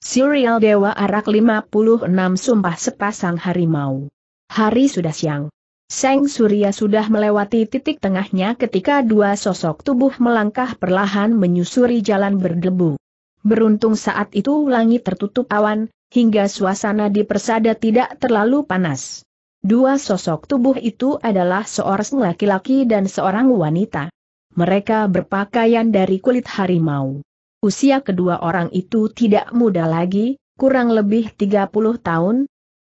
Serial Dewa Arak 56 Sumpah Sepasang Harimau. Hari sudah siang. Seng Surya sudah melewati titik tengahnya ketika dua sosok tubuh melangkah perlahan menyusuri jalan berdebu. Beruntung saat itu langit tertutup awan, hingga suasana di persada tidak terlalu panas. Dua sosok tubuh itu adalah seorang laki-laki dan seorang wanita. Mereka berpakaian dari kulit harimau. Usia kedua orang itu tidak muda lagi, kurang lebih 30 tahun,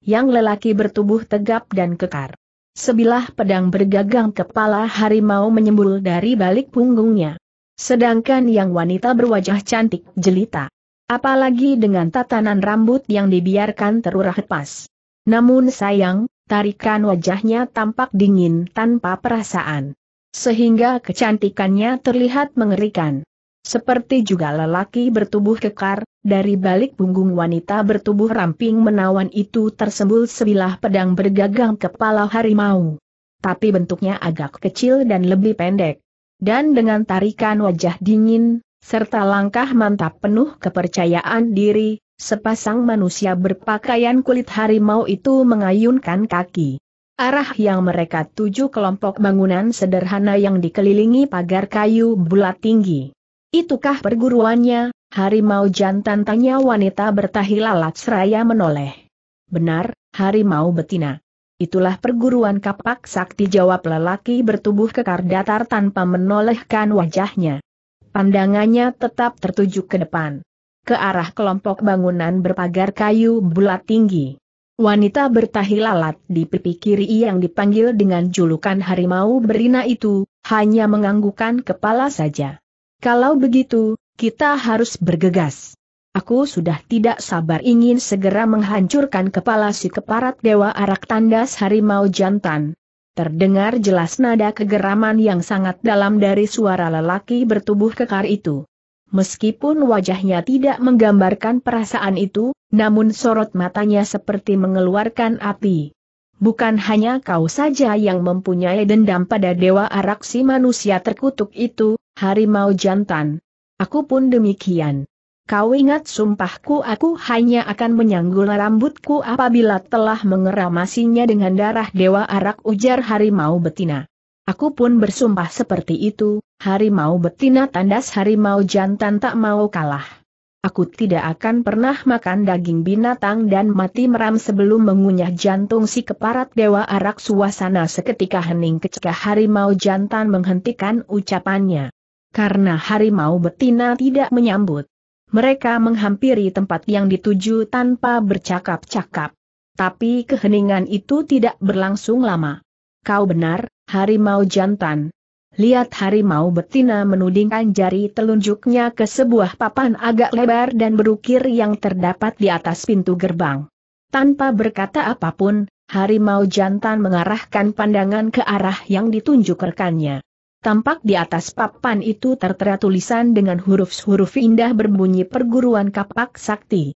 yang lelaki bertubuh tegap dan kekar. Sebilah pedang bergagang kepala harimau menyembul dari balik punggungnya. Sedangkan yang wanita berwajah cantik jelita. Apalagi dengan tatanan rambut yang dibiarkan terurah lepas. Namun sayang, tarikan wajahnya tampak dingin tanpa perasaan. Sehingga kecantikannya terlihat mengerikan. Seperti juga lelaki bertubuh kekar, dari balik punggung wanita bertubuh ramping menawan itu tersembul sebilah pedang bergagang kepala harimau. Tapi bentuknya agak kecil dan lebih pendek. Dan dengan tarikan wajah dingin, serta langkah mantap penuh kepercayaan diri, sepasang manusia berpakaian kulit harimau itu mengayunkan kaki. Arah yang mereka tuju kelompok bangunan sederhana yang dikelilingi pagar kayu bulat tinggi. Itukah perguruannya, harimau jantan tanya wanita bertahi lalat seraya menoleh. Benar, harimau betina. Itulah perguruan kapak sakti jawab lelaki bertubuh kekar datar tanpa menolehkan wajahnya. Pandangannya tetap tertuju ke depan. Ke arah kelompok bangunan berpagar kayu bulat tinggi. Wanita bertahi lalat di pipi kiri yang dipanggil dengan julukan harimau berina itu, hanya menganggukan kepala saja. Kalau begitu, kita harus bergegas. Aku sudah tidak sabar ingin segera menghancurkan kepala si keparat Dewa Arak Tandas Harimau Jantan. Terdengar jelas nada kegeraman yang sangat dalam dari suara lelaki bertubuh kekar itu. Meskipun wajahnya tidak menggambarkan perasaan itu, namun sorot matanya seperti mengeluarkan api. Bukan hanya kau saja yang mempunyai dendam pada dewa araksi manusia terkutuk itu, harimau jantan. Aku pun demikian. Kau ingat sumpahku aku hanya akan menyanggul rambutku apabila telah mengeramasinya dengan darah dewa arak ujar harimau betina. Aku pun bersumpah seperti itu, harimau betina tandas harimau jantan tak mau kalah. Aku tidak akan pernah makan daging binatang dan mati meram sebelum mengunyah jantung si keparat dewa arak suasana seketika hening ketika harimau jantan menghentikan ucapannya. Karena harimau betina tidak menyambut. Mereka menghampiri tempat yang dituju tanpa bercakap-cakap. Tapi keheningan itu tidak berlangsung lama. Kau benar, harimau jantan, Lihat harimau betina menudingkan jari telunjuknya ke sebuah papan agak lebar dan berukir yang terdapat di atas pintu gerbang. Tanpa berkata apapun, harimau jantan mengarahkan pandangan ke arah yang ditunjuk rekannya. Tampak di atas papan itu tertera tulisan dengan huruf-huruf indah berbunyi perguruan kapak sakti.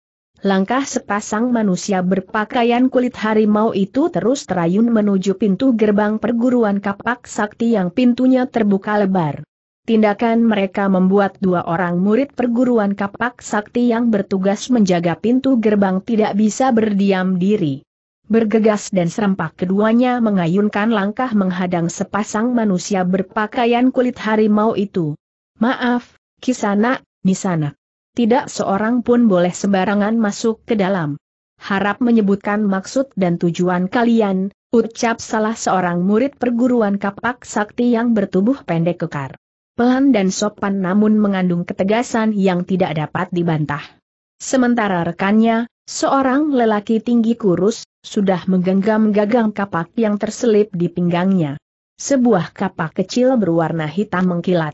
Langkah sepasang manusia berpakaian kulit harimau itu terus terayun menuju pintu gerbang perguruan kapak sakti yang pintunya terbuka lebar. Tindakan mereka membuat dua orang murid perguruan kapak sakti yang bertugas menjaga pintu gerbang tidak bisa berdiam diri. Bergegas dan serempak keduanya mengayunkan langkah menghadang sepasang manusia berpakaian kulit harimau itu. Maaf, Kisana, Nisana tidak seorang pun boleh sembarangan masuk ke dalam. Harap menyebutkan maksud dan tujuan kalian, ucap salah seorang murid perguruan kapak sakti yang bertubuh pendek kekar. Pelan dan sopan namun mengandung ketegasan yang tidak dapat dibantah. Sementara rekannya, seorang lelaki tinggi kurus, sudah menggenggam gagang kapak yang terselip di pinggangnya. Sebuah kapak kecil berwarna hitam mengkilat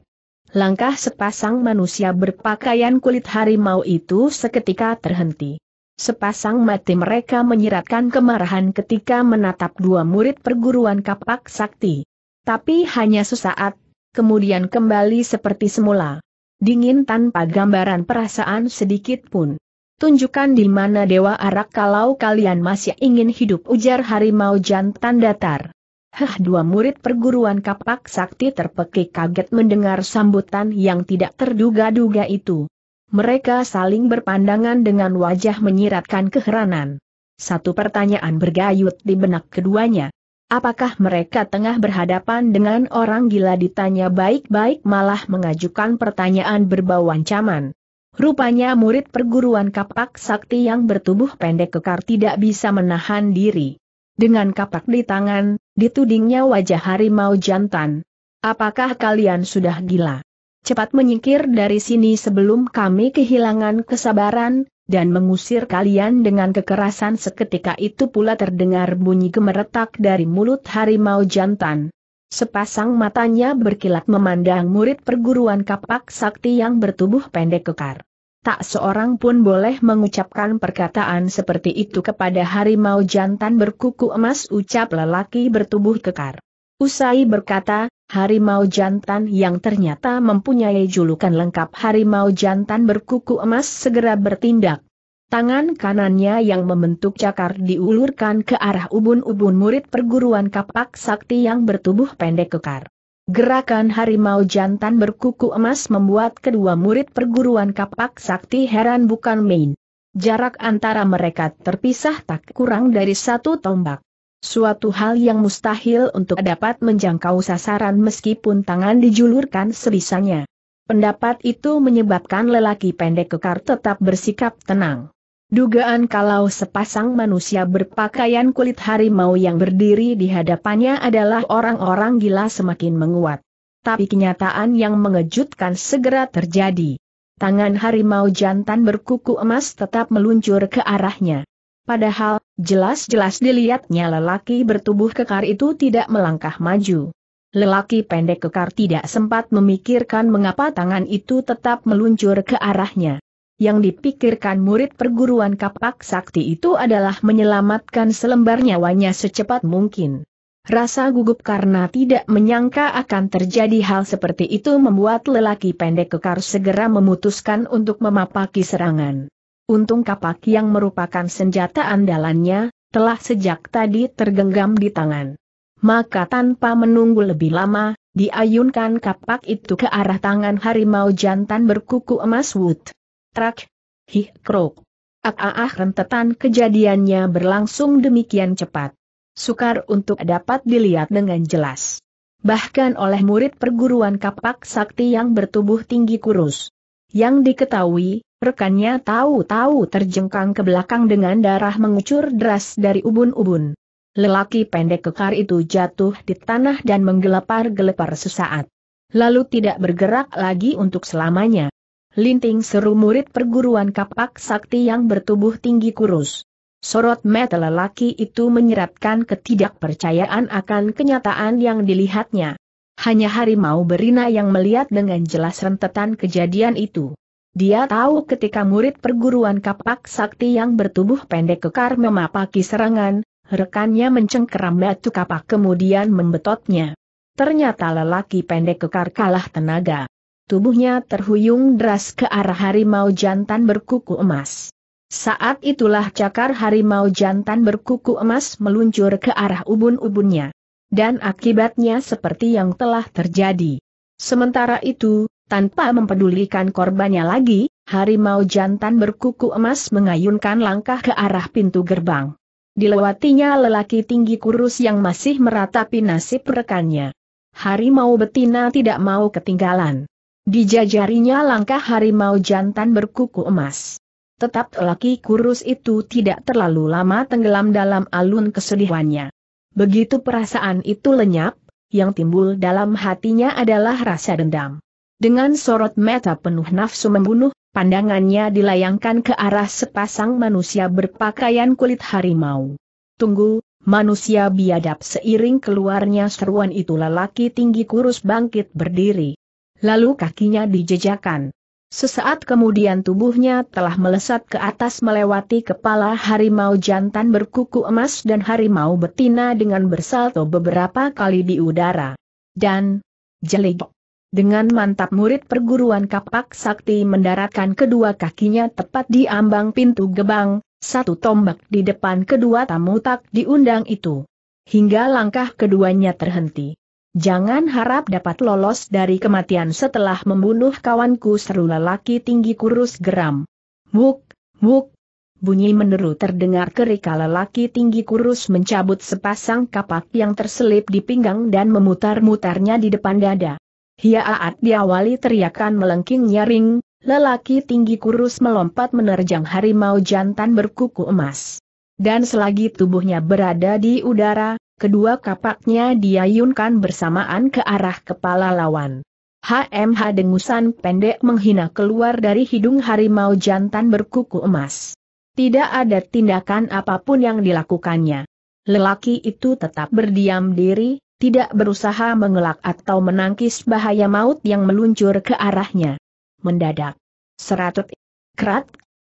langkah sepasang manusia berpakaian kulit harimau itu seketika terhenti. Sepasang mati mereka menyiratkan kemarahan ketika menatap dua murid perguruan kapak sakti. Tapi hanya sesaat, kemudian kembali seperti semula. Dingin tanpa gambaran perasaan sedikit pun. Tunjukkan di mana Dewa Arak kalau kalian masih ingin hidup ujar harimau jantan datar. Hah dua murid perguruan kapak sakti terpekik kaget mendengar sambutan yang tidak terduga-duga itu. Mereka saling berpandangan dengan wajah menyiratkan keheranan. Satu pertanyaan bergayut di benak keduanya. Apakah mereka tengah berhadapan dengan orang gila ditanya baik-baik malah mengajukan pertanyaan berbau ancaman? Rupanya murid perguruan kapak sakti yang bertubuh pendek kekar tidak bisa menahan diri. Dengan kapak di tangan, ditudingnya wajah harimau jantan. Apakah kalian sudah gila? Cepat menyingkir dari sini sebelum kami kehilangan kesabaran, dan mengusir kalian dengan kekerasan seketika itu pula terdengar bunyi gemeretak dari mulut harimau jantan. Sepasang matanya berkilat memandang murid perguruan kapak sakti yang bertubuh pendek kekar tak seorang pun boleh mengucapkan perkataan seperti itu kepada harimau jantan berkuku emas ucap lelaki bertubuh kekar. Usai berkata, harimau jantan yang ternyata mempunyai julukan lengkap harimau jantan berkuku emas segera bertindak. Tangan kanannya yang membentuk cakar diulurkan ke arah ubun-ubun murid perguruan kapak sakti yang bertubuh pendek kekar. Gerakan harimau jantan berkuku emas membuat kedua murid perguruan kapak sakti heran bukan main. Jarak antara mereka terpisah tak kurang dari satu tombak. Suatu hal yang mustahil untuk dapat menjangkau sasaran meskipun tangan dijulurkan sebisanya. Pendapat itu menyebabkan lelaki pendek kekar tetap bersikap tenang. Dugaan kalau sepasang manusia berpakaian kulit harimau yang berdiri di hadapannya adalah orang-orang gila semakin menguat. Tapi kenyataan yang mengejutkan segera terjadi. Tangan harimau jantan berkuku emas tetap meluncur ke arahnya. Padahal, jelas-jelas dilihatnya lelaki bertubuh kekar itu tidak melangkah maju. Lelaki pendek kekar tidak sempat memikirkan mengapa tangan itu tetap meluncur ke arahnya yang dipikirkan murid perguruan kapak sakti itu adalah menyelamatkan selembar nyawanya secepat mungkin. Rasa gugup karena tidak menyangka akan terjadi hal seperti itu membuat lelaki pendek kekar segera memutuskan untuk memapaki serangan. Untung kapak yang merupakan senjata andalannya, telah sejak tadi tergenggam di tangan. Maka tanpa menunggu lebih lama, diayunkan kapak itu ke arah tangan harimau jantan berkuku emas Wood. Trak, hih krok. Ah, ah, ah rentetan kejadiannya berlangsung demikian cepat. Sukar untuk dapat dilihat dengan jelas. Bahkan oleh murid perguruan kapak sakti yang bertubuh tinggi kurus. Yang diketahui, rekannya tahu-tahu terjengkang ke belakang dengan darah mengucur deras dari ubun-ubun. Lelaki pendek kekar itu jatuh di tanah dan menggelepar-gelepar sesaat. Lalu tidak bergerak lagi untuk selamanya linting seru murid perguruan kapak sakti yang bertubuh tinggi kurus. Sorot mata lelaki itu menyeratkan ketidakpercayaan akan kenyataan yang dilihatnya. Hanya harimau berina yang melihat dengan jelas rentetan kejadian itu. Dia tahu ketika murid perguruan kapak sakti yang bertubuh pendek kekar memapaki serangan, rekannya mencengkeram batu kapak kemudian membetotnya. Ternyata lelaki pendek kekar kalah tenaga. Tubuhnya terhuyung deras ke arah harimau jantan berkuku emas. Saat itulah cakar harimau jantan berkuku emas meluncur ke arah ubun-ubunnya. Dan akibatnya seperti yang telah terjadi. Sementara itu, tanpa mempedulikan korbannya lagi, harimau jantan berkuku emas mengayunkan langkah ke arah pintu gerbang. Dilewatinya lelaki tinggi kurus yang masih meratapi nasib rekannya. Harimau betina tidak mau ketinggalan. Dijajarinya langkah harimau jantan berkuku emas. Tetap lelaki kurus itu tidak terlalu lama tenggelam dalam alun kesedihannya. Begitu perasaan itu lenyap, yang timbul dalam hatinya adalah rasa dendam. Dengan sorot mata penuh nafsu membunuh, pandangannya dilayangkan ke arah sepasang manusia berpakaian kulit harimau. Tunggu, manusia biadab seiring keluarnya seruan itu lelaki tinggi kurus bangkit berdiri lalu kakinya dijejakan. Sesaat kemudian tubuhnya telah melesat ke atas melewati kepala harimau jantan berkuku emas dan harimau betina dengan bersalto beberapa kali di udara. Dan, jelik, Dengan mantap murid perguruan kapak sakti mendaratkan kedua kakinya tepat di ambang pintu gebang, satu tombak di depan kedua tamu tak diundang itu. Hingga langkah keduanya terhenti. Jangan harap dapat lolos dari kematian setelah membunuh kawanku seru lelaki tinggi kurus geram. Wuk, wuk. Bunyi meneru terdengar kerika lelaki tinggi kurus mencabut sepasang kapak yang terselip di pinggang dan memutar-mutarnya di depan dada. Hiaat diawali teriakan melengking nyaring, lelaki tinggi kurus melompat menerjang harimau jantan berkuku emas. Dan selagi tubuhnya berada di udara, kedua kapaknya diayunkan bersamaan ke arah kepala lawan. HMH dengusan pendek menghina keluar dari hidung harimau jantan berkuku emas. Tidak ada tindakan apapun yang dilakukannya. Lelaki itu tetap berdiam diri, tidak berusaha mengelak atau menangkis bahaya maut yang meluncur ke arahnya. Mendadak. Seratut. Krat.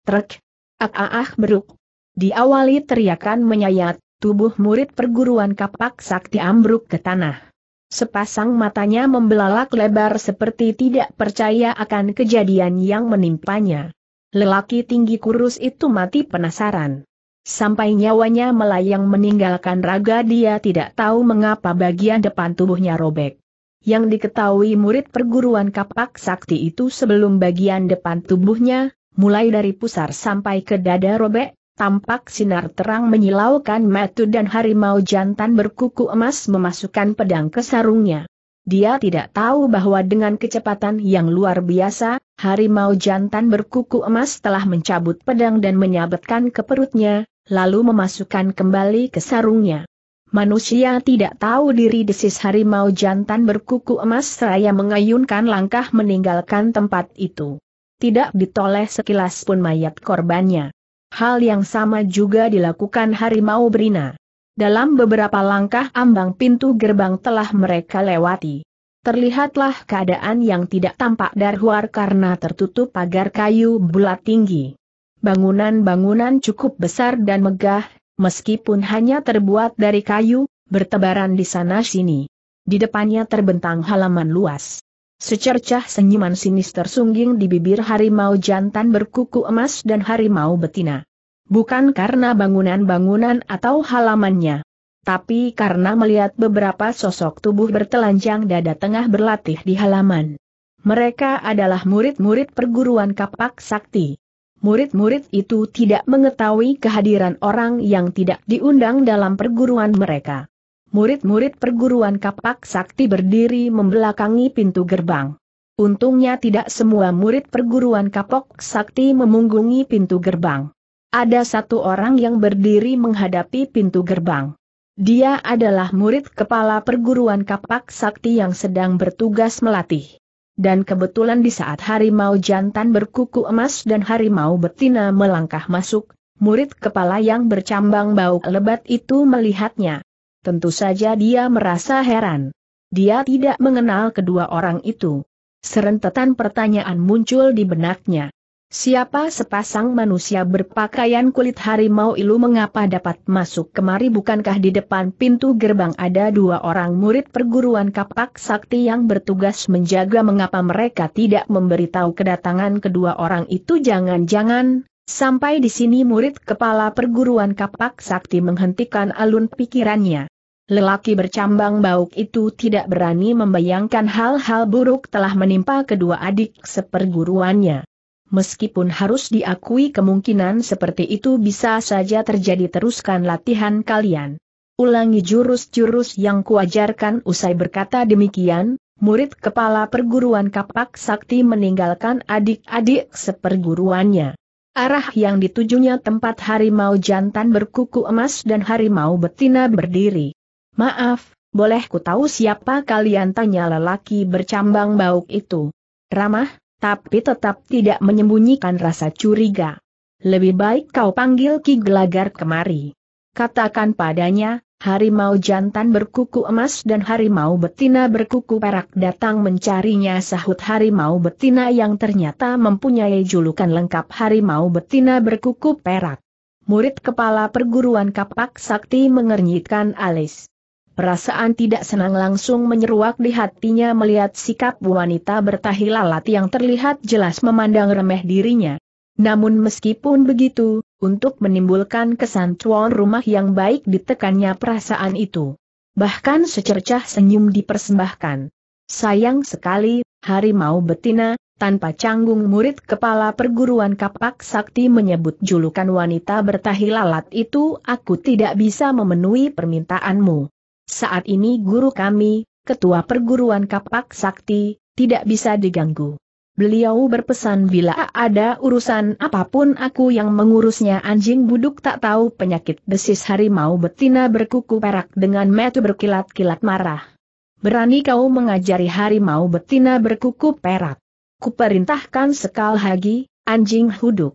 Trek. Ah ah beruk. Diawali teriakan menyayat, tubuh murid perguruan kapak sakti ambruk ke tanah. Sepasang matanya membelalak lebar seperti tidak percaya akan kejadian yang menimpanya. Lelaki tinggi kurus itu mati penasaran. Sampai nyawanya melayang meninggalkan raga dia tidak tahu mengapa bagian depan tubuhnya robek. Yang diketahui murid perguruan kapak sakti itu sebelum bagian depan tubuhnya, mulai dari pusar sampai ke dada robek, Tampak sinar terang menyilaukan metu dan harimau jantan berkuku emas memasukkan pedang ke sarungnya. Dia tidak tahu bahwa dengan kecepatan yang luar biasa, harimau jantan berkuku emas telah mencabut pedang dan menyabetkan ke perutnya, lalu memasukkan kembali ke sarungnya. Manusia tidak tahu diri desis harimau jantan berkuku emas seraya mengayunkan langkah meninggalkan tempat itu. Tidak ditoleh sekilas pun mayat korbannya. Hal yang sama juga dilakukan harimau Brina. Dalam beberapa langkah ambang pintu gerbang telah mereka lewati. Terlihatlah keadaan yang tidak tampak darhuar karena tertutup pagar kayu bulat tinggi. Bangunan-bangunan cukup besar dan megah, meskipun hanya terbuat dari kayu, bertebaran di sana-sini. Di depannya terbentang halaman luas. Secercah senyuman sinis tersungging di bibir harimau jantan berkuku emas dan harimau betina. Bukan karena bangunan-bangunan atau halamannya. Tapi karena melihat beberapa sosok tubuh bertelanjang dada tengah berlatih di halaman. Mereka adalah murid-murid perguruan kapak sakti. Murid-murid itu tidak mengetahui kehadiran orang yang tidak diundang dalam perguruan mereka murid-murid perguruan kapak sakti berdiri membelakangi pintu gerbang. Untungnya tidak semua murid perguruan kapok sakti memunggungi pintu gerbang. Ada satu orang yang berdiri menghadapi pintu gerbang. Dia adalah murid kepala perguruan kapak sakti yang sedang bertugas melatih. Dan kebetulan di saat harimau jantan berkuku emas dan harimau betina melangkah masuk, murid kepala yang bercambang bau lebat itu melihatnya. Tentu saja dia merasa heran. Dia tidak mengenal kedua orang itu. Serentetan pertanyaan muncul di benaknya. Siapa sepasang manusia berpakaian kulit harimau ilu mengapa dapat masuk kemari bukankah di depan pintu gerbang ada dua orang murid perguruan kapak sakti yang bertugas menjaga mengapa mereka tidak memberitahu kedatangan kedua orang itu jangan-jangan, sampai di sini murid kepala perguruan kapak sakti menghentikan alun pikirannya lelaki bercambang bauk itu tidak berani membayangkan hal-hal buruk telah menimpa kedua adik seperguruannya. Meskipun harus diakui kemungkinan seperti itu bisa saja terjadi teruskan latihan kalian. Ulangi jurus-jurus yang kuajarkan usai berkata demikian, murid kepala perguruan kapak sakti meninggalkan adik-adik seperguruannya. Arah yang ditujunya tempat harimau jantan berkuku emas dan harimau betina berdiri. Maaf, boleh ku tahu siapa kalian tanya lelaki bercambang bauk itu. Ramah, tapi tetap tidak menyembunyikan rasa curiga. Lebih baik kau panggil Ki Gelagar kemari. Katakan padanya, harimau jantan berkuku emas dan harimau betina berkuku perak datang mencarinya sahut harimau betina yang ternyata mempunyai julukan lengkap harimau betina berkuku perak. Murid kepala perguruan kapak sakti mengernyitkan alis. Perasaan tidak senang langsung menyeruak di hatinya melihat sikap wanita bertahi lalat yang terlihat jelas memandang remeh dirinya. Namun meskipun begitu, untuk menimbulkan kesan tuan rumah yang baik ditekannya perasaan itu. Bahkan secercah senyum dipersembahkan. Sayang sekali, harimau betina, tanpa canggung murid kepala perguruan kapak sakti menyebut julukan wanita bertahi lalat itu aku tidak bisa memenuhi permintaanmu. Saat ini guru kami, ketua perguruan kapak sakti, tidak bisa diganggu. Beliau berpesan bila ada urusan apapun aku yang mengurusnya anjing buduk tak tahu penyakit besis harimau betina berkuku perak dengan metu berkilat-kilat marah. Berani kau mengajari harimau betina berkuku perak. Kuperintahkan sekal hagi, anjing huduk.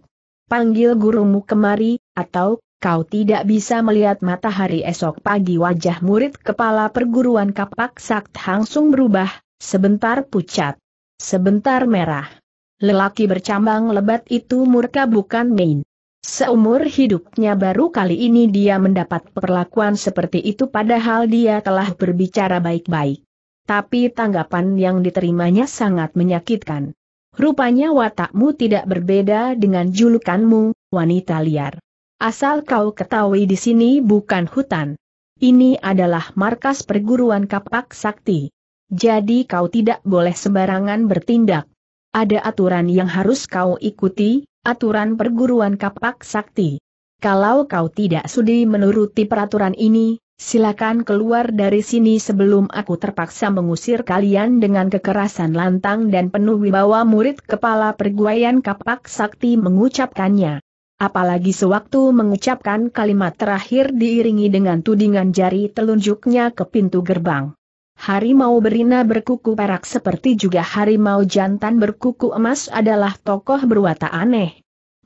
Panggil gurumu kemari, atau Kau tidak bisa melihat matahari esok pagi wajah murid kepala perguruan kapak sakt langsung berubah, sebentar pucat, sebentar merah. Lelaki bercambang lebat itu murka bukan main. Seumur hidupnya baru kali ini dia mendapat perlakuan seperti itu padahal dia telah berbicara baik-baik. Tapi tanggapan yang diterimanya sangat menyakitkan. Rupanya watakmu tidak berbeda dengan julukanmu, wanita liar. Asal kau ketahui di sini bukan hutan. Ini adalah markas perguruan kapak sakti. Jadi kau tidak boleh sembarangan bertindak. Ada aturan yang harus kau ikuti, aturan perguruan kapak sakti. Kalau kau tidak sudi menuruti peraturan ini, silakan keluar dari sini sebelum aku terpaksa mengusir kalian dengan kekerasan lantang dan penuh wibawa murid kepala perguayan kapak sakti mengucapkannya. Apalagi sewaktu mengucapkan kalimat terakhir diiringi dengan tudingan jari telunjuknya ke pintu gerbang. Harimau berina berkuku perak seperti juga harimau jantan berkuku emas adalah tokoh berwata aneh.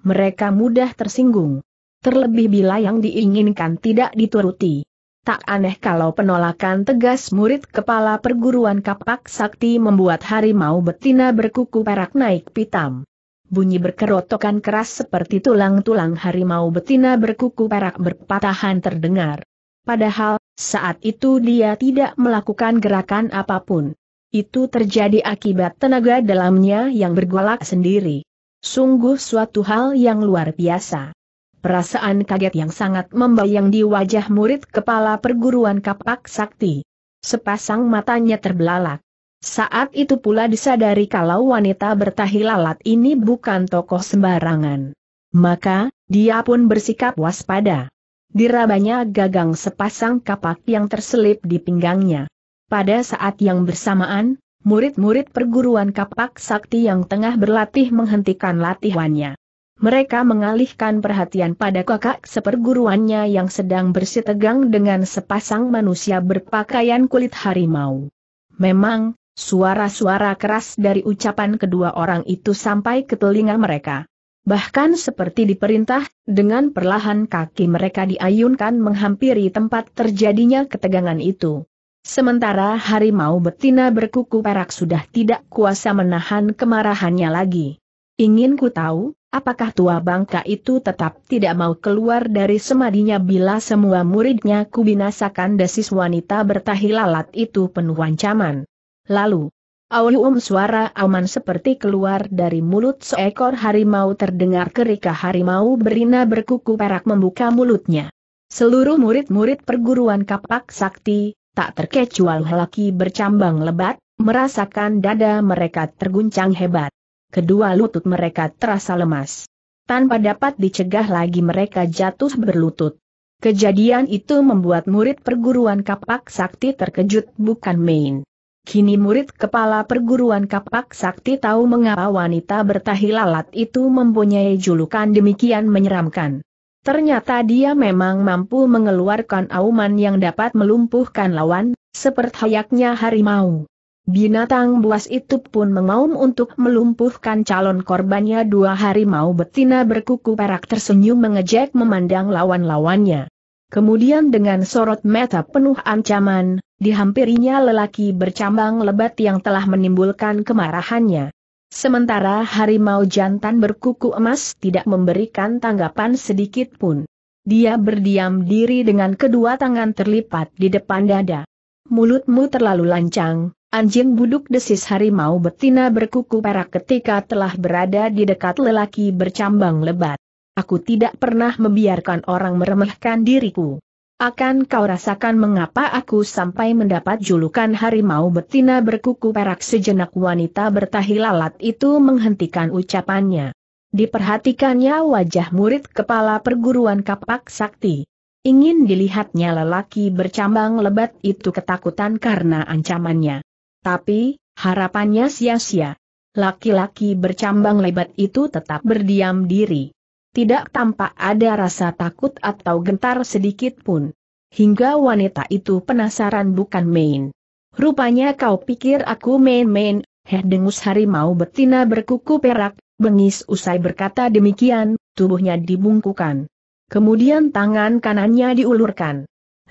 Mereka mudah tersinggung. Terlebih bila yang diinginkan tidak dituruti. Tak aneh kalau penolakan tegas murid kepala perguruan kapak sakti membuat harimau betina berkuku perak naik pitam bunyi berkerotokan keras seperti tulang-tulang harimau betina berkuku perak berpatahan terdengar. Padahal, saat itu dia tidak melakukan gerakan apapun. Itu terjadi akibat tenaga dalamnya yang bergolak sendiri. Sungguh suatu hal yang luar biasa. Perasaan kaget yang sangat membayang di wajah murid kepala perguruan kapak sakti. Sepasang matanya terbelalak. Saat itu pula disadari kalau wanita bertahi lalat ini bukan tokoh sembarangan. Maka, dia pun bersikap waspada. Dirabanya gagang sepasang kapak yang terselip di pinggangnya. Pada saat yang bersamaan, murid-murid perguruan kapak sakti yang tengah berlatih menghentikan latihannya. Mereka mengalihkan perhatian pada kakak seperguruannya yang sedang bersitegang dengan sepasang manusia berpakaian kulit harimau. Memang, Suara-suara keras dari ucapan kedua orang itu sampai ke telinga mereka. Bahkan seperti diperintah, dengan perlahan kaki mereka diayunkan menghampiri tempat terjadinya ketegangan itu. Sementara harimau betina berkuku perak sudah tidak kuasa menahan kemarahannya lagi. Ingin ku tahu, apakah tua bangka itu tetap tidak mau keluar dari semadinya bila semua muridnya kubinasakan desis wanita bertahi lalat itu penuh ancaman. Lalu, Aulium suara aman seperti keluar dari mulut seekor harimau terdengar kerika harimau berina berkuku perak membuka mulutnya. Seluruh murid-murid perguruan kapak sakti, tak terkecuali lelaki bercambang lebat, merasakan dada mereka terguncang hebat. Kedua lutut mereka terasa lemas. Tanpa dapat dicegah lagi mereka jatuh berlutut. Kejadian itu membuat murid perguruan kapak sakti terkejut bukan main. Kini murid kepala perguruan kapak sakti tahu mengapa wanita bertahi lalat itu mempunyai julukan demikian menyeramkan. Ternyata dia memang mampu mengeluarkan auman yang dapat melumpuhkan lawan, seperti hayaknya harimau. Binatang buas itu pun mengaum untuk melumpuhkan calon korbannya dua harimau betina berkuku perak tersenyum mengejek memandang lawan-lawannya. Kemudian dengan sorot mata penuh ancaman, dihampirinya lelaki bercambang lebat yang telah menimbulkan kemarahannya. Sementara harimau jantan berkuku emas tidak memberikan tanggapan sedikit pun. Dia berdiam diri dengan kedua tangan terlipat di depan dada. Mulutmu terlalu lancang, anjing buduk desis harimau betina berkuku perak ketika telah berada di dekat lelaki bercambang lebat. Aku tidak pernah membiarkan orang meremehkan diriku. Akan kau rasakan mengapa aku sampai mendapat julukan harimau betina berkuku perak sejenak wanita bertahi lalat itu menghentikan ucapannya. Diperhatikannya wajah murid kepala perguruan kapak sakti. Ingin dilihatnya lelaki bercambang lebat itu ketakutan karena ancamannya. Tapi, harapannya sia-sia. Laki-laki bercambang lebat itu tetap berdiam diri tidak tampak ada rasa takut atau gentar sedikit pun. Hingga wanita itu penasaran bukan main. Rupanya kau pikir aku main-main, heh dengus harimau betina berkuku perak, bengis usai berkata demikian, tubuhnya dibungkukan. Kemudian tangan kanannya diulurkan.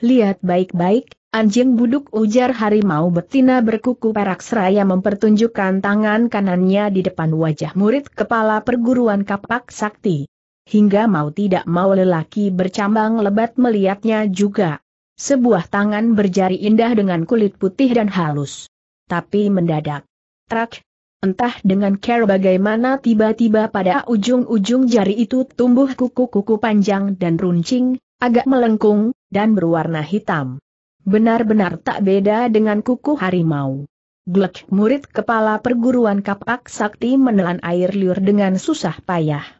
Lihat baik-baik, anjing buduk ujar harimau betina berkuku perak seraya mempertunjukkan tangan kanannya di depan wajah murid kepala perguruan kapak sakti hingga mau tidak mau lelaki bercambang lebat melihatnya juga. Sebuah tangan berjari indah dengan kulit putih dan halus. Tapi mendadak. Trak. Entah dengan care bagaimana tiba-tiba pada ujung-ujung jari itu tumbuh kuku-kuku panjang dan runcing, agak melengkung, dan berwarna hitam. Benar-benar tak beda dengan kuku harimau. Glek murid kepala perguruan kapak sakti menelan air liur dengan susah payah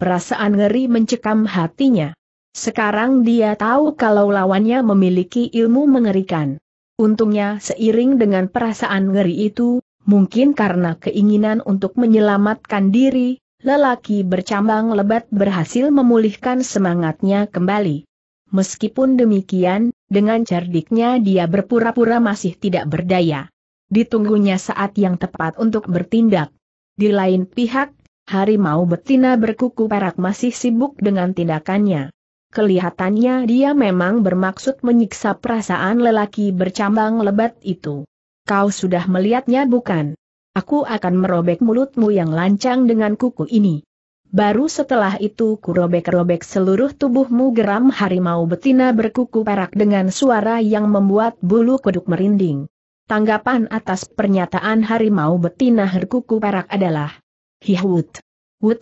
perasaan ngeri mencekam hatinya. Sekarang dia tahu kalau lawannya memiliki ilmu mengerikan. Untungnya seiring dengan perasaan ngeri itu, mungkin karena keinginan untuk menyelamatkan diri, lelaki bercambang lebat berhasil memulihkan semangatnya kembali. Meskipun demikian, dengan cerdiknya dia berpura-pura masih tidak berdaya. Ditunggunya saat yang tepat untuk bertindak. Di lain pihak, harimau betina berkuku perak masih sibuk dengan tindakannya. Kelihatannya dia memang bermaksud menyiksa perasaan lelaki bercambang lebat itu. Kau sudah melihatnya bukan? Aku akan merobek mulutmu yang lancang dengan kuku ini. Baru setelah itu kurobek-robek seluruh tubuhmu geram harimau betina berkuku perak dengan suara yang membuat bulu kuduk merinding. Tanggapan atas pernyataan harimau betina berkuku perak adalah, Hihut. Wut.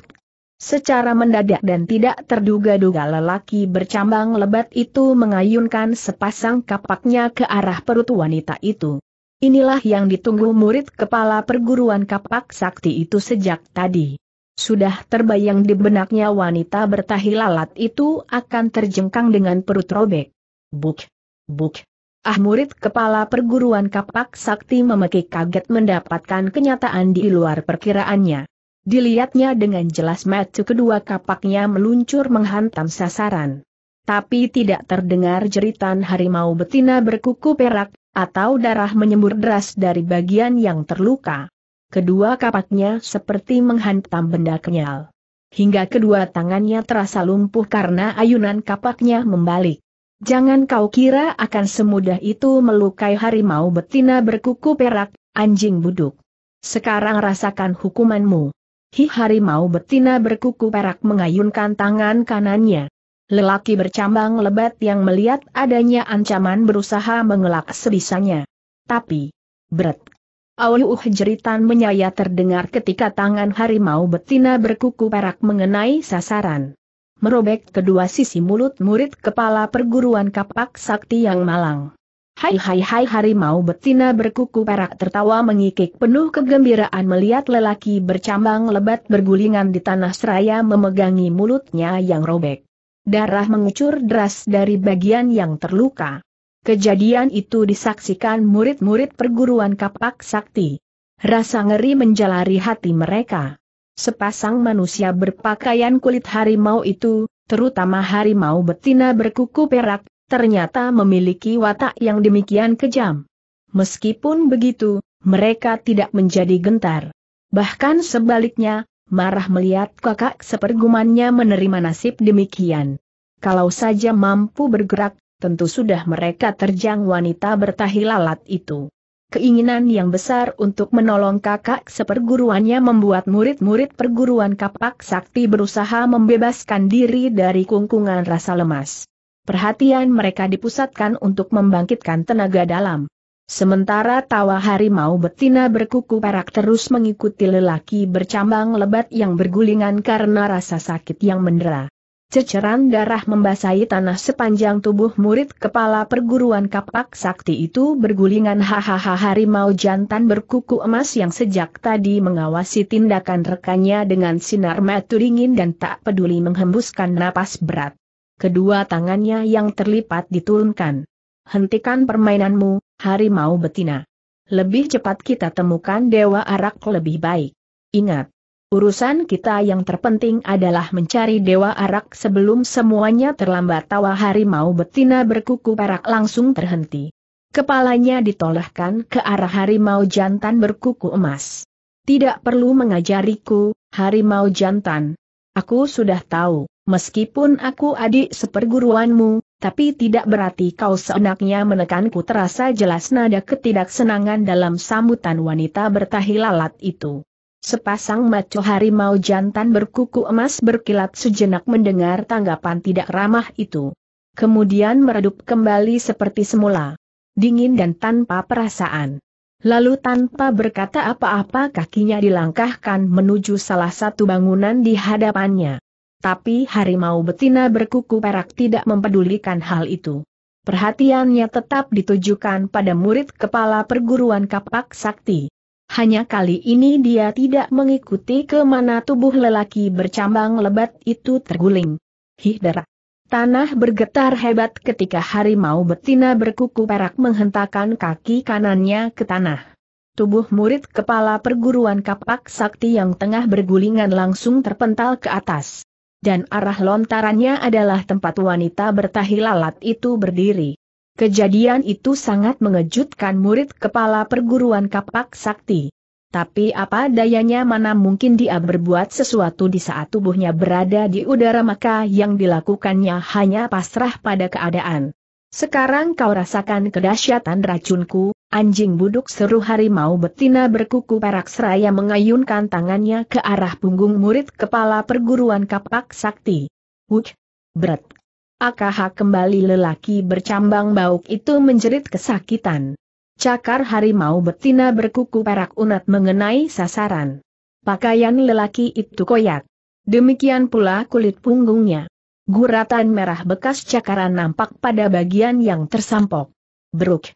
Secara mendadak dan tidak terduga-duga lelaki bercambang lebat itu mengayunkan sepasang kapaknya ke arah perut wanita itu. Inilah yang ditunggu murid kepala perguruan kapak sakti itu sejak tadi. Sudah terbayang di benaknya wanita bertahi lalat itu akan terjengkang dengan perut robek. Buk. Buk. Ah murid kepala perguruan kapak sakti memekik kaget mendapatkan kenyataan di luar perkiraannya. Dilihatnya dengan jelas matu kedua kapaknya meluncur menghantam sasaran. Tapi tidak terdengar jeritan harimau betina berkuku perak, atau darah menyembur deras dari bagian yang terluka. Kedua kapaknya seperti menghantam benda kenyal. Hingga kedua tangannya terasa lumpuh karena ayunan kapaknya membalik. Jangan kau kira akan semudah itu melukai harimau betina berkuku perak, anjing buduk. Sekarang rasakan hukumanmu. Hi harimau betina berkuku perak mengayunkan tangan kanannya. Lelaki bercambang lebat yang melihat adanya ancaman berusaha mengelak sebisanya. Tapi, berat. Auluh jeritan menyayat terdengar ketika tangan harimau betina berkuku perak mengenai sasaran. Merobek kedua sisi mulut murid kepala perguruan kapak sakti yang malang. Hai hai hai harimau betina berkuku perak tertawa mengikik penuh kegembiraan melihat lelaki bercambang lebat bergulingan di tanah seraya memegangi mulutnya yang robek. Darah mengucur deras dari bagian yang terluka. Kejadian itu disaksikan murid-murid perguruan kapak sakti. Rasa ngeri menjalari hati mereka. Sepasang manusia berpakaian kulit harimau itu, terutama harimau betina berkuku perak, ternyata memiliki watak yang demikian kejam. Meskipun begitu, mereka tidak menjadi gentar. Bahkan sebaliknya, marah melihat kakak sepergumannya menerima nasib demikian. Kalau saja mampu bergerak, tentu sudah mereka terjang wanita bertahi lalat itu. Keinginan yang besar untuk menolong kakak seperguruannya membuat murid-murid perguruan kapak sakti berusaha membebaskan diri dari kungkungan rasa lemas perhatian mereka dipusatkan untuk membangkitkan tenaga dalam. Sementara tawa harimau betina berkuku perak terus mengikuti lelaki bercambang lebat yang bergulingan karena rasa sakit yang mendera. Ceceran darah membasahi tanah sepanjang tubuh murid kepala perguruan kapak sakti itu bergulingan hahaha harimau jantan berkuku emas yang sejak tadi mengawasi tindakan rekannya dengan sinar mata dingin dan tak peduli menghembuskan napas berat kedua tangannya yang terlipat diturunkan. Hentikan permainanmu, harimau betina. Lebih cepat kita temukan Dewa Arak lebih baik. Ingat, urusan kita yang terpenting adalah mencari Dewa Arak sebelum semuanya terlambat tawa harimau betina berkuku perak langsung terhenti. Kepalanya ditolehkan ke arah harimau jantan berkuku emas. Tidak perlu mengajariku, harimau jantan. Aku sudah tahu. Meskipun aku adik seperguruanmu, tapi tidak berarti kau seenaknya menekanku terasa jelas nada ketidaksenangan dalam sambutan wanita bertahi lalat itu. Sepasang maco harimau jantan berkuku emas berkilat sejenak mendengar tanggapan tidak ramah itu. Kemudian meredup kembali seperti semula. Dingin dan tanpa perasaan. Lalu tanpa berkata apa-apa kakinya dilangkahkan menuju salah satu bangunan di hadapannya. Tapi harimau betina berkuku perak tidak mempedulikan hal itu. Perhatiannya tetap ditujukan pada murid kepala perguruan kapak sakti. Hanya kali ini dia tidak mengikuti kemana tubuh lelaki bercambang lebat itu terguling. Hihdera. Tanah bergetar hebat ketika harimau betina berkuku perak menghentakkan kaki kanannya ke tanah. Tubuh murid kepala perguruan kapak sakti yang tengah bergulingan langsung terpental ke atas dan arah lontarannya adalah tempat wanita bertahi lalat itu berdiri. Kejadian itu sangat mengejutkan murid kepala perguruan kapak sakti. Tapi apa dayanya mana mungkin dia berbuat sesuatu di saat tubuhnya berada di udara maka yang dilakukannya hanya pasrah pada keadaan. Sekarang kau rasakan kedahsyatan racunku, Anjing buduk seru harimau betina berkuku perak seraya mengayunkan tangannya ke arah punggung murid kepala perguruan kapak sakti. Wuch! Berat! Akaha kembali lelaki bercambang bauk itu menjerit kesakitan. Cakar harimau betina berkuku perak unat mengenai sasaran. Pakaian lelaki itu koyak. Demikian pula kulit punggungnya. Guratan merah bekas cakaran nampak pada bagian yang tersampok. Bruk!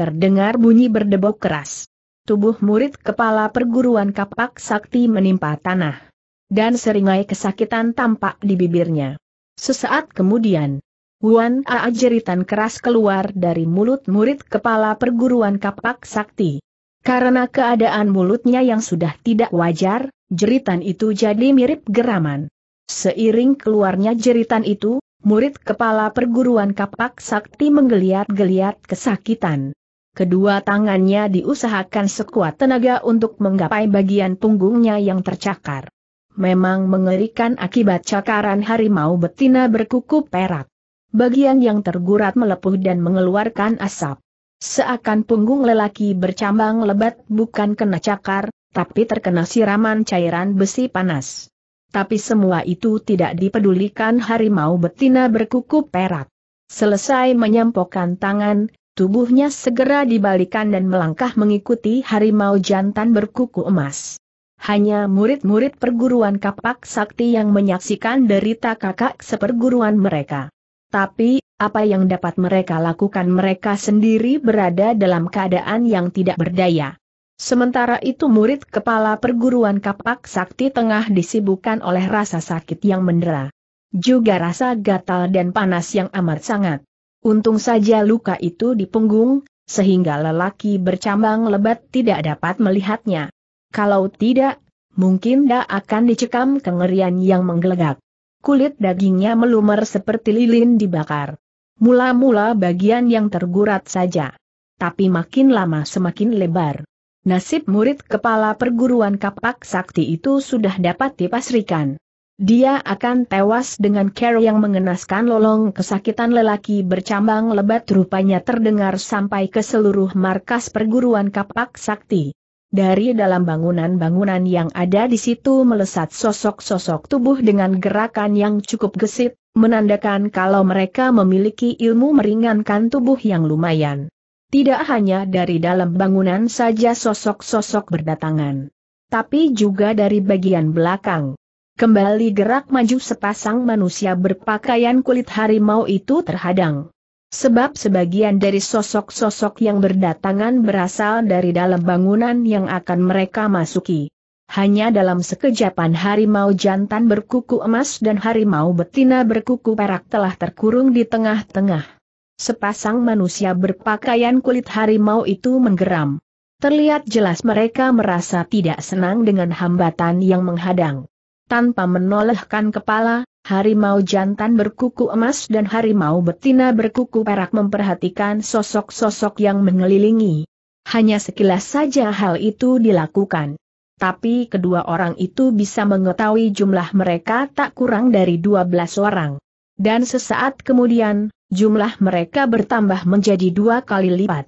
Terdengar bunyi berdebok keras. Tubuh murid kepala perguruan kapak sakti menimpa tanah. Dan seringai kesakitan tampak di bibirnya. Sesaat kemudian, Wan Aa jeritan keras keluar dari mulut murid kepala perguruan kapak sakti. Karena keadaan mulutnya yang sudah tidak wajar, jeritan itu jadi mirip geraman. Seiring keluarnya jeritan itu, murid kepala perguruan kapak sakti menggeliat-geliat kesakitan kedua tangannya diusahakan sekuat tenaga untuk menggapai bagian punggungnya yang tercakar. Memang mengerikan akibat cakaran harimau betina berkuku perak. Bagian yang tergurat melepuh dan mengeluarkan asap. Seakan punggung lelaki bercambang lebat bukan kena cakar, tapi terkena siraman cairan besi panas. Tapi semua itu tidak dipedulikan harimau betina berkuku perak. Selesai menyampokkan tangan, Tubuhnya segera dibalikan dan melangkah mengikuti harimau jantan berkuku emas. Hanya murid-murid perguruan kapak sakti yang menyaksikan derita kakak seperguruan mereka. Tapi, apa yang dapat mereka lakukan mereka sendiri berada dalam keadaan yang tidak berdaya. Sementara itu murid kepala perguruan kapak sakti tengah disibukkan oleh rasa sakit yang mendera. Juga rasa gatal dan panas yang amat sangat. Untung saja luka itu di punggung, sehingga lelaki bercambang lebat tidak dapat melihatnya. Kalau tidak, mungkin dia akan dicekam kengerian yang menggelegak. Kulit dagingnya melumer seperti lilin dibakar. Mula-mula bagian yang tergurat saja. Tapi makin lama semakin lebar. Nasib murid kepala perguruan kapak sakti itu sudah dapat dipasrikan. Dia akan tewas dengan cara yang mengenaskan lolong kesakitan lelaki bercambang lebat rupanya terdengar sampai ke seluruh markas perguruan kapak sakti. Dari dalam bangunan-bangunan yang ada di situ melesat sosok-sosok tubuh dengan gerakan yang cukup gesit, menandakan kalau mereka memiliki ilmu meringankan tubuh yang lumayan. Tidak hanya dari dalam bangunan saja sosok-sosok berdatangan, tapi juga dari bagian belakang. Kembali gerak maju sepasang manusia berpakaian kulit harimau itu terhadang. Sebab sebagian dari sosok-sosok yang berdatangan berasal dari dalam bangunan yang akan mereka masuki. Hanya dalam sekejapan harimau jantan berkuku emas dan harimau betina berkuku perak telah terkurung di tengah-tengah. Sepasang manusia berpakaian kulit harimau itu menggeram. Terlihat jelas mereka merasa tidak senang dengan hambatan yang menghadang. Tanpa menolehkan kepala, harimau jantan berkuku emas dan harimau betina berkuku perak memperhatikan sosok-sosok yang mengelilingi. Hanya sekilas saja hal itu dilakukan. Tapi kedua orang itu bisa mengetahui jumlah mereka tak kurang dari 12 orang. Dan sesaat kemudian, jumlah mereka bertambah menjadi dua kali lipat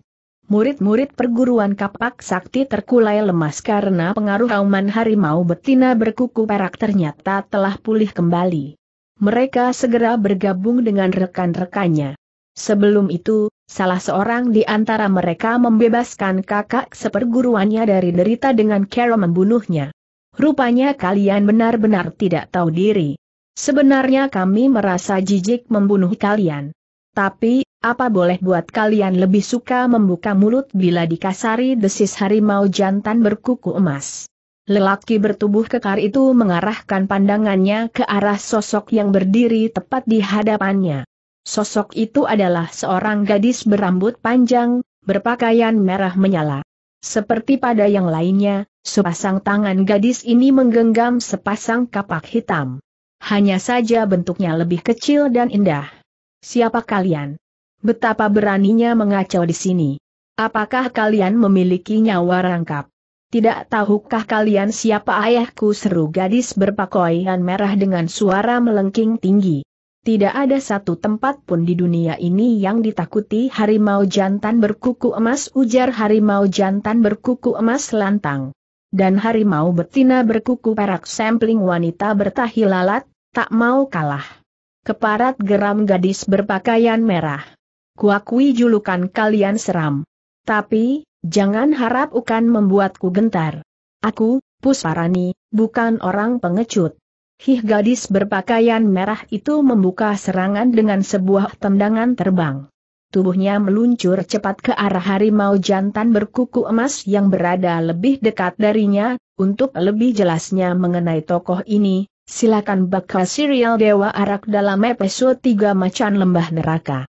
murid-murid perguruan kapak sakti terkulai lemas karena pengaruh auman harimau betina berkuku perak ternyata telah pulih kembali. Mereka segera bergabung dengan rekan-rekannya. Sebelum itu, salah seorang di antara mereka membebaskan kakak seperguruannya dari derita dengan cara membunuhnya. Rupanya kalian benar-benar tidak tahu diri. Sebenarnya kami merasa jijik membunuh kalian. Tapi, apa boleh buat kalian lebih suka membuka mulut bila dikasari desis harimau jantan berkuku emas. Lelaki bertubuh kekar itu mengarahkan pandangannya ke arah sosok yang berdiri tepat di hadapannya. Sosok itu adalah seorang gadis berambut panjang, berpakaian merah menyala. Seperti pada yang lainnya, sepasang tangan gadis ini menggenggam sepasang kapak hitam. Hanya saja bentuknya lebih kecil dan indah. Siapa kalian? Betapa beraninya mengacau di sini. Apakah kalian memiliki nyawa rangkap? Tidak tahukah kalian siapa ayahku seru gadis berpakaian merah dengan suara melengking tinggi. Tidak ada satu tempat pun di dunia ini yang ditakuti harimau jantan berkuku emas ujar harimau jantan berkuku emas lantang. Dan harimau betina berkuku perak sampling wanita bertahi lalat, tak mau kalah. Keparat geram gadis berpakaian merah. Kuakui julukan kalian seram. Tapi, jangan harap ukan membuatku gentar. Aku, Pusparani, bukan orang pengecut. Hih gadis berpakaian merah itu membuka serangan dengan sebuah tendangan terbang. Tubuhnya meluncur cepat ke arah harimau jantan berkuku emas yang berada lebih dekat darinya, untuk lebih jelasnya mengenai tokoh ini, Silakan bakal serial Dewa Arak dalam episode 3 Macan Lembah Neraka.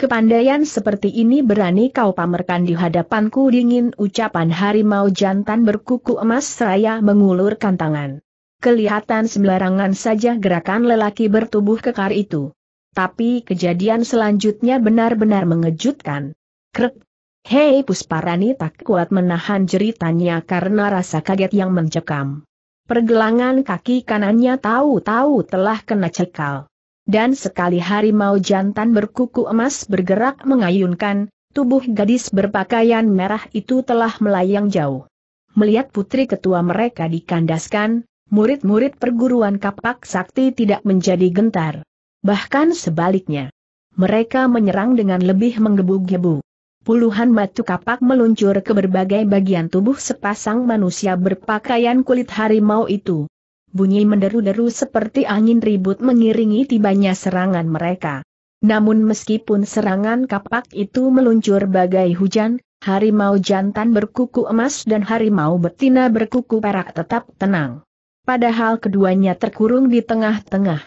Kepandaian seperti ini berani kau pamerkan di hadapanku dingin ucapan harimau jantan berkuku emas seraya mengulurkan tangan. Kelihatan sembarangan saja gerakan lelaki bertubuh kekar itu. Tapi kejadian selanjutnya benar-benar mengejutkan. Krek. Hei Pusparani tak kuat menahan jeritannya karena rasa kaget yang mencekam pergelangan kaki kanannya tahu-tahu telah kena cekal. Dan sekali harimau jantan berkuku emas bergerak mengayunkan, tubuh gadis berpakaian merah itu telah melayang jauh. Melihat putri ketua mereka dikandaskan, murid-murid perguruan kapak sakti tidak menjadi gentar. Bahkan sebaliknya. Mereka menyerang dengan lebih menggebu-gebu. Puluhan batu kapak meluncur ke berbagai bagian tubuh sepasang manusia berpakaian kulit harimau itu. Bunyi menderu-deru seperti angin ribut mengiringi tibanya serangan mereka. Namun meskipun serangan kapak itu meluncur bagai hujan, harimau jantan berkuku emas dan harimau betina berkuku perak tetap tenang. Padahal keduanya terkurung di tengah-tengah.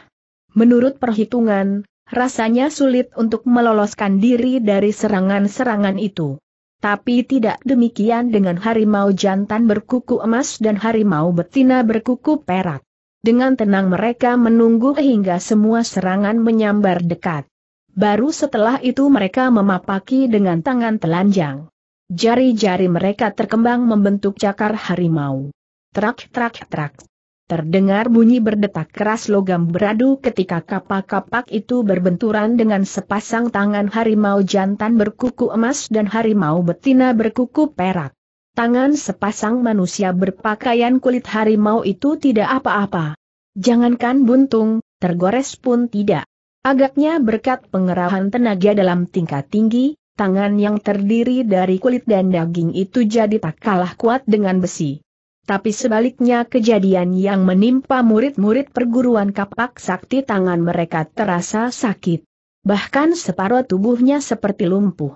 Menurut perhitungan, Rasanya sulit untuk meloloskan diri dari serangan-serangan itu. Tapi tidak demikian dengan harimau jantan berkuku emas dan harimau betina berkuku perak. Dengan tenang mereka menunggu hingga semua serangan menyambar dekat. Baru setelah itu mereka memapaki dengan tangan telanjang. Jari-jari mereka terkembang membentuk cakar harimau. Trak trak trak. Terdengar bunyi berdetak keras logam beradu ketika kapak-kapak itu berbenturan dengan sepasang tangan harimau jantan berkuku emas dan harimau betina berkuku perak. Tangan sepasang manusia berpakaian kulit harimau itu tidak apa-apa. Jangankan buntung, tergores pun tidak. Agaknya berkat pengerahan tenaga dalam tingkat tinggi, tangan yang terdiri dari kulit dan daging itu jadi tak kalah kuat dengan besi. Tapi sebaliknya kejadian yang menimpa murid-murid perguruan kapak sakti tangan mereka terasa sakit. Bahkan separuh tubuhnya seperti lumpuh.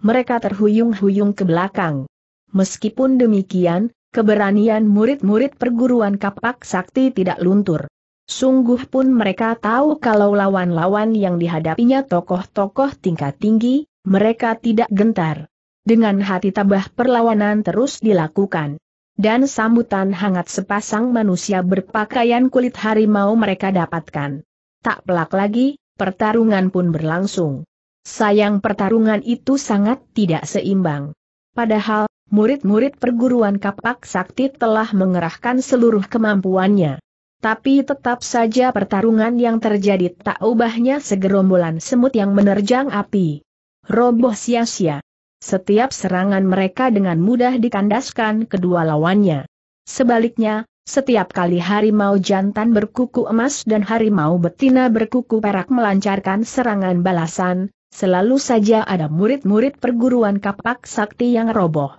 Mereka terhuyung-huyung ke belakang. Meskipun demikian, keberanian murid-murid perguruan kapak sakti tidak luntur. Sungguh pun mereka tahu kalau lawan-lawan yang dihadapinya tokoh-tokoh tingkat tinggi, mereka tidak gentar. Dengan hati tabah perlawanan terus dilakukan dan sambutan hangat sepasang manusia berpakaian kulit harimau mereka dapatkan. Tak pelak lagi, pertarungan pun berlangsung. Sayang pertarungan itu sangat tidak seimbang. Padahal, murid-murid perguruan kapak sakti telah mengerahkan seluruh kemampuannya. Tapi tetap saja pertarungan yang terjadi tak ubahnya segerombolan semut yang menerjang api. Roboh sia-sia. Setiap serangan mereka dengan mudah dikandaskan kedua lawannya. Sebaliknya, setiap kali harimau jantan berkuku emas dan harimau betina berkuku perak melancarkan serangan balasan, selalu saja ada murid-murid perguruan kapak sakti yang roboh.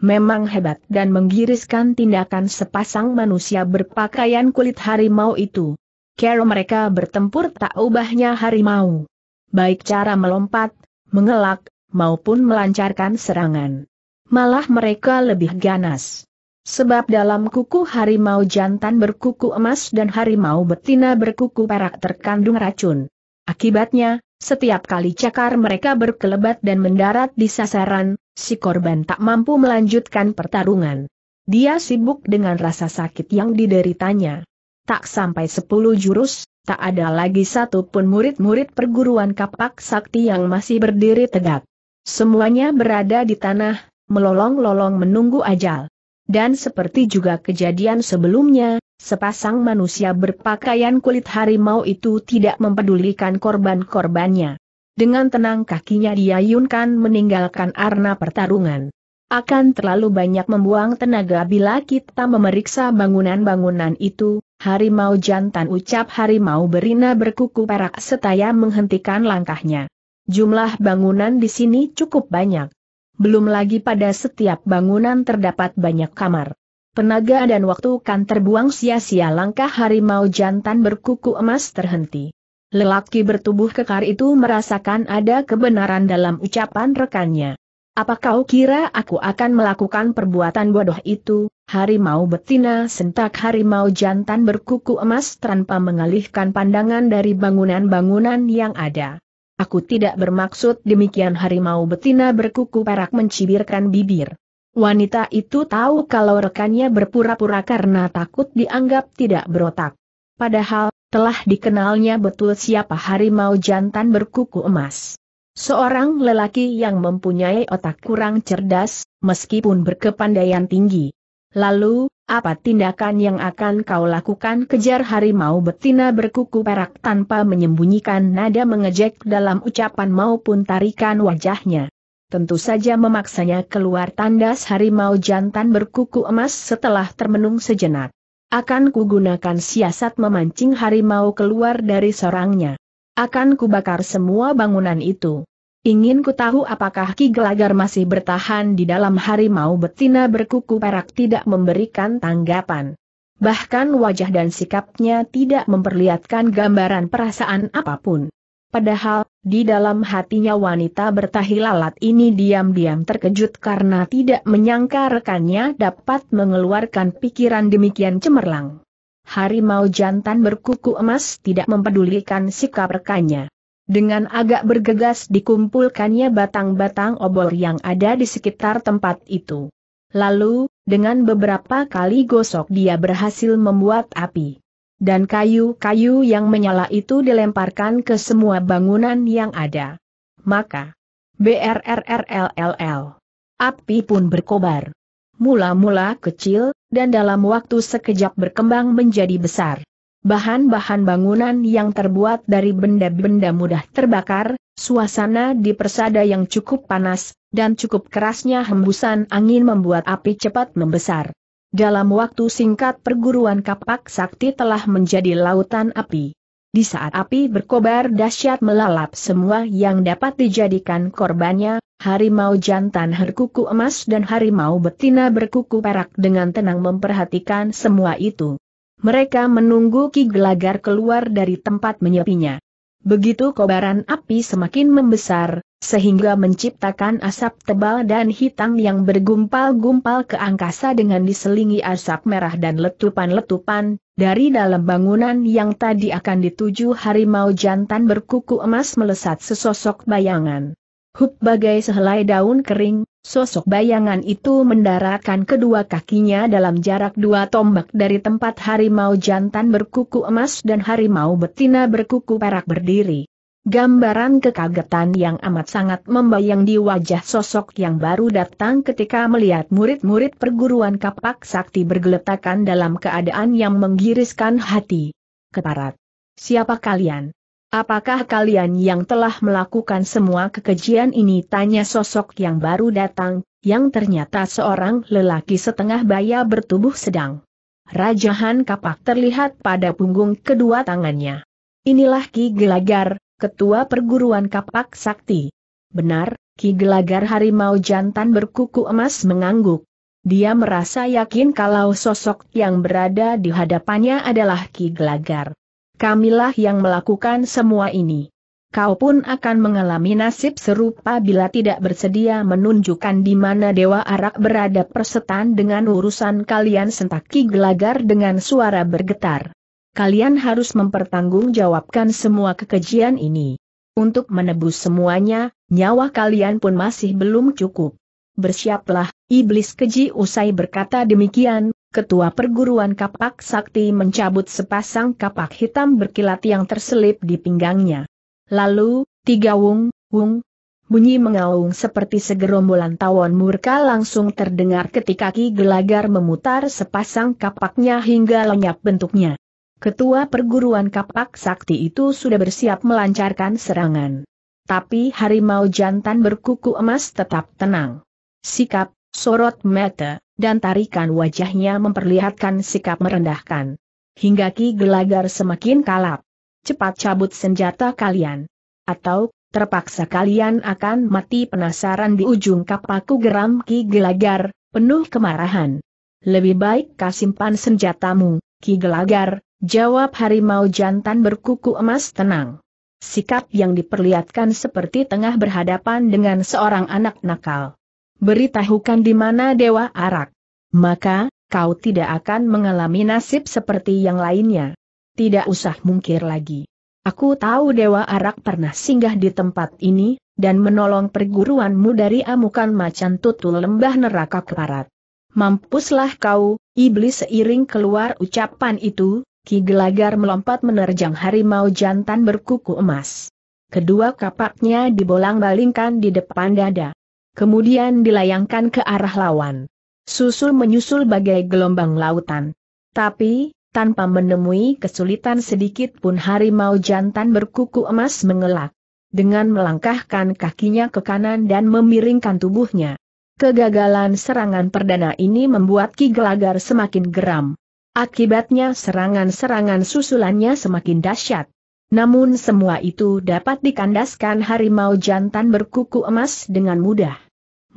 Memang hebat dan menggiriskan tindakan sepasang manusia berpakaian kulit harimau itu. Kero mereka bertempur tak ubahnya harimau. Baik cara melompat, mengelak, maupun melancarkan serangan. Malah mereka lebih ganas. Sebab dalam kuku harimau jantan berkuku emas dan harimau betina berkuku perak terkandung racun. Akibatnya, setiap kali cakar mereka berkelebat dan mendarat di sasaran, si korban tak mampu melanjutkan pertarungan. Dia sibuk dengan rasa sakit yang dideritanya. Tak sampai sepuluh jurus, tak ada lagi satu pun murid-murid perguruan kapak sakti yang masih berdiri tegak. Semuanya berada di tanah, melolong-lolong menunggu ajal. Dan seperti juga kejadian sebelumnya, sepasang manusia berpakaian kulit harimau itu tidak mempedulikan korban-korbannya. Dengan tenang kakinya diayunkan meninggalkan arna pertarungan. Akan terlalu banyak membuang tenaga bila kita memeriksa bangunan-bangunan itu, harimau jantan ucap harimau berina berkuku perak setaya menghentikan langkahnya jumlah bangunan di sini cukup banyak. Belum lagi pada setiap bangunan terdapat banyak kamar. Penaga dan waktu kan terbuang sia-sia langkah harimau jantan berkuku emas terhenti. Lelaki bertubuh kekar itu merasakan ada kebenaran dalam ucapan rekannya. Apa kau kira aku akan melakukan perbuatan bodoh itu? Harimau betina sentak harimau jantan berkuku emas tanpa mengalihkan pandangan dari bangunan-bangunan yang ada. Aku tidak bermaksud demikian harimau betina berkuku perak mencibirkan bibir. Wanita itu tahu kalau rekannya berpura-pura karena takut dianggap tidak berotak. Padahal, telah dikenalnya betul siapa harimau jantan berkuku emas. Seorang lelaki yang mempunyai otak kurang cerdas, meskipun berkepandaian tinggi. Lalu, apa tindakan yang akan kau lakukan kejar harimau betina berkuku perak tanpa menyembunyikan nada mengejek dalam ucapan maupun tarikan wajahnya. Tentu saja memaksanya keluar tandas harimau jantan berkuku emas setelah termenung sejenak. Akan kugunakan siasat memancing harimau keluar dari sarangnya. Akan kubakar semua bangunan itu. Ingin ku tahu apakah Ki Gelagar masih bertahan di dalam harimau betina berkuku perak tidak memberikan tanggapan. Bahkan wajah dan sikapnya tidak memperlihatkan gambaran perasaan apapun. Padahal, di dalam hatinya wanita bertahi lalat ini diam-diam terkejut karena tidak menyangka rekannya dapat mengeluarkan pikiran demikian cemerlang. Harimau jantan berkuku emas tidak mempedulikan sikap rekannya. Dengan agak bergegas dikumpulkannya batang-batang obor yang ada di sekitar tempat itu. Lalu, dengan beberapa kali gosok dia berhasil membuat api. Dan kayu-kayu yang menyala itu dilemparkan ke semua bangunan yang ada. Maka, BRRRLLL. Api pun berkobar. Mula-mula kecil, dan dalam waktu sekejap berkembang menjadi besar bahan-bahan bangunan yang terbuat dari benda-benda mudah terbakar, suasana di persada yang cukup panas, dan cukup kerasnya hembusan angin membuat api cepat membesar. Dalam waktu singkat perguruan kapak sakti telah menjadi lautan api. Di saat api berkobar dahsyat melalap semua yang dapat dijadikan korbannya, harimau jantan berkuku emas dan harimau betina berkuku perak dengan tenang memperhatikan semua itu mereka menunggu Ki Gelagar keluar dari tempat menyepinya. Begitu kobaran api semakin membesar, sehingga menciptakan asap tebal dan hitam yang bergumpal-gumpal ke angkasa dengan diselingi asap merah dan letupan-letupan, dari dalam bangunan yang tadi akan dituju harimau jantan berkuku emas melesat sesosok bayangan. Hup bagai sehelai daun kering, sosok bayangan itu mendaratkan kedua kakinya dalam jarak dua tombak dari tempat harimau jantan berkuku emas dan harimau betina berkuku perak berdiri. Gambaran kekagetan yang amat sangat membayang di wajah sosok yang baru datang ketika melihat murid-murid perguruan kapak sakti bergeletakan dalam keadaan yang menggiriskan hati. Keparat. Siapa kalian? Apakah kalian yang telah melakukan semua kekejian ini? Tanya sosok yang baru datang, yang ternyata seorang lelaki setengah baya bertubuh sedang. Rajahan Kapak terlihat pada punggung kedua tangannya. Inilah Ki Gelagar, ketua perguruan Kapak Sakti. Benar, Ki Gelagar harimau jantan berkuku emas mengangguk. Dia merasa yakin kalau sosok yang berada di hadapannya adalah Ki Gelagar kamilah yang melakukan semua ini. Kau pun akan mengalami nasib serupa bila tidak bersedia menunjukkan di mana Dewa Arak berada persetan dengan urusan kalian sentaki gelagar dengan suara bergetar. Kalian harus mempertanggungjawabkan semua kekejian ini. Untuk menebus semuanya, nyawa kalian pun masih belum cukup. Bersiaplah, iblis keji usai berkata demikian, ketua perguruan kapak sakti mencabut sepasang kapak hitam berkilat yang terselip di pinggangnya. Lalu, tiga wung, wung, Bunyi mengaung seperti segerombolan tawon murka langsung terdengar ketika Ki Gelagar memutar sepasang kapaknya hingga lenyap bentuknya. Ketua perguruan kapak sakti itu sudah bersiap melancarkan serangan. Tapi harimau jantan berkuku emas tetap tenang. Sikap, sorot mata, dan tarikan wajahnya memperlihatkan sikap merendahkan. Hingga Ki Gelagar semakin kalap. Cepat cabut senjata kalian. Atau, terpaksa kalian akan mati penasaran di ujung kapaku geram Ki Gelagar, penuh kemarahan. Lebih baik kau simpan senjatamu, Ki Gelagar, jawab harimau jantan berkuku emas tenang. Sikap yang diperlihatkan seperti tengah berhadapan dengan seorang anak nakal beritahukan di mana Dewa Arak. Maka, kau tidak akan mengalami nasib seperti yang lainnya. Tidak usah mungkir lagi. Aku tahu Dewa Arak pernah singgah di tempat ini, dan menolong perguruanmu dari amukan macan tutul lembah neraka keparat. Mampuslah kau, iblis seiring keluar ucapan itu, Ki Gelagar melompat menerjang harimau jantan berkuku emas. Kedua kapaknya dibolang-balingkan di depan dada kemudian dilayangkan ke arah lawan. Susul menyusul bagai gelombang lautan. Tapi, tanpa menemui kesulitan sedikit pun harimau jantan berkuku emas mengelak. Dengan melangkahkan kakinya ke kanan dan memiringkan tubuhnya. Kegagalan serangan perdana ini membuat Ki Gelagar semakin geram. Akibatnya serangan-serangan susulannya semakin dahsyat. Namun semua itu dapat dikandaskan harimau jantan berkuku emas dengan mudah.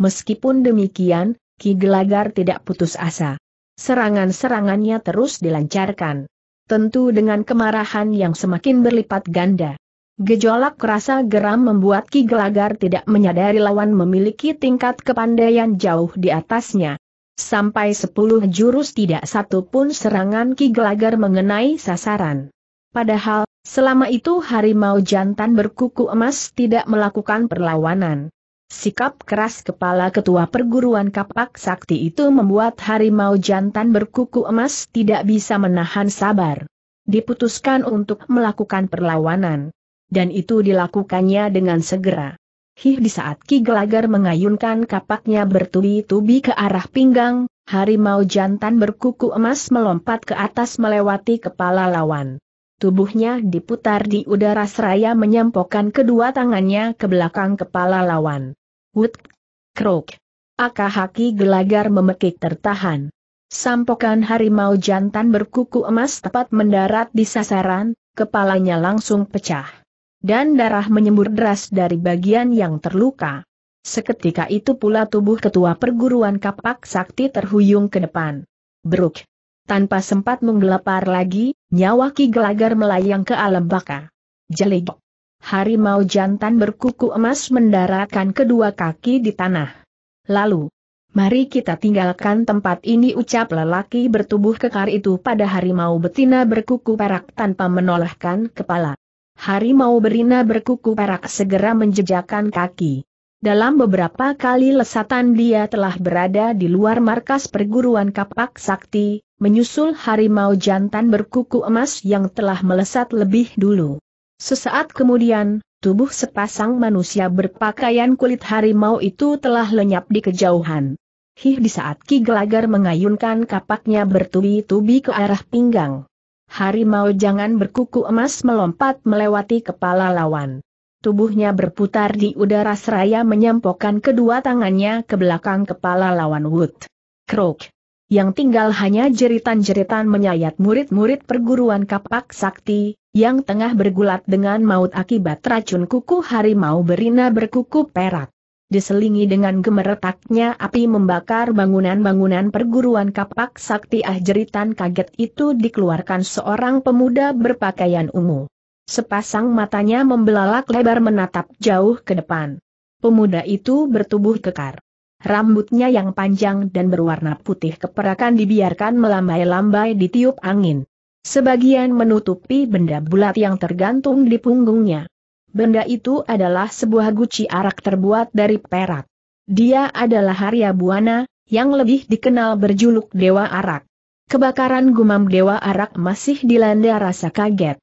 Meskipun demikian, Ki Gelagar tidak putus asa. Serangan-serangannya terus dilancarkan. Tentu dengan kemarahan yang semakin berlipat ganda. Gejolak rasa geram membuat Ki Gelagar tidak menyadari lawan memiliki tingkat kepandaian jauh di atasnya. Sampai sepuluh jurus tidak satu pun serangan Ki Gelagar mengenai sasaran. Padahal, selama itu harimau jantan berkuku emas tidak melakukan perlawanan. Sikap keras kepala ketua perguruan kapak sakti itu membuat harimau jantan berkuku emas tidak bisa menahan sabar. Diputuskan untuk melakukan perlawanan. Dan itu dilakukannya dengan segera. Hih di saat Ki Gelagar mengayunkan kapaknya bertubi-tubi ke arah pinggang, harimau jantan berkuku emas melompat ke atas melewati kepala lawan. Tubuhnya diputar di udara seraya menyempokkan kedua tangannya ke belakang kepala lawan. Wood. Krok. Akahaki gelagar memekik tertahan. Sampokan harimau jantan berkuku emas tepat mendarat di sasaran, kepalanya langsung pecah. Dan darah menyembur deras dari bagian yang terluka. Seketika itu pula tubuh ketua perguruan kapak sakti terhuyung ke depan. Bruk. Tanpa sempat menggelapar lagi, nyawa Ki Gelagar melayang ke alam baka. Jelik harimau jantan berkuku emas mendaratkan kedua kaki di tanah. Lalu, mari kita tinggalkan tempat ini ucap lelaki bertubuh kekar itu pada harimau betina berkuku perak tanpa menolehkan kepala. Harimau berina berkuku perak segera menjejakkan kaki. Dalam beberapa kali lesatan dia telah berada di luar markas perguruan kapak sakti, menyusul harimau jantan berkuku emas yang telah melesat lebih dulu. Sesaat kemudian, tubuh sepasang manusia berpakaian kulit harimau itu telah lenyap di kejauhan. Hih di saat Ki Gelagar mengayunkan kapaknya bertubi-tubi ke arah pinggang. Harimau jangan berkuku emas melompat melewati kepala lawan. Tubuhnya berputar di udara seraya menyempokkan kedua tangannya ke belakang kepala lawan Wood. Krok yang tinggal hanya jeritan-jeritan menyayat murid-murid perguruan kapak sakti, yang tengah bergulat dengan maut akibat racun kuku harimau berina berkuku perak. Diselingi dengan gemeretaknya api membakar bangunan-bangunan perguruan kapak sakti ah jeritan kaget itu dikeluarkan seorang pemuda berpakaian ungu. Sepasang matanya membelalak lebar menatap jauh ke depan. Pemuda itu bertubuh kekar. Rambutnya yang panjang dan berwarna putih keperakan dibiarkan melambai-lambai di tiup angin. Sebagian menutupi benda bulat yang tergantung di punggungnya. Benda itu adalah sebuah guci arak terbuat dari perak. Dia adalah Harya Buana, yang lebih dikenal berjuluk Dewa Arak. Kebakaran gumam Dewa Arak masih dilanda rasa kaget.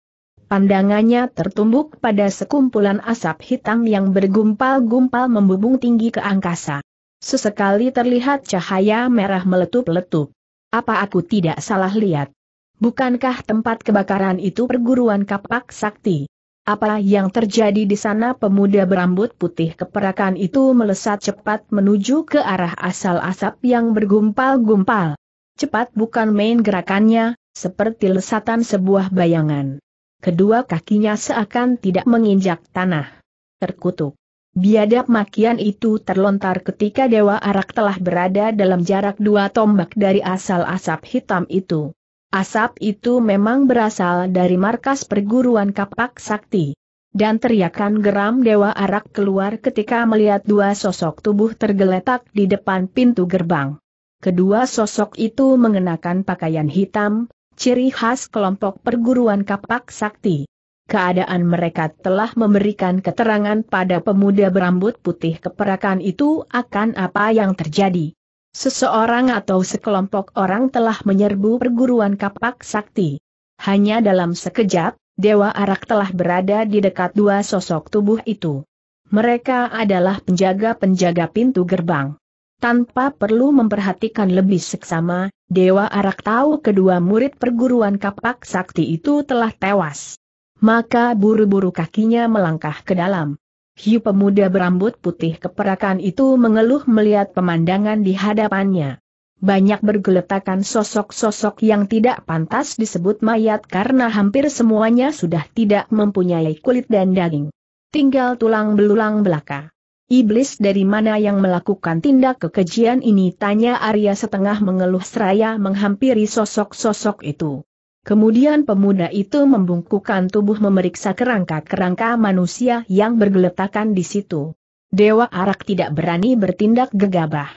Pandangannya tertumbuk pada sekumpulan asap hitam yang bergumpal-gumpal membubung tinggi ke angkasa. Sesekali terlihat cahaya merah meletup-letup. Apa aku tidak salah lihat? Bukankah tempat kebakaran itu perguruan kapak sakti? Apa yang terjadi di sana pemuda berambut putih keperakan itu melesat cepat menuju ke arah asal asap yang bergumpal-gumpal. Cepat bukan main gerakannya, seperti lesatan sebuah bayangan. Kedua kakinya seakan tidak menginjak tanah. Terkutuk. Biadab makian itu terlontar ketika Dewa Arak telah berada dalam jarak dua tombak dari asal asap hitam itu. Asap itu memang berasal dari markas perguruan kapak sakti. Dan teriakan geram Dewa Arak keluar ketika melihat dua sosok tubuh tergeletak di depan pintu gerbang. Kedua sosok itu mengenakan pakaian hitam, ciri khas kelompok perguruan kapak sakti keadaan mereka telah memberikan keterangan pada pemuda berambut putih keperakan itu akan apa yang terjadi. Seseorang atau sekelompok orang telah menyerbu perguruan kapak sakti. Hanya dalam sekejap, Dewa Arak telah berada di dekat dua sosok tubuh itu. Mereka adalah penjaga-penjaga pintu gerbang. Tanpa perlu memperhatikan lebih seksama, Dewa Arak tahu kedua murid perguruan kapak sakti itu telah tewas maka buru-buru kakinya melangkah ke dalam. Hiu pemuda berambut putih keperakan itu mengeluh melihat pemandangan di hadapannya. Banyak bergeletakan sosok-sosok yang tidak pantas disebut mayat karena hampir semuanya sudah tidak mempunyai kulit dan daging. Tinggal tulang belulang belaka. Iblis dari mana yang melakukan tindak kekejian ini tanya Arya setengah mengeluh seraya menghampiri sosok-sosok itu. Kemudian pemuda itu membungkukkan tubuh memeriksa kerangka-kerangka manusia yang bergeletakan di situ. Dewa Arak tidak berani bertindak gegabah.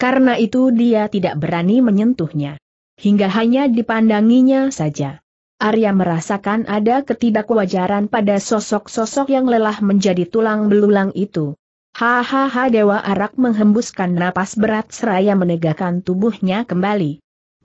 Karena itu dia tidak berani menyentuhnya. Hingga hanya dipandanginya saja. Arya merasakan ada ketidakwajaran pada sosok-sosok yang lelah menjadi tulang belulang itu. Hahaha Dewa Arak menghembuskan napas berat seraya menegakkan tubuhnya kembali.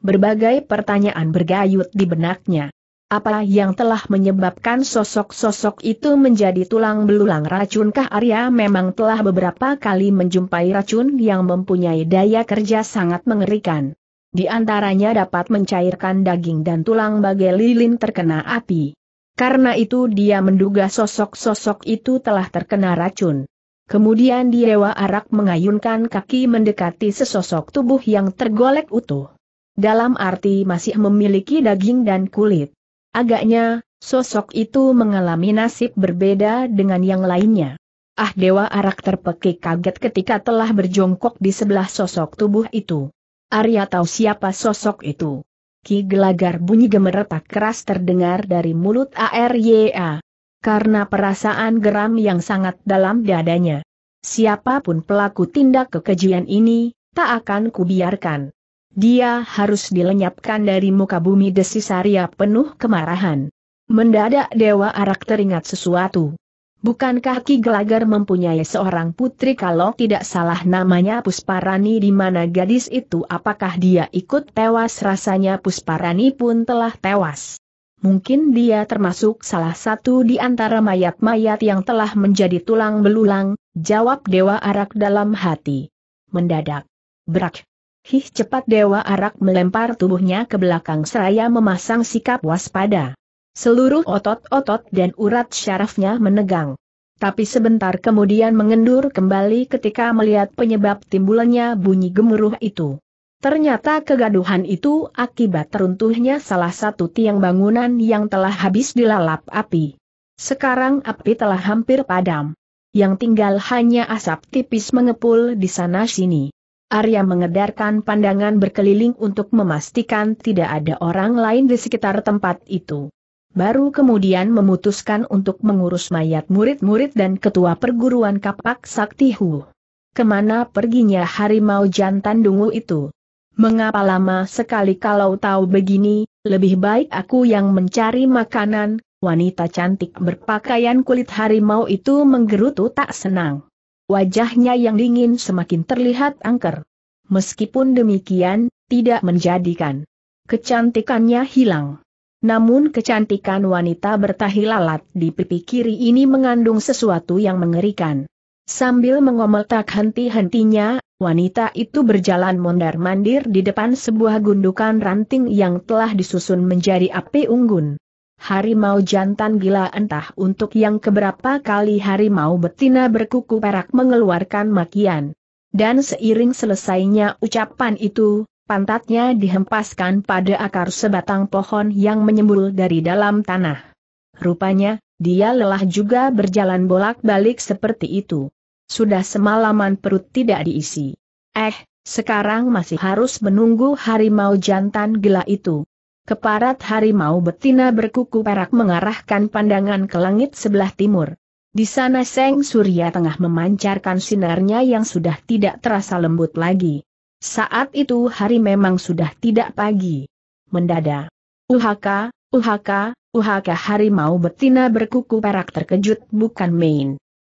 Berbagai pertanyaan bergayut di benaknya. Apa yang telah menyebabkan sosok-sosok itu menjadi tulang belulang racunkah Arya memang telah beberapa kali menjumpai racun yang mempunyai daya kerja sangat mengerikan. Di antaranya dapat mencairkan daging dan tulang bagai lilin terkena api. Karena itu dia menduga sosok-sosok itu telah terkena racun. Kemudian Dewa Arak mengayunkan kaki mendekati sesosok tubuh yang tergolek utuh dalam arti masih memiliki daging dan kulit. Agaknya, sosok itu mengalami nasib berbeda dengan yang lainnya. Ah Dewa Arak terpekik kaget ketika telah berjongkok di sebelah sosok tubuh itu. Arya tahu siapa sosok itu. Ki gelagar bunyi gemeretak keras terdengar dari mulut Arya. Karena perasaan geram yang sangat dalam dadanya. Siapapun pelaku tindak kekejian ini, tak akan kubiarkan. Dia harus dilenyapkan dari muka bumi desisaria penuh kemarahan. Mendadak Dewa Arak teringat sesuatu. Bukankah Ki Gelagar mempunyai seorang putri kalau tidak salah namanya Pusparani di mana gadis itu apakah dia ikut tewas rasanya Pusparani pun telah tewas. Mungkin dia termasuk salah satu di antara mayat-mayat yang telah menjadi tulang belulang, jawab Dewa Arak dalam hati. Mendadak. Brak. Hih cepat Dewa Arak melempar tubuhnya ke belakang seraya memasang sikap waspada. Seluruh otot-otot dan urat syarafnya menegang. Tapi sebentar kemudian mengendur kembali ketika melihat penyebab timbulnya bunyi gemuruh itu. Ternyata kegaduhan itu akibat teruntuhnya salah satu tiang bangunan yang telah habis dilalap api. Sekarang api telah hampir padam. Yang tinggal hanya asap tipis mengepul di sana-sini. Arya mengedarkan pandangan berkeliling untuk memastikan tidak ada orang lain di sekitar tempat itu. Baru kemudian memutuskan untuk mengurus mayat murid-murid dan ketua perguruan kapak Sakti Hu. Kemana perginya harimau jantan dungu itu? Mengapa lama sekali kalau tahu begini, lebih baik aku yang mencari makanan, wanita cantik berpakaian kulit harimau itu menggerutu tak senang. Wajahnya yang dingin semakin terlihat angker. Meskipun demikian, tidak menjadikan kecantikannya hilang. Namun kecantikan wanita bertahilalat di pipi kiri ini mengandung sesuatu yang mengerikan. Sambil mengomel tak henti-hentinya, wanita itu berjalan mondar-mandir di depan sebuah gundukan ranting yang telah disusun menjadi api unggun harimau jantan gila entah untuk yang keberapa kali harimau betina berkuku perak mengeluarkan makian. Dan seiring selesainya ucapan itu, pantatnya dihempaskan pada akar sebatang pohon yang menyembul dari dalam tanah. Rupanya, dia lelah juga berjalan bolak-balik seperti itu. Sudah semalaman perut tidak diisi. Eh, sekarang masih harus menunggu harimau jantan gila itu keparat harimau betina berkuku perak mengarahkan pandangan ke langit sebelah timur. Di sana Seng Surya tengah memancarkan sinarnya yang sudah tidak terasa lembut lagi. Saat itu hari memang sudah tidak pagi. Mendada. Uhaka, uhaka, uhaka harimau betina berkuku perak terkejut bukan main.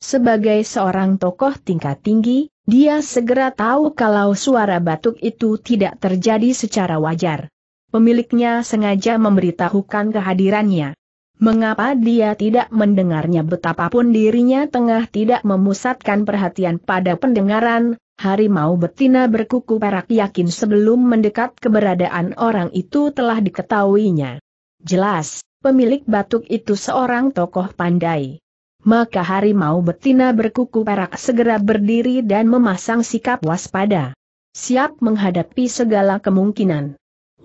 Sebagai seorang tokoh tingkat tinggi, dia segera tahu kalau suara batuk itu tidak terjadi secara wajar. Pemiliknya sengaja memberitahukan kehadirannya. Mengapa dia tidak mendengarnya betapapun dirinya tengah tidak memusatkan perhatian pada pendengaran, harimau betina berkuku perak yakin sebelum mendekat keberadaan orang itu telah diketahuinya. Jelas, pemilik batuk itu seorang tokoh pandai. Maka harimau betina berkuku perak segera berdiri dan memasang sikap waspada. Siap menghadapi segala kemungkinan.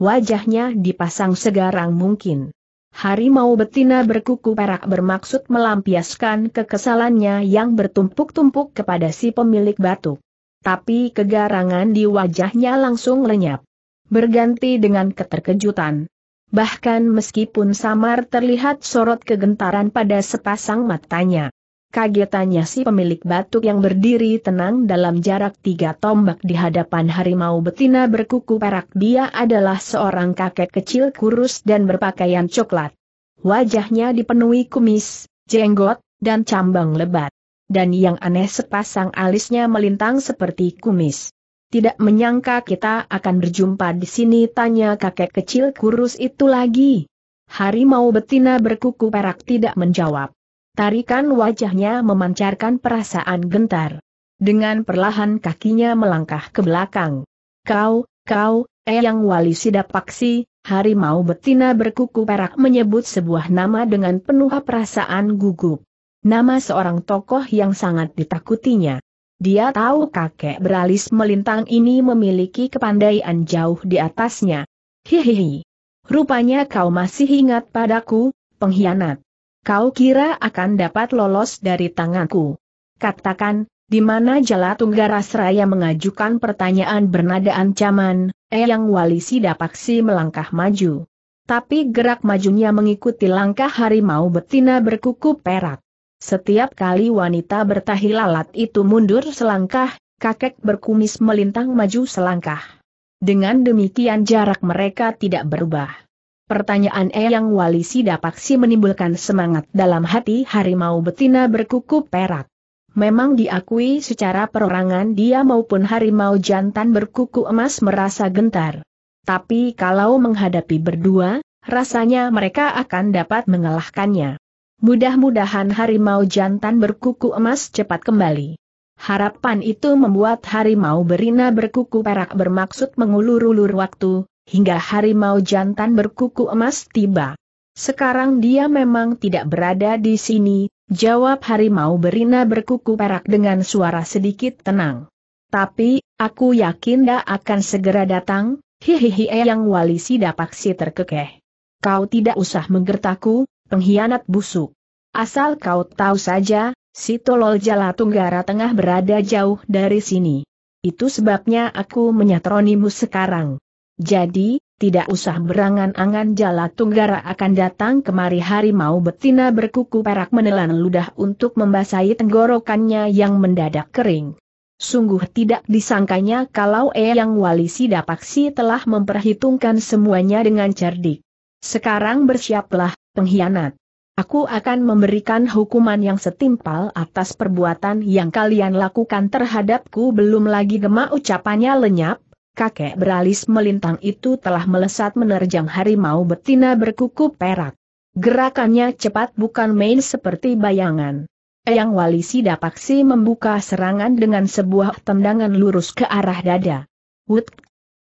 Wajahnya dipasang segarang mungkin. Harimau betina berkuku perak bermaksud melampiaskan kekesalannya yang bertumpuk-tumpuk kepada si pemilik batu. Tapi kegarangan di wajahnya langsung lenyap. Berganti dengan keterkejutan. Bahkan meskipun samar terlihat sorot kegentaran pada sepasang matanya. Kagetannya si pemilik batuk yang berdiri tenang dalam jarak tiga tombak di hadapan harimau betina berkuku perak dia adalah seorang kakek kecil kurus dan berpakaian coklat. Wajahnya dipenuhi kumis, jenggot, dan cambang lebat. Dan yang aneh sepasang alisnya melintang seperti kumis. Tidak menyangka kita akan berjumpa di sini tanya kakek kecil kurus itu lagi. Harimau betina berkuku perak tidak menjawab. Tarikan wajahnya memancarkan perasaan gentar. Dengan perlahan kakinya melangkah ke belakang. Kau, kau, Eyang Wali Sidapaksi, harimau betina berkuku perak menyebut sebuah nama dengan penuh perasaan gugup. Nama seorang tokoh yang sangat ditakutinya. Dia tahu kakek beralis melintang ini memiliki kepandaian jauh di atasnya. Hihihi. Rupanya kau masih ingat padaku, pengkhianat. Kau kira akan dapat lolos dari tanganku? Katakan, di mana jala Tunggara Seraya mengajukan pertanyaan bernada ancaman, Eyang Wali Sidapaksi melangkah maju. Tapi gerak majunya mengikuti langkah harimau betina berkuku perak. Setiap kali wanita bertahi lalat itu mundur selangkah, kakek berkumis melintang maju selangkah. Dengan demikian jarak mereka tidak berubah. Pertanyaan E yang Wali Sida Paksi menimbulkan semangat dalam hati harimau betina berkuku perak. Memang diakui secara perorangan dia maupun harimau jantan berkuku emas merasa gentar. Tapi kalau menghadapi berdua, rasanya mereka akan dapat mengalahkannya. Mudah-mudahan harimau jantan berkuku emas cepat kembali. Harapan itu membuat harimau berina berkuku perak bermaksud mengulur-ulur waktu, hingga harimau jantan berkuku emas tiba. Sekarang dia memang tidak berada di sini, jawab harimau berina berkuku perak dengan suara sedikit tenang. Tapi, aku yakin dia akan segera datang, hihihi yang wali si dapaksi terkekeh. Kau tidak usah menggertaku, pengkhianat busuk. Asal kau tahu saja, si tolol jala tunggara tengah berada jauh dari sini. Itu sebabnya aku menyatronimu sekarang. Jadi, tidak usah berangan-angan jala tunggara akan datang kemari hari mau betina berkuku perak menelan ludah untuk membasahi tenggorokannya yang mendadak kering. Sungguh tidak disangkanya kalau Eyang Wali dapaksi telah memperhitungkan semuanya dengan cerdik. Sekarang bersiaplah, pengkhianat. Aku akan memberikan hukuman yang setimpal atas perbuatan yang kalian lakukan terhadapku belum lagi gema ucapannya lenyap, kakek beralis melintang itu telah melesat menerjang harimau betina berkuku perak. Gerakannya cepat bukan main seperti bayangan. Eyang Wali Sidapaksi membuka serangan dengan sebuah tendangan lurus ke arah dada. Wut!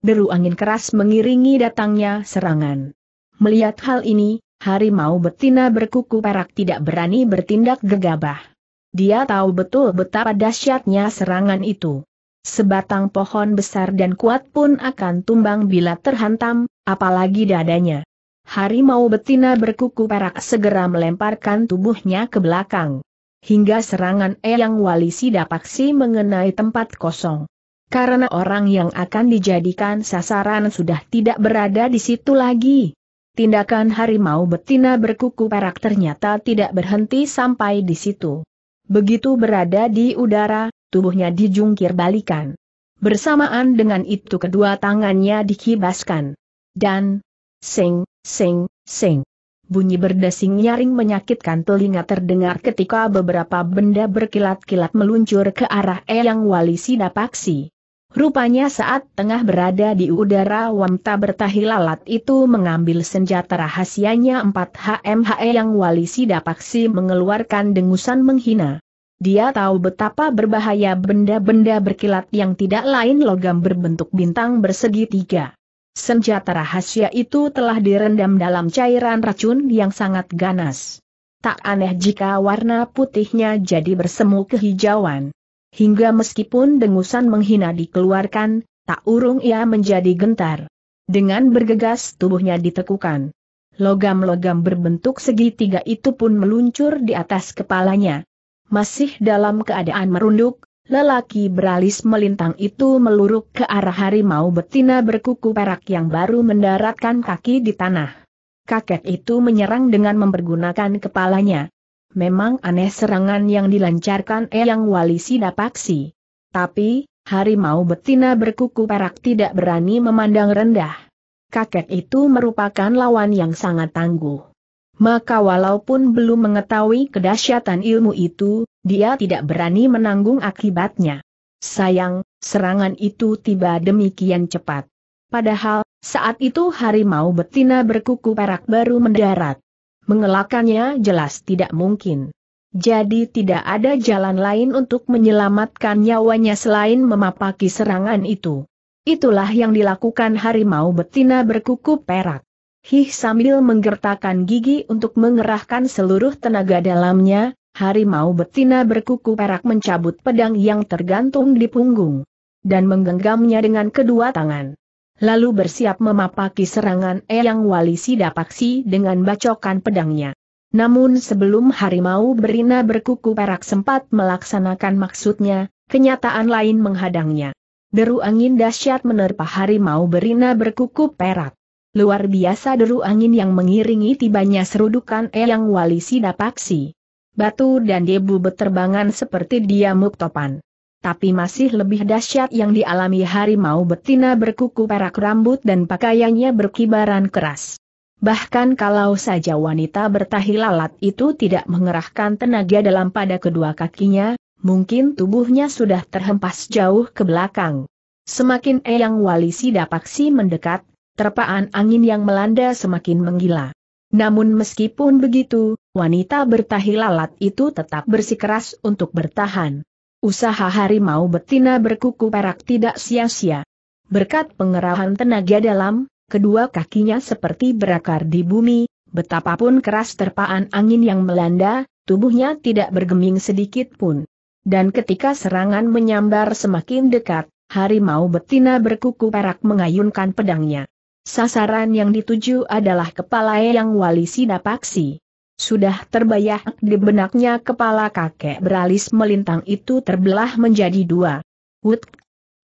Deru angin keras mengiringi datangnya serangan. Melihat hal ini, harimau betina berkuku perak tidak berani bertindak gegabah. Dia tahu betul betapa dahsyatnya serangan itu sebatang pohon besar dan kuat pun akan tumbang bila terhantam, apalagi dadanya. Harimau betina berkuku perak segera melemparkan tubuhnya ke belakang. Hingga serangan Eyang Walisi Dapaksi mengenai tempat kosong. Karena orang yang akan dijadikan sasaran sudah tidak berada di situ lagi. Tindakan harimau betina berkuku perak ternyata tidak berhenti sampai di situ. Begitu berada di udara, tubuhnya dijungkir balikan. Bersamaan dengan itu kedua tangannya dikibaskan. Dan, sing, sing, sing. Bunyi berdesing nyaring menyakitkan telinga terdengar ketika beberapa benda berkilat-kilat meluncur ke arah Eyang Wali Sidapaksi. Rupanya saat tengah berada di udara Wamta bertahi lalat itu mengambil senjata rahasianya 4 HMH Eyang Wali Sidapaksi mengeluarkan dengusan menghina. Dia tahu betapa berbahaya benda-benda berkilat yang tidak lain logam berbentuk bintang bersegi tiga. Senjata rahasia itu telah direndam dalam cairan racun yang sangat ganas. Tak aneh jika warna putihnya jadi bersemu kehijauan. Hingga meskipun dengusan menghina dikeluarkan, tak urung ia menjadi gentar. Dengan bergegas tubuhnya ditekukan. Logam-logam berbentuk segitiga itu pun meluncur di atas kepalanya masih dalam keadaan merunduk, lelaki beralis melintang itu meluruk ke arah harimau betina berkuku perak yang baru mendaratkan kaki di tanah. Kakek itu menyerang dengan mempergunakan kepalanya. Memang aneh serangan yang dilancarkan Eyang Wali Sidapaksi. Tapi, harimau betina berkuku perak tidak berani memandang rendah. Kakek itu merupakan lawan yang sangat tangguh. Maka walaupun belum mengetahui kedahsyatan ilmu itu, dia tidak berani menanggung akibatnya. Sayang, serangan itu tiba demikian cepat. Padahal, saat itu harimau betina berkuku perak baru mendarat. Mengelakannya jelas tidak mungkin. Jadi tidak ada jalan lain untuk menyelamatkan nyawanya selain memapaki serangan itu. Itulah yang dilakukan harimau betina berkuku perak. Hih sambil menggertakkan gigi untuk mengerahkan seluruh tenaga dalamnya, harimau betina berkuku perak mencabut pedang yang tergantung di punggung. Dan menggenggamnya dengan kedua tangan. Lalu bersiap memapaki serangan Eyang Wali Sidapaksi dengan bacokan pedangnya. Namun sebelum harimau berina berkuku perak sempat melaksanakan maksudnya, kenyataan lain menghadangnya. Deru angin dahsyat menerpa harimau berina berkuku perak luar biasa deru angin yang mengiringi tibanya serudukan Eyang Wali Sidapaksi. Batu dan debu beterbangan seperti diamuk topan. Tapi masih lebih dahsyat yang dialami harimau betina berkuku perak rambut dan pakaiannya berkibaran keras. Bahkan kalau saja wanita bertahi lalat itu tidak mengerahkan tenaga dalam pada kedua kakinya, mungkin tubuhnya sudah terhempas jauh ke belakang. Semakin Eyang Walisi Dapaksi mendekat, terpaan angin yang melanda semakin menggila. Namun meskipun begitu, wanita bertahi lalat itu tetap bersikeras untuk bertahan. Usaha harimau betina berkuku perak tidak sia-sia. Berkat pengerahan tenaga dalam, kedua kakinya seperti berakar di bumi, betapapun keras terpaan angin yang melanda, tubuhnya tidak bergeming sedikit pun. Dan ketika serangan menyambar semakin dekat, harimau betina berkuku perak mengayunkan pedangnya. Sasaran yang dituju adalah kepala yang wali Sinapaksi. Sudah terbayang di benaknya kepala kakek beralis melintang itu terbelah menjadi dua. Wut!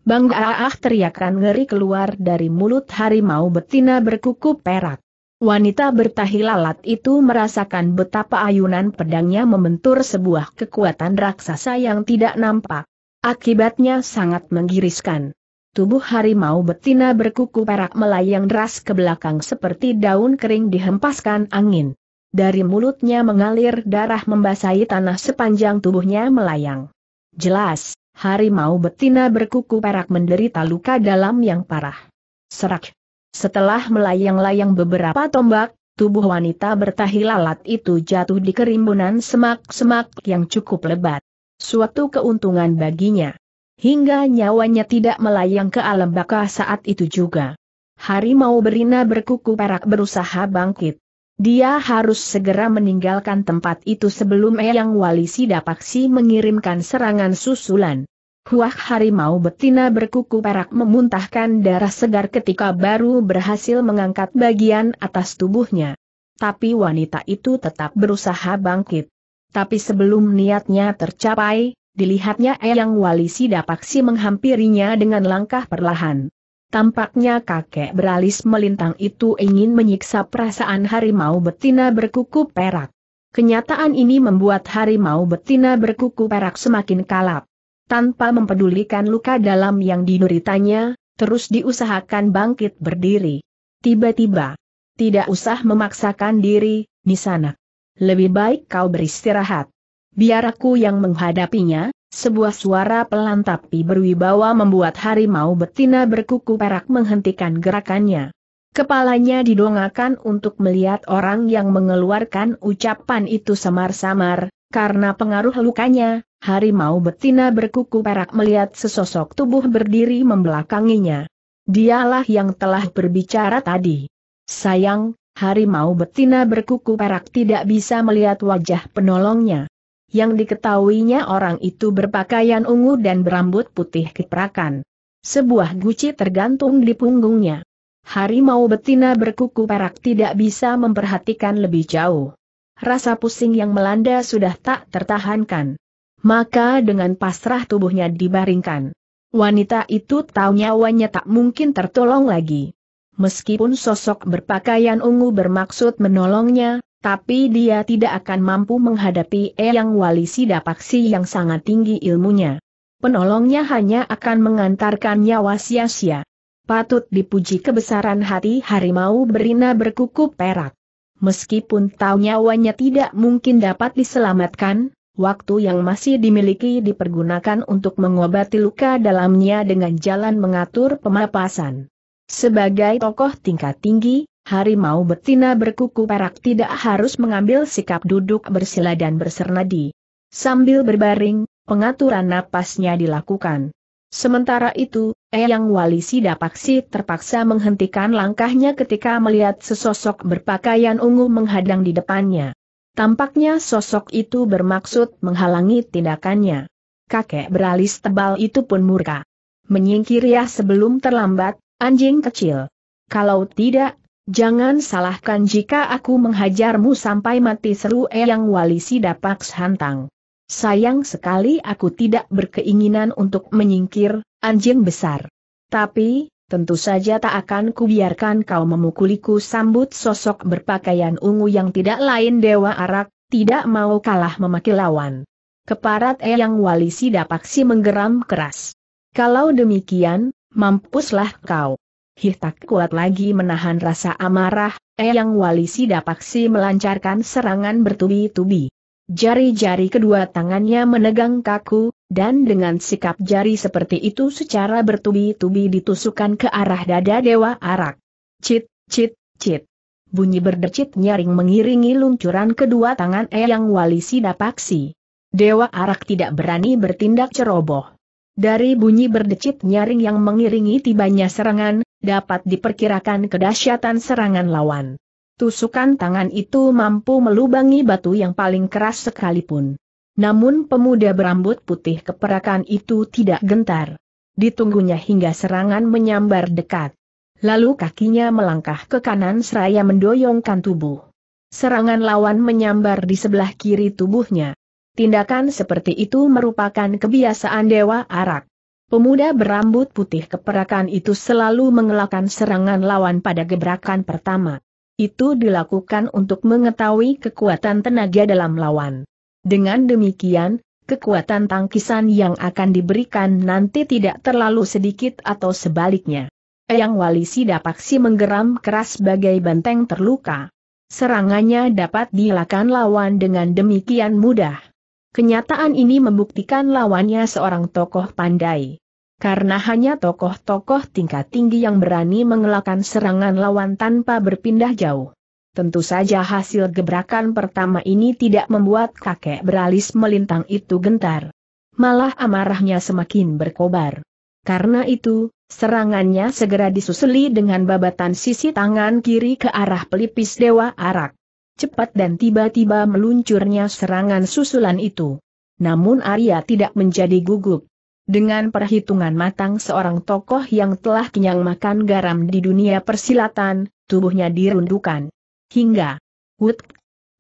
Banggaah teriakan ngeri keluar dari mulut harimau betina berkuku perak. Wanita bertahi lalat itu merasakan betapa ayunan pedangnya membentur sebuah kekuatan raksasa yang tidak nampak. Akibatnya sangat menggiriskan. Tubuh harimau betina berkuku perak melayang deras ke belakang seperti daun kering dihempaskan angin. Dari mulutnya mengalir darah membasahi tanah sepanjang tubuhnya melayang. Jelas, harimau betina berkuku perak menderita luka dalam yang parah. Serak. Setelah melayang-layang beberapa tombak, tubuh wanita bertahi lalat itu jatuh di kerimbunan semak-semak yang cukup lebat. Suatu keuntungan baginya. Hingga nyawanya tidak melayang ke alam baka saat itu juga. Harimau berina berkuku perak berusaha bangkit. Dia harus segera meninggalkan tempat itu sebelum Eyang walisi Sidapaksi mengirimkan serangan susulan. Huah harimau betina berkuku perak memuntahkan darah segar ketika baru berhasil mengangkat bagian atas tubuhnya. Tapi wanita itu tetap berusaha bangkit. Tapi sebelum niatnya tercapai, dilihatnya Eyang Wali Sidapaksi menghampirinya dengan langkah perlahan. Tampaknya kakek beralis melintang itu ingin menyiksa perasaan harimau betina berkuku perak. Kenyataan ini membuat harimau betina berkuku perak semakin kalap. Tanpa mempedulikan luka dalam yang dideritanya, terus diusahakan bangkit berdiri. Tiba-tiba, tidak usah memaksakan diri, Nisanak. Lebih baik kau beristirahat. Biar aku yang menghadapinya, sebuah suara pelan tapi berwibawa membuat harimau betina berkuku perak menghentikan gerakannya. Kepalanya didongakan untuk melihat orang yang mengeluarkan ucapan itu samar-samar, karena pengaruh lukanya, harimau betina berkuku perak melihat sesosok tubuh berdiri membelakanginya. Dialah yang telah berbicara tadi. Sayang, harimau betina berkuku perak tidak bisa melihat wajah penolongnya yang diketahuinya orang itu berpakaian ungu dan berambut putih keprakan. Sebuah guci tergantung di punggungnya. Harimau betina berkuku perak tidak bisa memperhatikan lebih jauh. Rasa pusing yang melanda sudah tak tertahankan. Maka dengan pasrah tubuhnya dibaringkan. Wanita itu tahu nyawanya tak mungkin tertolong lagi. Meskipun sosok berpakaian ungu bermaksud menolongnya, tapi dia tidak akan mampu menghadapi Eyang Wali Sidapaksi yang sangat tinggi ilmunya. Penolongnya hanya akan mengantarkan nyawa sia-sia. Patut dipuji kebesaran hati harimau berina berkuku perak. Meskipun tahu nyawanya tidak mungkin dapat diselamatkan, waktu yang masih dimiliki dipergunakan untuk mengobati luka dalamnya dengan jalan mengatur pemapasan. Sebagai tokoh tingkat tinggi, harimau betina berkuku perak tidak harus mengambil sikap duduk bersila dan bersernadi. Sambil berbaring, pengaturan napasnya dilakukan. Sementara itu, Eyang Wali Sidapaksi terpaksa menghentikan langkahnya ketika melihat sesosok berpakaian ungu menghadang di depannya. Tampaknya sosok itu bermaksud menghalangi tindakannya. Kakek beralis tebal itu pun murka. Menyingkir ya sebelum terlambat, anjing kecil. Kalau tidak, Jangan salahkan jika aku menghajarmu sampai mati seru Eyang Wali Sidapak hantang. Sayang sekali aku tidak berkeinginan untuk menyingkir, anjing besar. Tapi, tentu saja tak akan kubiarkan kau memukuliku sambut sosok berpakaian ungu yang tidak lain Dewa Arak, tidak mau kalah memaki lawan. Keparat Eyang Wali Sidapaksi menggeram keras. Kalau demikian, mampuslah kau. Hih tak kuat lagi menahan rasa amarah, Eyang Wali Sidapaksi melancarkan serangan bertubi-tubi. Jari-jari kedua tangannya menegang kaku, dan dengan sikap jari seperti itu secara bertubi-tubi ditusukkan ke arah dada Dewa Arak. Cit, cit, cit. Bunyi berdecit nyaring mengiringi luncuran kedua tangan Eyang Wali Sidapaksi. Dewa Arak tidak berani bertindak ceroboh. Dari bunyi berdecit nyaring yang mengiringi tibanya serangan, dapat diperkirakan kedahsyatan serangan lawan. Tusukan tangan itu mampu melubangi batu yang paling keras sekalipun. Namun pemuda berambut putih keperakan itu tidak gentar. Ditunggunya hingga serangan menyambar dekat. Lalu kakinya melangkah ke kanan seraya mendoyongkan tubuh. Serangan lawan menyambar di sebelah kiri tubuhnya. Tindakan seperti itu merupakan kebiasaan Dewa Arak. Pemuda berambut putih keperakan itu selalu mengelakkan serangan lawan pada gebrakan pertama. Itu dilakukan untuk mengetahui kekuatan tenaga dalam lawan. Dengan demikian, kekuatan tangkisan yang akan diberikan nanti tidak terlalu sedikit atau sebaliknya. Eyang Wali dapaksi menggeram keras bagai banteng terluka. Serangannya dapat dilakukan lawan dengan demikian mudah. Kenyataan ini membuktikan lawannya seorang tokoh pandai karena hanya tokoh-tokoh tingkat tinggi yang berani mengelakkan serangan lawan tanpa berpindah jauh. Tentu saja hasil gebrakan pertama ini tidak membuat kakek beralis melintang itu gentar. Malah amarahnya semakin berkobar. Karena itu, serangannya segera disusuli dengan babatan sisi tangan kiri ke arah pelipis Dewa Arak. Cepat dan tiba-tiba meluncurnya serangan susulan itu. Namun Arya tidak menjadi gugup. Dengan perhitungan matang seorang tokoh yang telah kenyang makan garam di dunia persilatan, tubuhnya dirundukan. Hingga Wut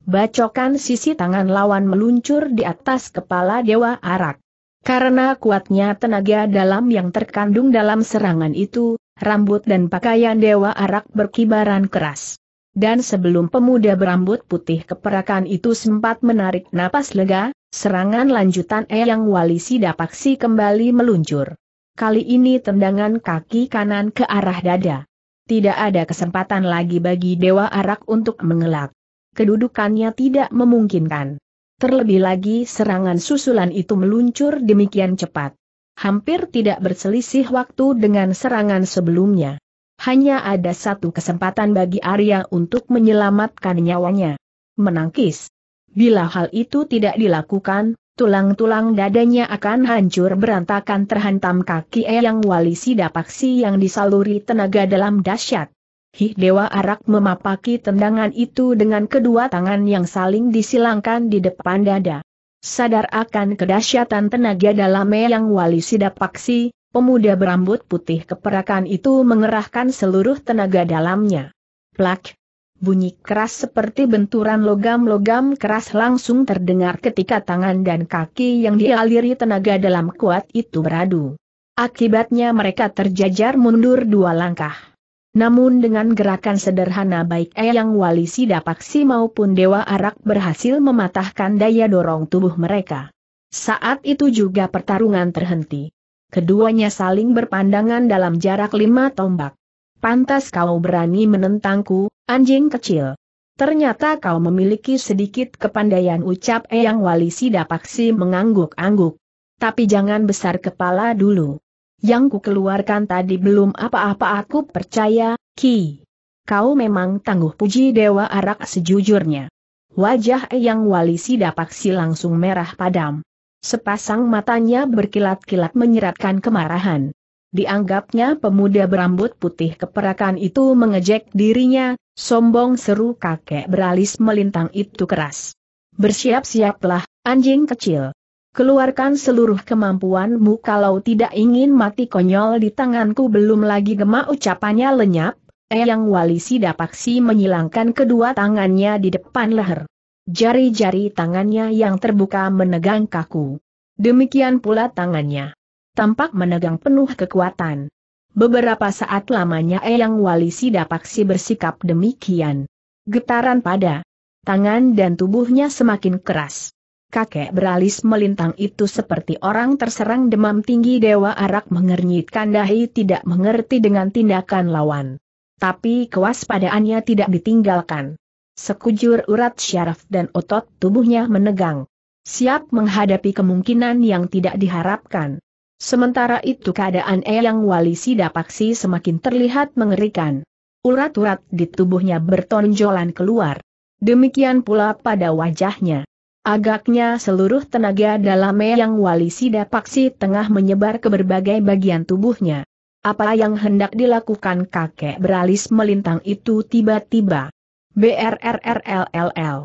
Bacokan sisi tangan lawan meluncur di atas kepala Dewa Arak. Karena kuatnya tenaga dalam yang terkandung dalam serangan itu, rambut dan pakaian Dewa Arak berkibaran keras. Dan sebelum pemuda berambut putih keperakan itu sempat menarik napas lega, Serangan lanjutan Eyang Walisi Dapaksi kembali meluncur. Kali ini tendangan kaki kanan ke arah dada. Tidak ada kesempatan lagi bagi Dewa Arak untuk mengelak. Kedudukannya tidak memungkinkan. Terlebih lagi serangan susulan itu meluncur demikian cepat. Hampir tidak berselisih waktu dengan serangan sebelumnya. Hanya ada satu kesempatan bagi Arya untuk menyelamatkan nyawanya. Menangkis. Bila hal itu tidak dilakukan, tulang-tulang dadanya akan hancur berantakan terhantam kaki Eyang Wali Sidapaksi yang disaluri tenaga dalam dahsyat. Hih Dewa Arak memapaki tendangan itu dengan kedua tangan yang saling disilangkan di depan dada. Sadar akan kedahsyatan tenaga dalam Eyang Wali Sidapaksi, pemuda berambut putih keperakan itu mengerahkan seluruh tenaga dalamnya. Plak, Bunyi keras seperti benturan logam-logam keras langsung terdengar ketika tangan dan kaki yang dialiri tenaga dalam kuat itu beradu. Akibatnya mereka terjajar mundur dua langkah. Namun dengan gerakan sederhana baik Eyang Wali Sidapaksi maupun Dewa Arak berhasil mematahkan daya dorong tubuh mereka. Saat itu juga pertarungan terhenti. Keduanya saling berpandangan dalam jarak lima tombak. Pantas kau berani menentangku, anjing kecil. Ternyata kau memiliki sedikit kepandaian ucap Eyang Wali Sidapaksi mengangguk-angguk. Tapi jangan besar kepala dulu. Yang ku keluarkan tadi belum apa-apa aku percaya, Ki. Kau memang tangguh puji Dewa Arak sejujurnya. Wajah Eyang Wali Sidapaksi langsung merah padam. Sepasang matanya berkilat-kilat menyeratkan kemarahan. Dianggapnya pemuda berambut putih keperakan itu mengejek dirinya, sombong seru kakek beralis melintang itu keras. Bersiap-siaplah, anjing kecil. Keluarkan seluruh kemampuanmu kalau tidak ingin mati konyol di tanganku belum lagi gemak ucapannya lenyap, Eyang Wali Sidapaksi menyilangkan kedua tangannya di depan leher. Jari-jari tangannya yang terbuka menegang kaku. Demikian pula tangannya tampak menegang penuh kekuatan. Beberapa saat lamanya Eyang Wali Sidapaksi bersikap demikian. Getaran pada tangan dan tubuhnya semakin keras. Kakek beralis melintang itu seperti orang terserang demam tinggi Dewa Arak mengernyitkan dahi tidak mengerti dengan tindakan lawan. Tapi kewaspadaannya tidak ditinggalkan. Sekujur urat syaraf dan otot tubuhnya menegang. Siap menghadapi kemungkinan yang tidak diharapkan. Sementara itu keadaan Eyang Wali Sidapaksi semakin terlihat mengerikan. Urat-urat di tubuhnya bertonjolan keluar. Demikian pula pada wajahnya. Agaknya seluruh tenaga dalam Eyang Wali Sidapaksi tengah menyebar ke berbagai bagian tubuhnya. Apa yang hendak dilakukan kakek beralis melintang itu tiba-tiba. BRRRLLL.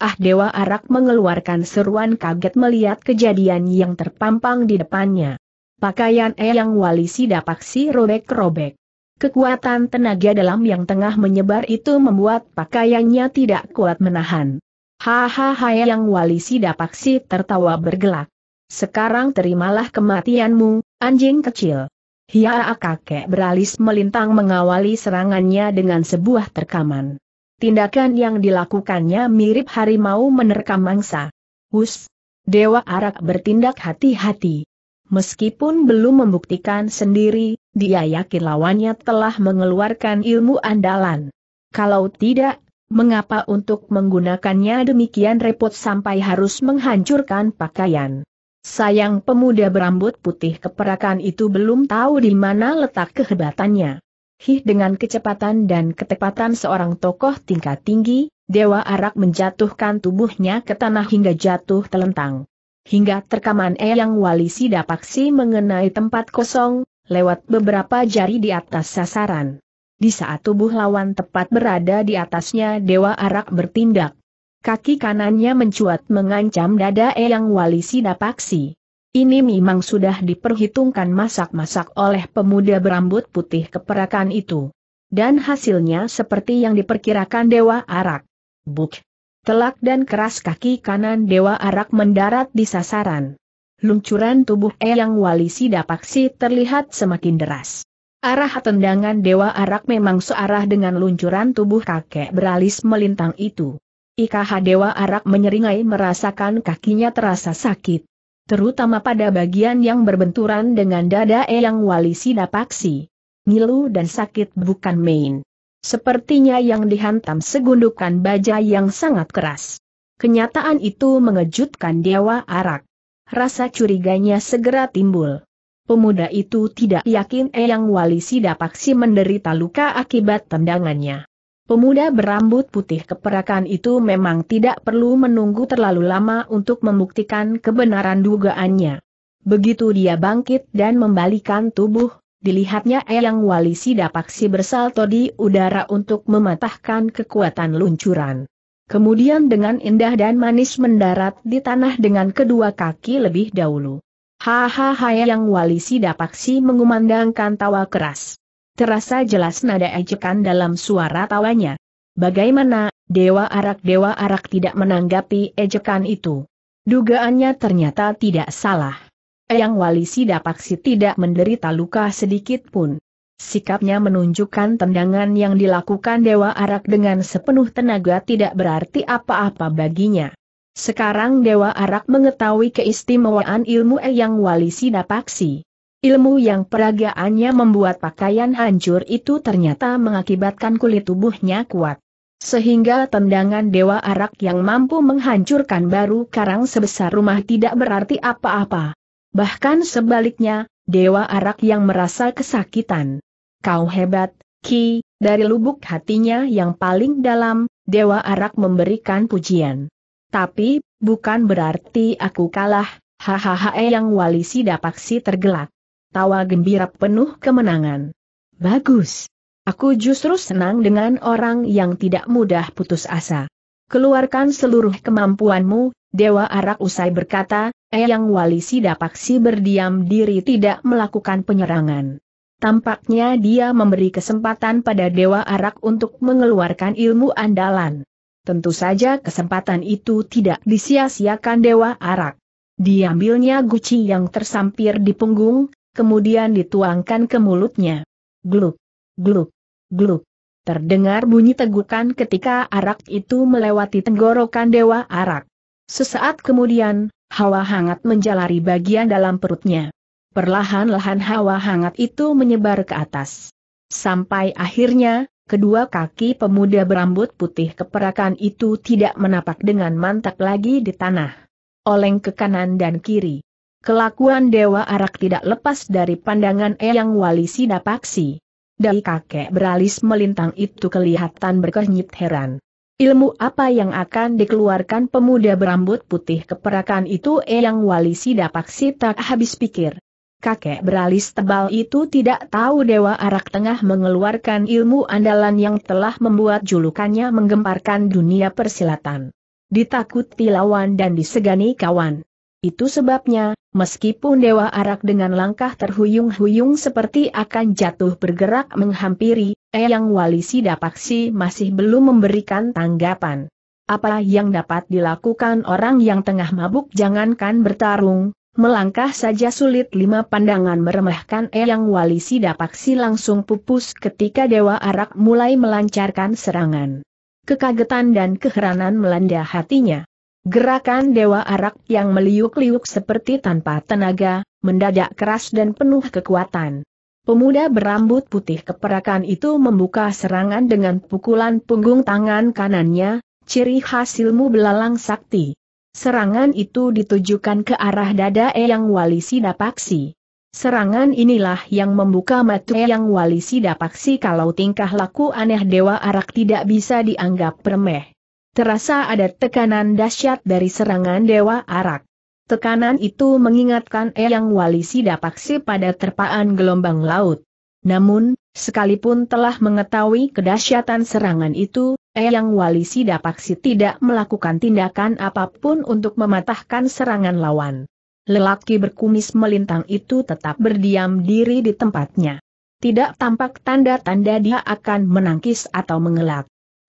Ah Dewa Arak mengeluarkan seruan kaget melihat kejadian yang terpampang di depannya. Pakaian Eyang Wali Sida Paksi robek-robek. Kekuatan tenaga dalam yang tengah menyebar itu membuat pakaiannya tidak kuat menahan. Hahaha Eyang Wali Sida Paksi tertawa bergelak. Sekarang terimalah kematianmu, anjing kecil. Hiaa kakek beralis melintang mengawali serangannya dengan sebuah terkaman. Tindakan yang dilakukannya mirip harimau menerkam mangsa. Hus! Dewa Arak bertindak hati-hati. Meskipun belum membuktikan sendiri, dia yakin lawannya telah mengeluarkan ilmu andalan. Kalau tidak, mengapa untuk menggunakannya demikian repot sampai harus menghancurkan pakaian? Sayang pemuda berambut putih keperakan itu belum tahu di mana letak kehebatannya. Hih dengan kecepatan dan ketepatan seorang tokoh tingkat tinggi, Dewa Arak menjatuhkan tubuhnya ke tanah hingga jatuh telentang hingga terkaman Eyang Wali dapaksi mengenai tempat kosong, lewat beberapa jari di atas sasaran. Di saat tubuh lawan tepat berada di atasnya Dewa Arak bertindak. Kaki kanannya mencuat mengancam dada Eyang Wali dapaksi. Ini memang sudah diperhitungkan masak-masak oleh pemuda berambut putih keperakan itu. Dan hasilnya seperti yang diperkirakan Dewa Arak. Buk! Telak dan keras kaki kanan Dewa Arak mendarat di sasaran. Luncuran tubuh Eyang Wali Paksi terlihat semakin deras. Arah tendangan Dewa Arak memang searah dengan luncuran tubuh kakek beralis melintang itu. Ikaha Dewa Arak menyeringai merasakan kakinya terasa sakit. Terutama pada bagian yang berbenturan dengan dada Eyang Wali Paksi. Ngilu dan sakit bukan main sepertinya yang dihantam segundukan baja yang sangat keras. Kenyataan itu mengejutkan Dewa Arak. Rasa curiganya segera timbul. Pemuda itu tidak yakin Eyang Walisi Dapaksi menderita luka akibat tendangannya. Pemuda berambut putih keperakan itu memang tidak perlu menunggu terlalu lama untuk membuktikan kebenaran dugaannya. Begitu dia bangkit dan membalikan tubuh, dilihatnya Eyang Wali Sidapaksi bersalto di udara untuk mematahkan kekuatan luncuran. Kemudian dengan indah dan manis mendarat di tanah dengan kedua kaki lebih dahulu. Hahaha Eyang wali Sidapaksi mengumandangkan tawa keras. Terasa jelas nada ejekan dalam suara tawanya. Bagaimana, Dewa Arak Dewa Arak tidak menanggapi ejekan itu. Dugaannya ternyata tidak salah. Eyang Wali Sidapaksi tidak menderita luka sedikit pun. Sikapnya menunjukkan tendangan yang dilakukan Dewa Arak dengan sepenuh tenaga tidak berarti apa-apa baginya. Sekarang Dewa Arak mengetahui keistimewaan ilmu Eyang Wali Sidapaksi. Ilmu yang peragaannya membuat pakaian hancur itu ternyata mengakibatkan kulit tubuhnya kuat. Sehingga tendangan Dewa Arak yang mampu menghancurkan baru karang sebesar rumah tidak berarti apa-apa. Bahkan sebaliknya, Dewa Arak yang merasa kesakitan. Kau hebat, Ki, dari lubuk hatinya yang paling dalam, Dewa Arak memberikan pujian. Tapi, bukan berarti aku kalah, hahaha yang wali si dapaksi tergelak. Tawa gembira penuh kemenangan. Bagus. Aku justru senang dengan orang yang tidak mudah putus asa. Keluarkan seluruh kemampuanmu, Dewa Arak usai berkata, Eyang Wali Sidapaksi berdiam diri tidak melakukan penyerangan. Tampaknya dia memberi kesempatan pada Dewa Arak untuk mengeluarkan ilmu andalan. Tentu saja kesempatan itu tidak disia-siakan Dewa Arak. Diambilnya guci yang tersampir di punggung, kemudian dituangkan ke mulutnya. Gluk, gluk, gluk. Terdengar bunyi tegukan ketika arak itu melewati tenggorokan Dewa Arak. Sesaat kemudian, Hawa hangat menjalari bagian dalam perutnya. Perlahan-lahan hawa hangat itu menyebar ke atas. Sampai akhirnya, kedua kaki pemuda berambut putih keperakan itu tidak menapak dengan mantap lagi di tanah. Oleng ke kanan dan kiri. Kelakuan Dewa Arak tidak lepas dari pandangan Eyang Wali Sidapaksi. Dari kakek beralis melintang itu kelihatan berkenyit heran. Ilmu apa yang akan dikeluarkan pemuda berambut putih keperakan itu Eyang Wali dapak tak habis pikir. Kakek beralis tebal itu tidak tahu Dewa Arak Tengah mengeluarkan ilmu andalan yang telah membuat julukannya menggemparkan dunia persilatan. Ditakuti lawan dan disegani kawan. Itu sebabnya, Meskipun Dewa Arak dengan langkah terhuyung-huyung seperti akan jatuh bergerak menghampiri, Eyang Walisi Dapaksi masih belum memberikan tanggapan. Apa yang dapat dilakukan orang yang tengah mabuk jangankan bertarung, melangkah saja sulit lima pandangan meremehkan Eyang Walisi Dapaksi langsung pupus ketika Dewa Arak mulai melancarkan serangan. Kekagetan dan keheranan melanda hatinya. Gerakan Dewa Arak yang meliuk-liuk seperti tanpa tenaga, mendadak keras dan penuh kekuatan. Pemuda berambut putih keperakan itu membuka serangan dengan pukulan punggung tangan kanannya, ciri khas ilmu belalang sakti. Serangan itu ditujukan ke arah dada Eyang Wali Sidapaksi. Serangan inilah yang membuka mata Eyang Wali Sidapaksi kalau tingkah laku aneh Dewa Arak tidak bisa dianggap remeh. Terasa ada tekanan dahsyat dari serangan Dewa Arak. Tekanan itu mengingatkan Eyang Wali Sidapaksi pada terpaan gelombang laut. Namun, sekalipun telah mengetahui kedahsyatan serangan itu, Eyang Wali Sidapaksi tidak melakukan tindakan apapun untuk mematahkan serangan lawan. Lelaki berkumis melintang itu tetap berdiam diri di tempatnya. Tidak tampak tanda-tanda dia akan menangkis atau mengelak.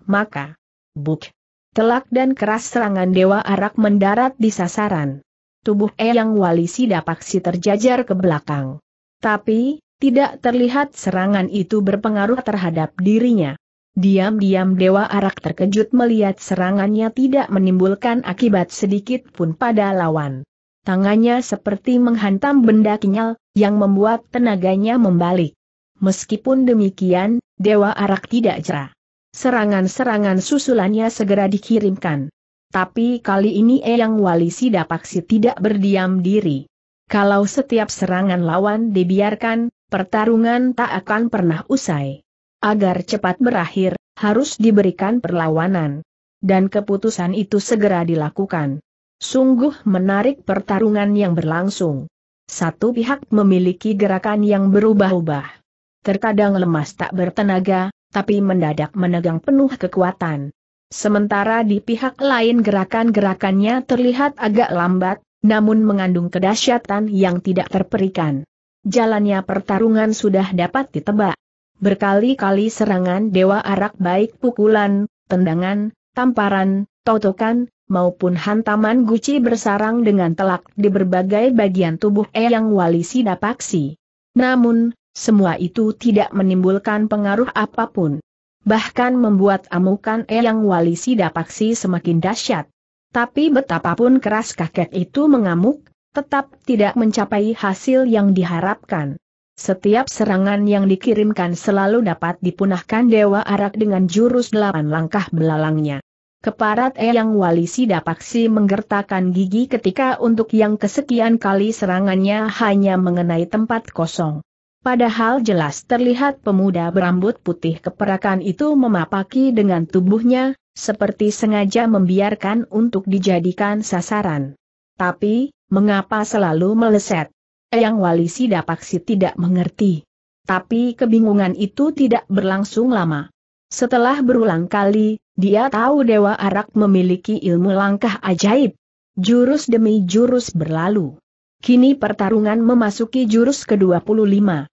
Maka, Buk, Telak dan keras serangan Dewa Arak mendarat di sasaran. Tubuh Eyang Walisi Dapaksi terjajar ke belakang. Tapi, tidak terlihat serangan itu berpengaruh terhadap dirinya. Diam-diam Dewa Arak terkejut melihat serangannya tidak menimbulkan akibat sedikit pun pada lawan. Tangannya seperti menghantam benda kinyal, yang membuat tenaganya membalik. Meskipun demikian, Dewa Arak tidak jerah. Serangan-serangan susulannya segera dikirimkan. Tapi kali ini Eyang Wali Sidapaksi tidak berdiam diri. Kalau setiap serangan lawan dibiarkan, pertarungan tak akan pernah usai. Agar cepat berakhir, harus diberikan perlawanan. Dan keputusan itu segera dilakukan. Sungguh menarik pertarungan yang berlangsung. Satu pihak memiliki gerakan yang berubah-ubah. Terkadang lemas tak bertenaga, tapi mendadak menegang penuh kekuatan. Sementara di pihak lain gerakan-gerakannya terlihat agak lambat, namun mengandung kedahsyatan yang tidak terperikan. Jalannya pertarungan sudah dapat ditebak. Berkali-kali serangan Dewa Arak baik pukulan, tendangan, tamparan, totokan, maupun hantaman guci bersarang dengan telak di berbagai bagian tubuh Eyang Wali Dapaksi. Namun, semua itu tidak menimbulkan pengaruh apapun. Bahkan membuat amukan Eyang Wali Sidapaksi semakin dahsyat. Tapi betapapun keras kakek itu mengamuk, tetap tidak mencapai hasil yang diharapkan. Setiap serangan yang dikirimkan selalu dapat dipunahkan Dewa Arak dengan jurus delapan langkah belalangnya. Keparat Eyang Wali Sidapaksi menggertakkan gigi ketika untuk yang kesekian kali serangannya hanya mengenai tempat kosong. Padahal jelas terlihat pemuda berambut putih keperakan itu memapaki dengan tubuhnya, seperti sengaja membiarkan untuk dijadikan sasaran. Tapi, mengapa selalu meleset? Eyang Walisi pasti tidak mengerti. Tapi kebingungan itu tidak berlangsung lama. Setelah berulang kali, dia tahu Dewa Arak memiliki ilmu langkah ajaib. Jurus demi jurus berlalu. Kini pertarungan memasuki jurus ke-25.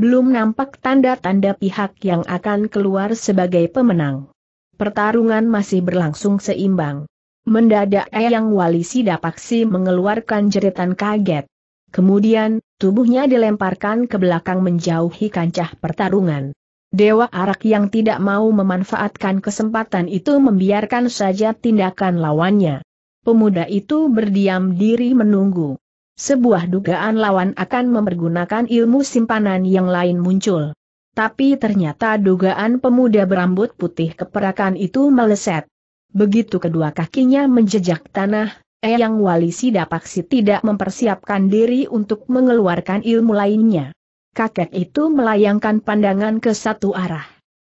Belum nampak tanda-tanda pihak yang akan keluar sebagai pemenang. Pertarungan masih berlangsung seimbang. Mendadak Eyang Wali Sidapaksi mengeluarkan jeritan kaget. Kemudian, tubuhnya dilemparkan ke belakang menjauhi kancah pertarungan. Dewa Arak yang tidak mau memanfaatkan kesempatan itu membiarkan saja tindakan lawannya. Pemuda itu berdiam diri menunggu sebuah dugaan lawan akan mempergunakan ilmu simpanan yang lain muncul. Tapi ternyata dugaan pemuda berambut putih keperakan itu meleset. Begitu kedua kakinya menjejak tanah, Eyang Wali Sidapaksi tidak mempersiapkan diri untuk mengeluarkan ilmu lainnya. Kakek itu melayangkan pandangan ke satu arah.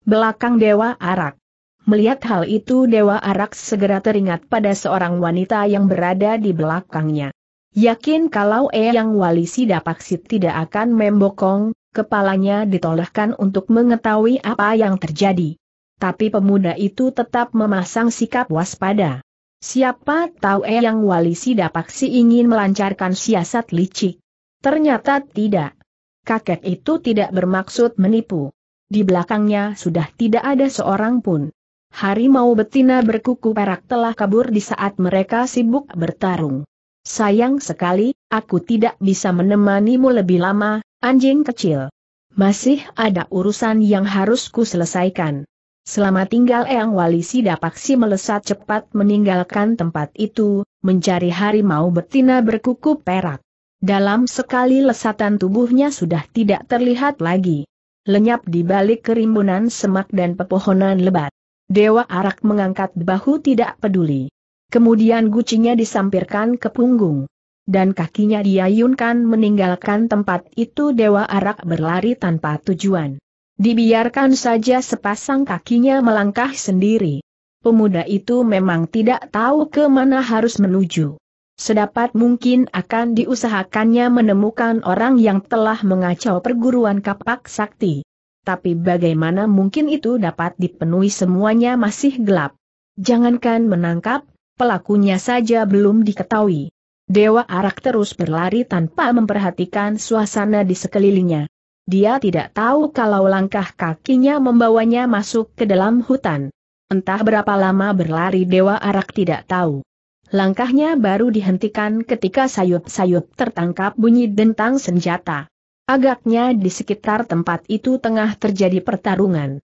Belakang Dewa Arak. Melihat hal itu Dewa Arak segera teringat pada seorang wanita yang berada di belakangnya. Yakin kalau Eyang Walisi Dapaksit tidak akan membokong, kepalanya ditolehkan untuk mengetahui apa yang terjadi. Tapi pemuda itu tetap memasang sikap waspada. Siapa tahu Eyang Walisi Dapaksi ingin melancarkan siasat licik. Ternyata tidak. Kakek itu tidak bermaksud menipu. Di belakangnya sudah tidak ada seorang pun. Harimau betina berkuku perak telah kabur di saat mereka sibuk bertarung. Sayang sekali, aku tidak bisa menemanimu lebih lama, anjing kecil. Masih ada urusan yang harus ku selesaikan. Selama tinggal Eyang Wali Sidapaksi melesat cepat meninggalkan tempat itu, mencari harimau betina berkuku perak. Dalam sekali lesatan tubuhnya sudah tidak terlihat lagi. Lenyap di balik kerimbunan semak dan pepohonan lebat. Dewa Arak mengangkat bahu tidak peduli. Kemudian gucinya disampirkan ke punggung. Dan kakinya diayunkan meninggalkan tempat itu Dewa Arak berlari tanpa tujuan. Dibiarkan saja sepasang kakinya melangkah sendiri. Pemuda itu memang tidak tahu ke mana harus menuju. Sedapat mungkin akan diusahakannya menemukan orang yang telah mengacau perguruan kapak sakti. Tapi bagaimana mungkin itu dapat dipenuhi semuanya masih gelap. Jangankan menangkap, pelakunya saja belum diketahui. Dewa Arak terus berlari tanpa memperhatikan suasana di sekelilingnya. Dia tidak tahu kalau langkah kakinya membawanya masuk ke dalam hutan. Entah berapa lama berlari Dewa Arak tidak tahu. Langkahnya baru dihentikan ketika sayup-sayup tertangkap bunyi dentang senjata. Agaknya di sekitar tempat itu tengah terjadi pertarungan.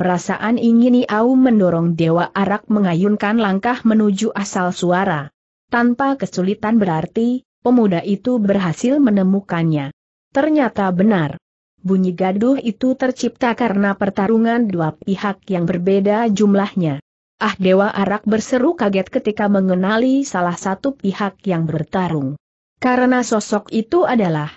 Perasaan ingin Iau mendorong Dewa Arak mengayunkan langkah menuju asal suara. Tanpa kesulitan berarti, pemuda itu berhasil menemukannya. Ternyata benar. Bunyi gaduh itu tercipta karena pertarungan dua pihak yang berbeda jumlahnya. Ah Dewa Arak berseru kaget ketika mengenali salah satu pihak yang bertarung. Karena sosok itu adalah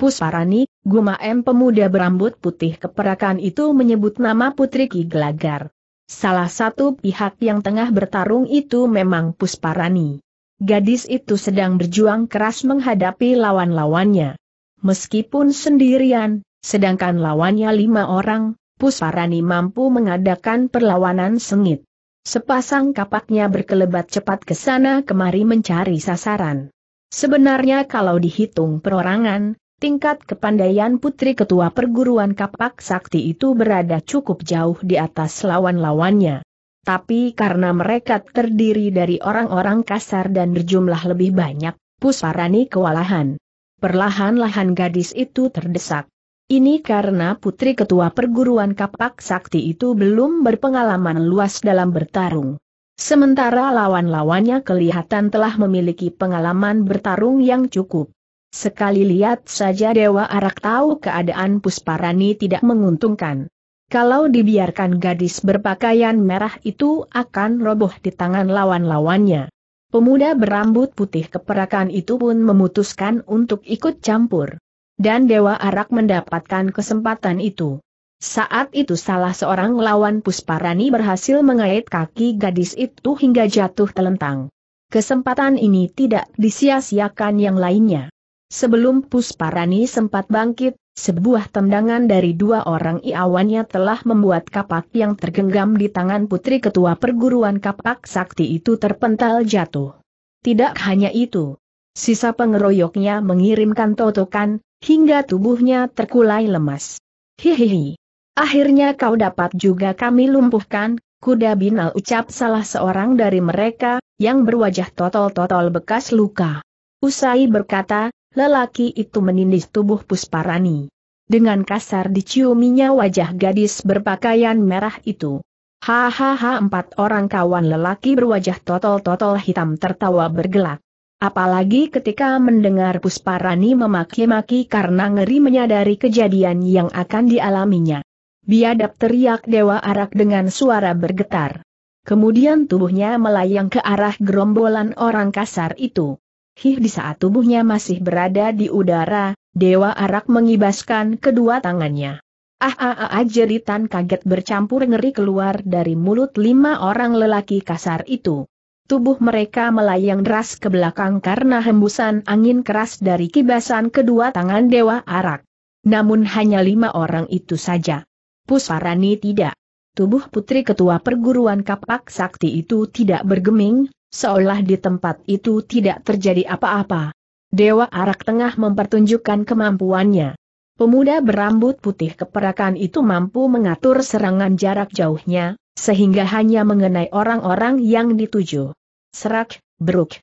Pusparani, Guma M pemuda berambut putih keperakan itu menyebut nama Putri Ki Gelagar. Salah satu pihak yang tengah bertarung itu memang Pusparani. Gadis itu sedang berjuang keras menghadapi lawan-lawannya. Meskipun sendirian, sedangkan lawannya lima orang, Pusparani mampu mengadakan perlawanan sengit. Sepasang kapaknya berkelebat cepat ke sana kemari mencari sasaran. Sebenarnya kalau dihitung perorangan, Tingkat kepandaian putri ketua perguruan kapak sakti itu berada cukup jauh di atas lawan-lawannya. Tapi karena mereka terdiri dari orang-orang kasar dan berjumlah lebih banyak, Pusparani kewalahan. Perlahan-lahan gadis itu terdesak. Ini karena putri ketua perguruan kapak sakti itu belum berpengalaman luas dalam bertarung. Sementara lawan-lawannya kelihatan telah memiliki pengalaman bertarung yang cukup. Sekali lihat saja Dewa Arak tahu keadaan Pusparani tidak menguntungkan. Kalau dibiarkan gadis berpakaian merah itu akan roboh di tangan lawan-lawannya. Pemuda berambut putih keperakan itu pun memutuskan untuk ikut campur. Dan Dewa Arak mendapatkan kesempatan itu. Saat itu salah seorang lawan Pusparani berhasil mengait kaki gadis itu hingga jatuh telentang. Kesempatan ini tidak disia-siakan yang lainnya. Sebelum Pusparani sempat bangkit, sebuah tendangan dari dua orang iawannya telah membuat kapak yang tergenggam di tangan putri ketua perguruan kapak sakti itu terpental jatuh. Tidak hanya itu, sisa pengeroyoknya mengirimkan totokan, hingga tubuhnya terkulai lemas. Hihihi. Akhirnya kau dapat juga kami lumpuhkan, kuda binal ucap salah seorang dari mereka, yang berwajah totol-totol bekas luka. Usai berkata, lelaki itu menindih tubuh Pusparani. Dengan kasar diciuminya wajah gadis berpakaian merah itu. Hahaha empat orang kawan lelaki berwajah totol-totol hitam tertawa bergelak. Apalagi ketika mendengar Pusparani memaki-maki karena ngeri menyadari kejadian yang akan dialaminya. Biadab teriak Dewa Arak dengan suara bergetar. Kemudian tubuhnya melayang ke arah gerombolan orang kasar itu. Hih di saat tubuhnya masih berada di udara, Dewa Arak mengibaskan kedua tangannya. Ah ah ah, ah jeritan kaget bercampur ngeri keluar dari mulut lima orang lelaki kasar itu. Tubuh mereka melayang deras ke belakang karena hembusan angin keras dari kibasan kedua tangan Dewa Arak. Namun hanya lima orang itu saja. Pusparani tidak. Tubuh putri ketua perguruan kapak sakti itu tidak bergeming, seolah di tempat itu tidak terjadi apa-apa. Dewa Arak tengah mempertunjukkan kemampuannya. Pemuda berambut putih keperakan itu mampu mengatur serangan jarak jauhnya, sehingga hanya mengenai orang-orang yang dituju. Serak, beruk.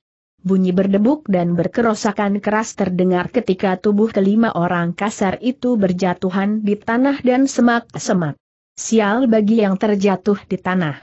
Bunyi berdebuk dan berkerosakan keras terdengar ketika tubuh kelima orang kasar itu berjatuhan di tanah dan semak-semak. Sial bagi yang terjatuh di tanah.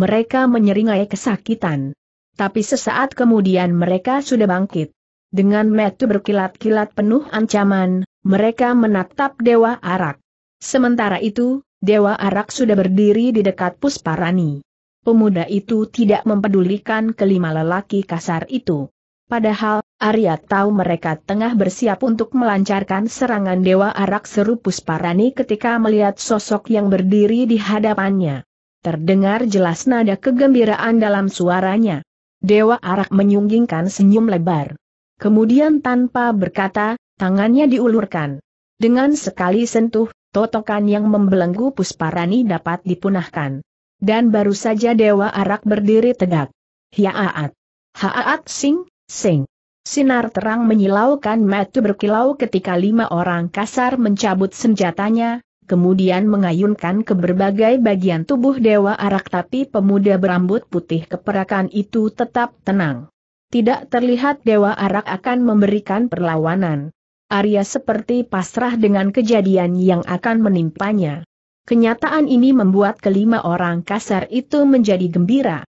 Mereka menyeringai kesakitan. Tapi sesaat kemudian mereka sudah bangkit. Dengan metu berkilat-kilat penuh ancaman, mereka menatap Dewa Arak. Sementara itu, Dewa Arak sudah berdiri di dekat Pusparani. Pemuda itu tidak mempedulikan kelima lelaki kasar itu. Padahal, Arya tahu mereka tengah bersiap untuk melancarkan serangan Dewa Arak seru Pusparani ketika melihat sosok yang berdiri di hadapannya. Terdengar jelas nada kegembiraan dalam suaranya. Dewa Arak menyunggingkan senyum lebar. Kemudian tanpa berkata, tangannya diulurkan. Dengan sekali sentuh, totokan yang membelenggu Pusparani dapat dipunahkan. Dan baru saja Dewa Arak berdiri tegak. Hiaat. Haat sing, sing. Sinar terang menyilaukan metu berkilau ketika lima orang kasar mencabut senjatanya, kemudian mengayunkan ke berbagai bagian tubuh Dewa Arak tapi pemuda berambut putih keperakan itu tetap tenang. Tidak terlihat Dewa Arak akan memberikan perlawanan. Arya seperti pasrah dengan kejadian yang akan menimpanya. Kenyataan ini membuat kelima orang kasar itu menjadi gembira.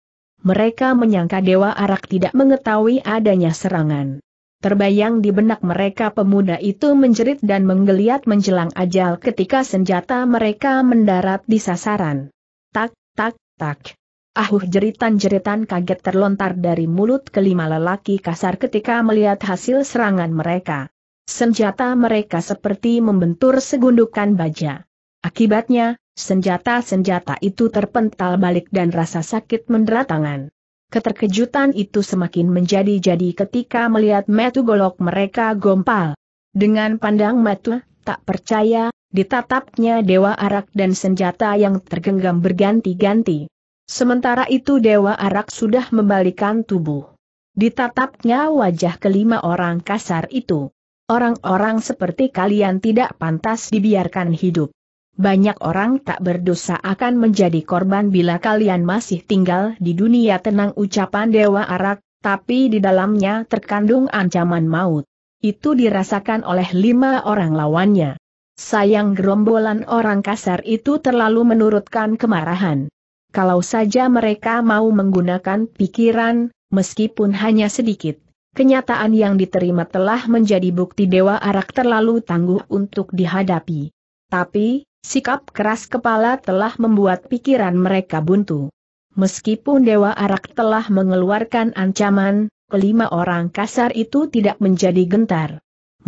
Mereka menyangka Dewa Arak tidak mengetahui adanya serangan. Terbayang di benak mereka pemuda itu menjerit dan menggeliat menjelang ajal ketika senjata mereka mendarat di sasaran. Tak, tak, tak. Ahuh jeritan-jeritan kaget terlontar dari mulut kelima lelaki kasar ketika melihat hasil serangan mereka. Senjata mereka seperti membentur segundukan baja. Akibatnya, senjata-senjata itu terpental balik dan rasa sakit mendera tangan. Keterkejutan itu semakin menjadi-jadi ketika melihat metu golok mereka gompal. Dengan pandang metu, tak percaya, ditatapnya Dewa Arak dan senjata yang tergenggam berganti-ganti. Sementara itu Dewa Arak sudah membalikan tubuh. Ditatapnya wajah kelima orang kasar itu. Orang-orang seperti kalian tidak pantas dibiarkan hidup banyak orang tak berdosa akan menjadi korban bila kalian masih tinggal di dunia tenang ucapan Dewa Arak, tapi di dalamnya terkandung ancaman maut. Itu dirasakan oleh lima orang lawannya. Sayang gerombolan orang kasar itu terlalu menurutkan kemarahan. Kalau saja mereka mau menggunakan pikiran, meskipun hanya sedikit, kenyataan yang diterima telah menjadi bukti Dewa Arak terlalu tangguh untuk dihadapi. Tapi, Sikap keras kepala telah membuat pikiran mereka buntu. Meskipun Dewa Arak telah mengeluarkan ancaman, kelima orang kasar itu tidak menjadi gentar.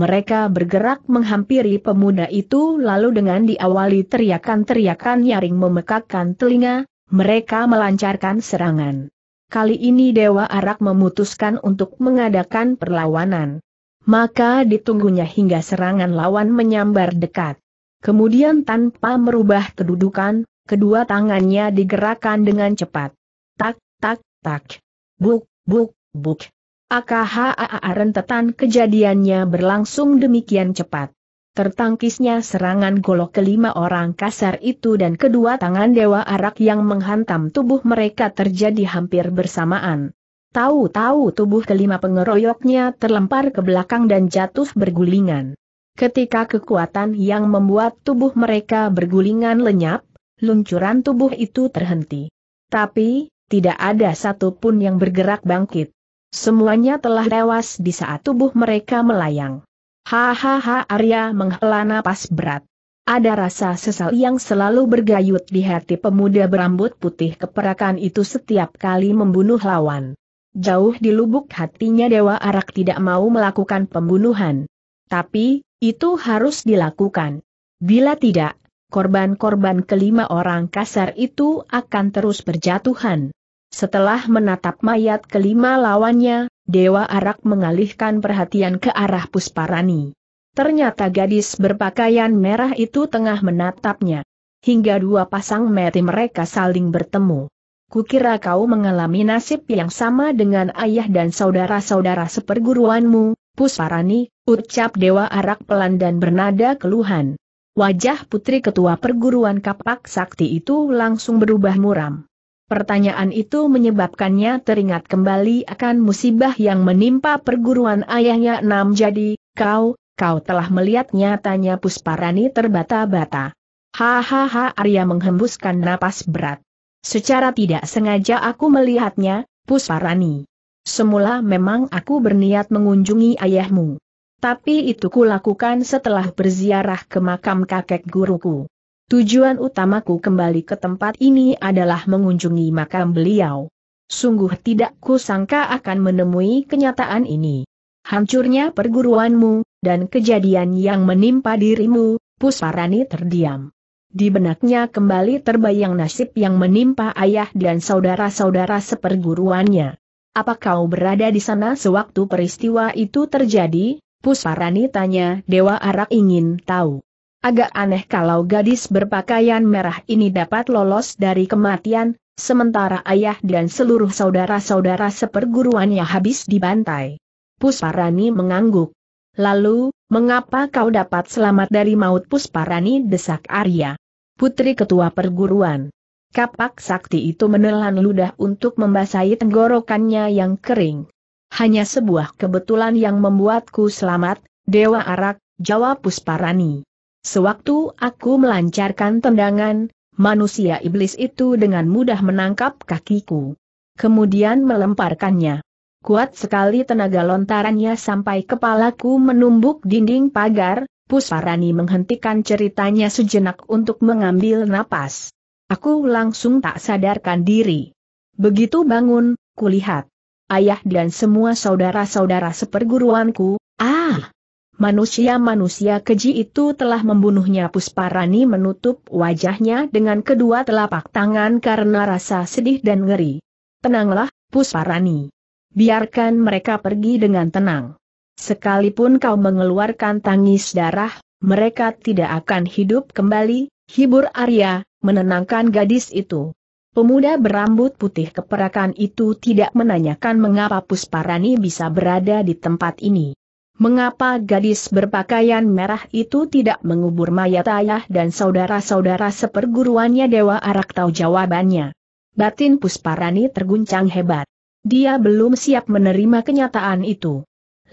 Mereka bergerak menghampiri pemuda itu lalu dengan diawali teriakan-teriakan nyaring memekakkan telinga, mereka melancarkan serangan. Kali ini Dewa Arak memutuskan untuk mengadakan perlawanan. Maka ditunggunya hingga serangan lawan menyambar dekat. Kemudian tanpa merubah kedudukan, kedua tangannya digerakkan dengan cepat. Tak, tak, tak. Buk, buk, buk. AKHAA rentetan kejadiannya berlangsung demikian cepat. Tertangkisnya serangan golok kelima orang kasar itu dan kedua tangan Dewa Arak yang menghantam tubuh mereka terjadi hampir bersamaan. Tahu-tahu tubuh kelima pengeroyoknya terlempar ke belakang dan jatuh bergulingan. Ketika kekuatan yang membuat tubuh mereka bergulingan lenyap, luncuran tubuh itu terhenti. Tapi, tidak ada satupun yang bergerak bangkit. Semuanya telah tewas di saat tubuh mereka melayang. Hahaha Arya menghela napas berat. Ada rasa sesal yang selalu bergayut di hati pemuda berambut putih keperakan itu setiap kali membunuh lawan. Jauh di lubuk hatinya Dewa Arak tidak mau melakukan pembunuhan. Tapi, itu harus dilakukan. Bila tidak, korban-korban kelima orang kasar itu akan terus berjatuhan. Setelah menatap mayat kelima lawannya, Dewa Arak mengalihkan perhatian ke arah Pusparani. Ternyata gadis berpakaian merah itu tengah menatapnya. Hingga dua pasang mati mereka saling bertemu. Kukira kau mengalami nasib yang sama dengan ayah dan saudara-saudara seperguruanmu, Pusparani, ucap Dewa Arak pelan dan bernada keluhan. Wajah putri ketua perguruan kapak sakti itu langsung berubah muram. Pertanyaan itu menyebabkannya teringat kembali akan musibah yang menimpa perguruan ayahnya enam jadi, kau, kau telah melihatnya tanya Pusparani terbata-bata. Hahaha Arya menghembuskan napas berat. Secara tidak sengaja aku melihatnya, Pusparani. Semula memang aku berniat mengunjungi ayahmu. Tapi itu kulakukan setelah berziarah ke makam kakek guruku. Tujuan utamaku kembali ke tempat ini adalah mengunjungi makam beliau. Sungguh tidak kusangka akan menemui kenyataan ini. Hancurnya perguruanmu, dan kejadian yang menimpa dirimu, Pusparani terdiam. Di benaknya kembali terbayang nasib yang menimpa ayah dan saudara-saudara seperguruannya. Apa kau berada di sana sewaktu peristiwa itu terjadi? Pusparani tanya Dewa Arak ingin tahu. Agak aneh kalau gadis berpakaian merah ini dapat lolos dari kematian, sementara ayah dan seluruh saudara-saudara seperguruannya habis dibantai. Pusparani mengangguk. Lalu, mengapa kau dapat selamat dari maut Pusparani desak Arya? Putri Ketua Perguruan. Kapak sakti itu menelan ludah untuk membasahi tenggorokannya yang kering. Hanya sebuah kebetulan yang membuatku selamat, Dewa Arak, jawab Pusparani. Sewaktu aku melancarkan tendangan, manusia iblis itu dengan mudah menangkap kakiku. Kemudian melemparkannya. Kuat sekali tenaga lontarannya sampai kepalaku menumbuk dinding pagar, Pusparani menghentikan ceritanya sejenak untuk mengambil napas. Aku langsung tak sadarkan diri. Begitu bangun, kulihat. Ayah dan semua saudara-saudara seperguruanku, ah! Manusia-manusia keji itu telah membunuhnya Pusparani menutup wajahnya dengan kedua telapak tangan karena rasa sedih dan ngeri. Tenanglah, Pusparani. Biarkan mereka pergi dengan tenang. Sekalipun kau mengeluarkan tangis darah, mereka tidak akan hidup kembali, Hibur Arya, menenangkan gadis itu. Pemuda berambut putih keperakan itu tidak menanyakan mengapa Pusparani bisa berada di tempat ini. Mengapa gadis berpakaian merah itu tidak mengubur mayat ayah dan saudara-saudara seperguruannya Dewa Arak tahu jawabannya. Batin Pusparani terguncang hebat. Dia belum siap menerima kenyataan itu.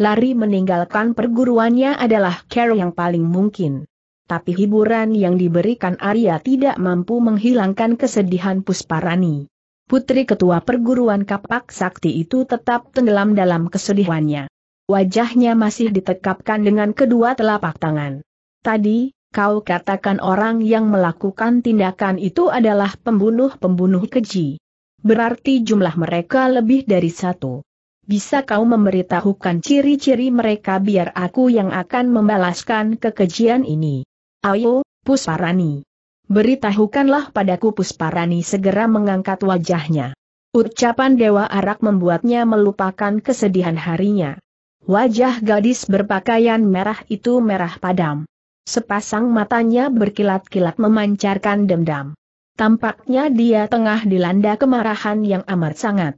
Lari meninggalkan perguruannya adalah care yang paling mungkin tapi hiburan yang diberikan Arya tidak mampu menghilangkan kesedihan Pusparani. Putri ketua perguruan kapak sakti itu tetap tenggelam dalam kesedihannya. Wajahnya masih ditekapkan dengan kedua telapak tangan. Tadi, kau katakan orang yang melakukan tindakan itu adalah pembunuh-pembunuh keji. Berarti jumlah mereka lebih dari satu. Bisa kau memberitahukan ciri-ciri mereka biar aku yang akan membalaskan kekejian ini. Ayo, Pusparani. Beritahukanlah padaku Pusparani segera mengangkat wajahnya. Ucapan Dewa Arak membuatnya melupakan kesedihan harinya. Wajah gadis berpakaian merah itu merah padam. Sepasang matanya berkilat-kilat memancarkan dendam. Tampaknya dia tengah dilanda kemarahan yang amat sangat.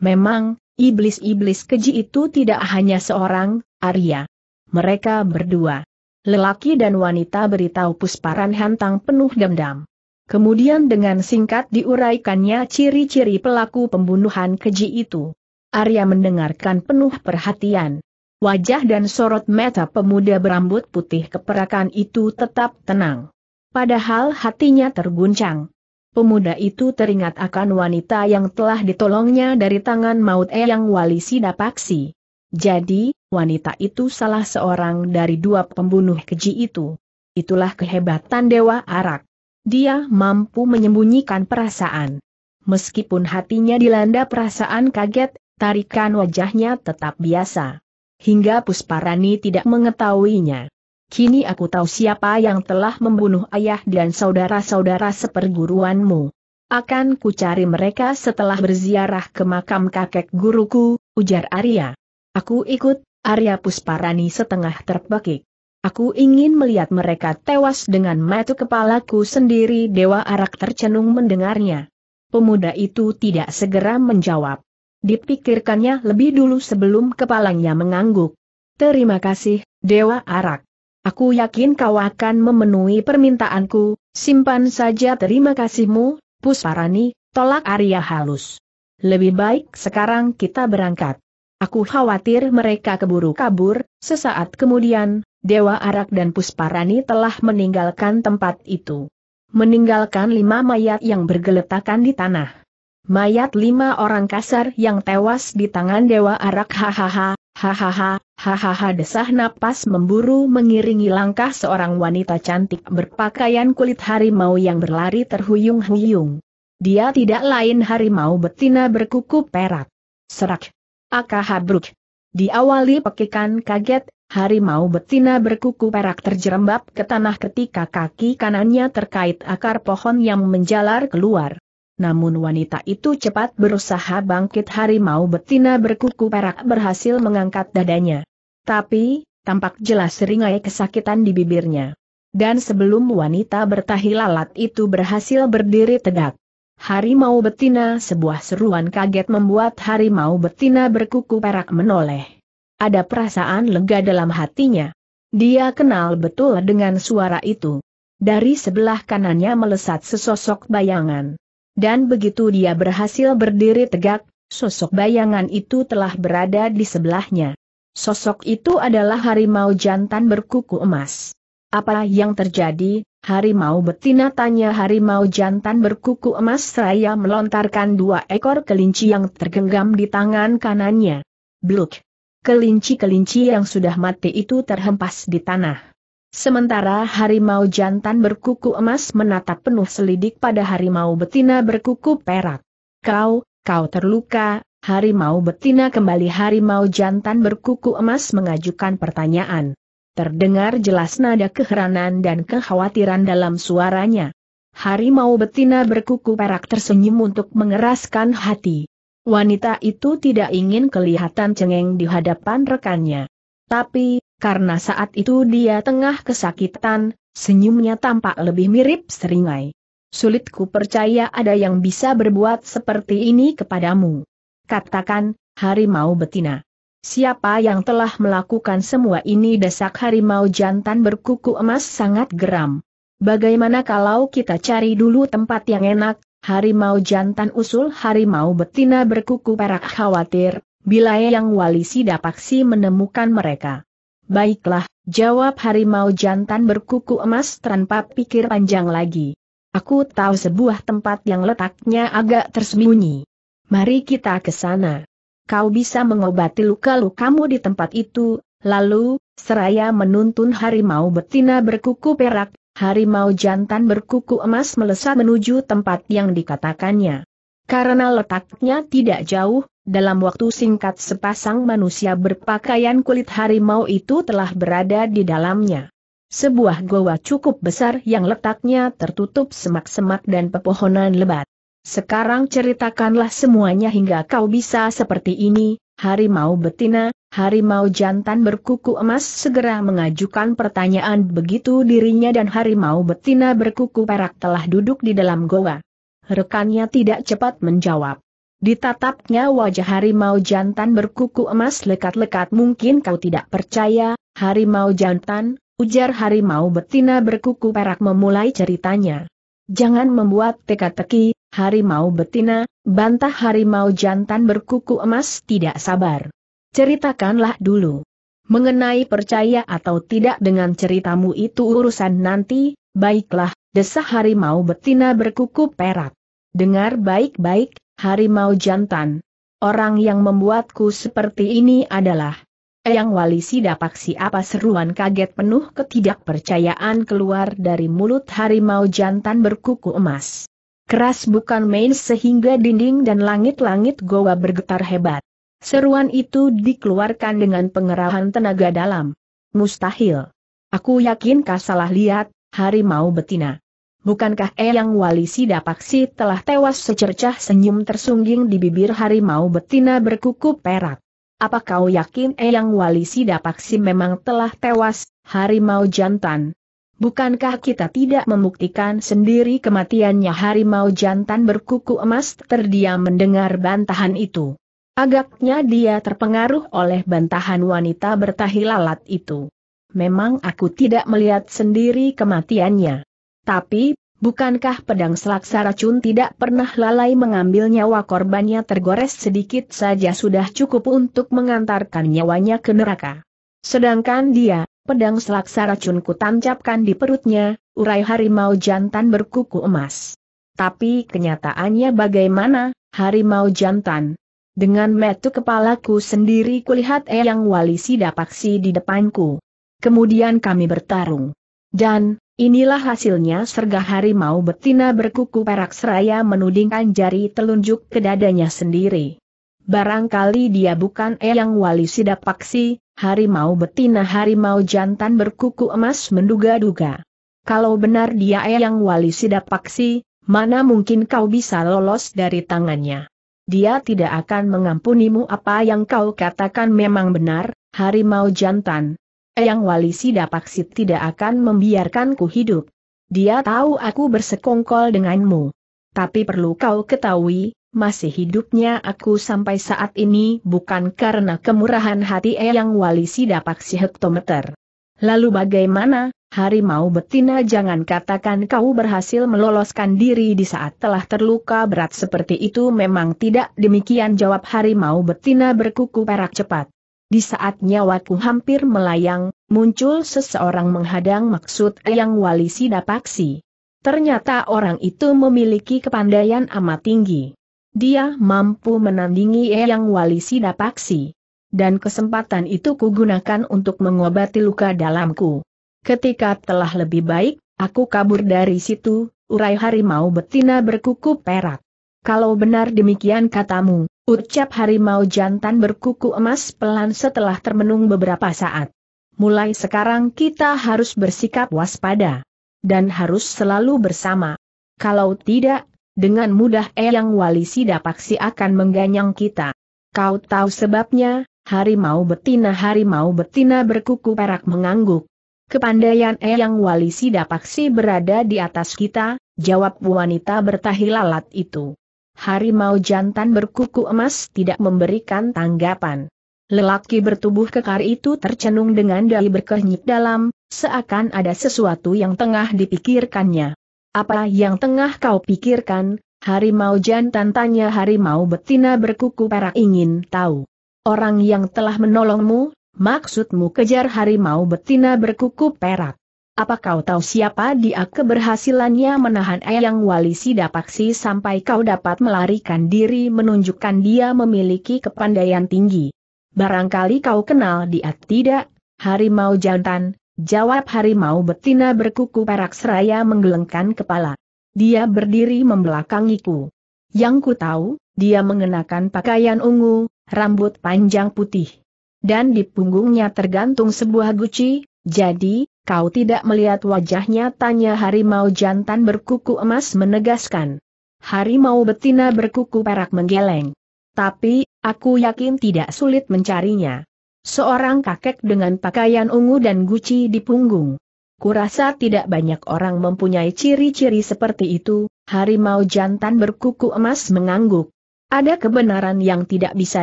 Memang, iblis-iblis keji itu tidak hanya seorang, Arya. Mereka berdua. Lelaki dan wanita beritahu Pusparan hantang penuh dendam. Kemudian dengan singkat diuraikannya ciri-ciri pelaku pembunuhan keji itu. Arya mendengarkan penuh perhatian. Wajah dan sorot mata pemuda berambut putih keperakan itu tetap tenang. Padahal hatinya terguncang. Pemuda itu teringat akan wanita yang telah ditolongnya dari tangan maut Eyang Wali Paksi. Jadi, wanita itu salah seorang dari dua pembunuh keji itu. Itulah kehebatan Dewa Arak. Dia mampu menyembunyikan perasaan. Meskipun hatinya dilanda perasaan kaget, tarikan wajahnya tetap biasa. Hingga Pusparani tidak mengetahuinya. Kini aku tahu siapa yang telah membunuh ayah dan saudara-saudara seperguruanmu. Akan ku cari mereka setelah berziarah ke makam kakek guruku, ujar Arya. Aku ikut, Arya Pusparani setengah terbekik. Aku ingin melihat mereka tewas dengan metu kepalaku sendiri Dewa Arak tercenung mendengarnya. Pemuda itu tidak segera menjawab. Dipikirkannya lebih dulu sebelum kepalanya mengangguk. Terima kasih, Dewa Arak. Aku yakin kau akan memenuhi permintaanku, simpan saja terima kasihmu, Pusparani, tolak Arya halus. Lebih baik sekarang kita berangkat. Aku khawatir mereka keburu kabur, sesaat kemudian, Dewa Arak dan Pusparani telah meninggalkan tempat itu. Meninggalkan lima mayat yang bergeletakan di tanah. Mayat lima orang kasar yang tewas di tangan Dewa Arak hahaha, hahaha, hahaha desah napas memburu mengiringi langkah seorang wanita cantik berpakaian kulit harimau yang berlari terhuyung-huyung. Dia tidak lain harimau betina berkuku perak. Serak, Akahabruk. Diawali pekikan kaget, harimau betina berkuku perak terjerembab ke tanah ketika kaki kanannya terkait akar pohon yang menjalar keluar. Namun wanita itu cepat berusaha bangkit harimau betina berkuku perak berhasil mengangkat dadanya. Tapi, tampak jelas seringai kesakitan di bibirnya. Dan sebelum wanita bertahi lalat itu berhasil berdiri tegak, Harimau betina sebuah seruan kaget membuat harimau betina berkuku perak menoleh. Ada perasaan lega dalam hatinya. Dia kenal betul dengan suara itu. Dari sebelah kanannya melesat sesosok bayangan. Dan begitu dia berhasil berdiri tegak, sosok bayangan itu telah berada di sebelahnya. Sosok itu adalah harimau jantan berkuku emas. Apa yang terjadi, Harimau betina tanya harimau jantan berkuku emas seraya melontarkan dua ekor kelinci yang tergenggam di tangan kanannya. Bluk. Kelinci-kelinci yang sudah mati itu terhempas di tanah. Sementara harimau jantan berkuku emas menatap penuh selidik pada harimau betina berkuku perak. Kau, kau terluka, harimau betina kembali harimau jantan berkuku emas mengajukan pertanyaan. Terdengar jelas nada keheranan dan kekhawatiran dalam suaranya. Harimau betina berkuku perak tersenyum untuk mengeraskan hati. Wanita itu tidak ingin kelihatan cengeng di hadapan rekannya. Tapi, karena saat itu dia tengah kesakitan, senyumnya tampak lebih mirip seringai. Sulitku percaya ada yang bisa berbuat seperti ini kepadamu. Katakan, harimau betina. Siapa yang telah melakukan semua ini desak harimau jantan berkuku emas sangat geram. Bagaimana kalau kita cari dulu tempat yang enak, harimau jantan usul harimau betina berkuku perak khawatir, bila yang wali sidapaksi menemukan mereka. Baiklah, jawab harimau jantan berkuku emas tanpa pikir panjang lagi. Aku tahu sebuah tempat yang letaknya agak tersembunyi. Mari kita ke sana kau bisa mengobati luka-lukamu di tempat itu, lalu, seraya menuntun harimau betina berkuku perak, harimau jantan berkuku emas melesat menuju tempat yang dikatakannya. Karena letaknya tidak jauh, dalam waktu singkat sepasang manusia berpakaian kulit harimau itu telah berada di dalamnya. Sebuah goa cukup besar yang letaknya tertutup semak-semak dan pepohonan lebat. Sekarang ceritakanlah semuanya hingga kau bisa seperti ini, harimau betina, harimau jantan berkuku emas segera mengajukan pertanyaan begitu dirinya dan harimau betina berkuku perak telah duduk di dalam goa. Rekannya tidak cepat menjawab. Ditatapnya wajah harimau jantan berkuku emas lekat-lekat mungkin kau tidak percaya, harimau jantan, ujar harimau betina berkuku perak memulai ceritanya. Jangan membuat teka-teki, harimau betina, bantah harimau jantan berkuku emas tidak sabar. Ceritakanlah dulu. Mengenai percaya atau tidak dengan ceritamu itu urusan nanti, baiklah, desah harimau betina berkuku perak. Dengar baik-baik, harimau jantan. Orang yang membuatku seperti ini adalah Eyang Wali Sidapaksi siapa seruan kaget penuh ketidakpercayaan keluar dari mulut harimau jantan berkuku emas. Keras bukan main sehingga dinding dan langit-langit goa bergetar hebat. Seruan itu dikeluarkan dengan pengerahan tenaga dalam. Mustahil. Aku yakin kau salah lihat, harimau betina. Bukankah Eyang Walisi Dapaksi telah tewas secercah senyum tersungging di bibir harimau betina berkuku perak? Apa kau yakin Eyang Walisi Dapaksi memang telah tewas, harimau jantan, Bukankah kita tidak membuktikan sendiri kematiannya harimau jantan berkuku emas terdiam mendengar bantahan itu? Agaknya dia terpengaruh oleh bantahan wanita bertahi lalat itu. Memang aku tidak melihat sendiri kematiannya. Tapi, bukankah pedang selaksa racun tidak pernah lalai mengambil nyawa korbannya tergores sedikit saja sudah cukup untuk mengantarkan nyawanya ke neraka. Sedangkan dia, pedang selaksa racunku tancapkan di perutnya, urai harimau jantan berkuku emas. Tapi kenyataannya bagaimana, harimau jantan? Dengan metu kepalaku sendiri kulihat Eyang Wali Sidapaksi di depanku. Kemudian kami bertarung. Dan, inilah hasilnya sergah harimau betina berkuku perak seraya menudingkan jari telunjuk ke dadanya sendiri. Barangkali dia bukan Eyang Wali Sidapaksi, Harimau betina harimau jantan berkuku emas menduga-duga. Kalau benar dia yang wali sidapaksi, mana mungkin kau bisa lolos dari tangannya. Dia tidak akan mengampunimu apa yang kau katakan memang benar, harimau jantan. Eyang Wali Sidapaksi tidak akan membiarkanku hidup. Dia tahu aku bersekongkol denganmu. Tapi perlu kau ketahui, masih hidupnya aku sampai saat ini bukan karena kemurahan hati Eyang Wali Sidapak si hektometer. Lalu bagaimana, harimau betina jangan katakan kau berhasil meloloskan diri di saat telah terluka berat seperti itu memang tidak demikian jawab harimau betina berkuku perak cepat. Di saat nyawaku hampir melayang, muncul seseorang menghadang maksud Eyang Wali Sidapaksi. Ternyata orang itu memiliki kepandaian amat tinggi. Dia mampu menandingi Eyang Wali Sidapaksi. Dan kesempatan itu kugunakan untuk mengobati luka dalamku. Ketika telah lebih baik, aku kabur dari situ, urai harimau betina berkuku perak. Kalau benar demikian katamu, ucap harimau jantan berkuku emas pelan setelah termenung beberapa saat. Mulai sekarang kita harus bersikap waspada. Dan harus selalu bersama. Kalau tidak, dengan mudah Eyang Walisi Dapaksi akan mengganyang kita. Kau tahu sebabnya, harimau betina harimau betina berkuku perak mengangguk. Kepandaian Eyang Walisi Dapaksi berada di atas kita, jawab wanita bertahi lalat itu. Harimau jantan berkuku emas tidak memberikan tanggapan. Lelaki bertubuh kekar itu tercenung dengan dali berkenyit dalam, seakan ada sesuatu yang tengah dipikirkannya. Apa yang tengah kau pikirkan, harimau jantan tanya harimau betina berkuku perak ingin tahu. Orang yang telah menolongmu, maksudmu kejar harimau betina berkuku perak. Apa kau tahu siapa dia keberhasilannya menahan Eyang Wali Sidapaksi sampai kau dapat melarikan diri menunjukkan dia memiliki kepandaian tinggi? Barangkali kau kenal dia tidak, harimau jantan, Jawab harimau betina berkuku perak seraya menggelengkan kepala. Dia berdiri membelakangiku. Yang ku tahu, dia mengenakan pakaian ungu, rambut panjang putih. Dan di punggungnya tergantung sebuah guci, jadi, kau tidak melihat wajahnya tanya harimau jantan berkuku emas menegaskan. Harimau betina berkuku perak menggeleng. Tapi, aku yakin tidak sulit mencarinya. Seorang kakek dengan pakaian ungu dan guci di punggung. Kurasa tidak banyak orang mempunyai ciri-ciri seperti itu, harimau jantan berkuku emas mengangguk. Ada kebenaran yang tidak bisa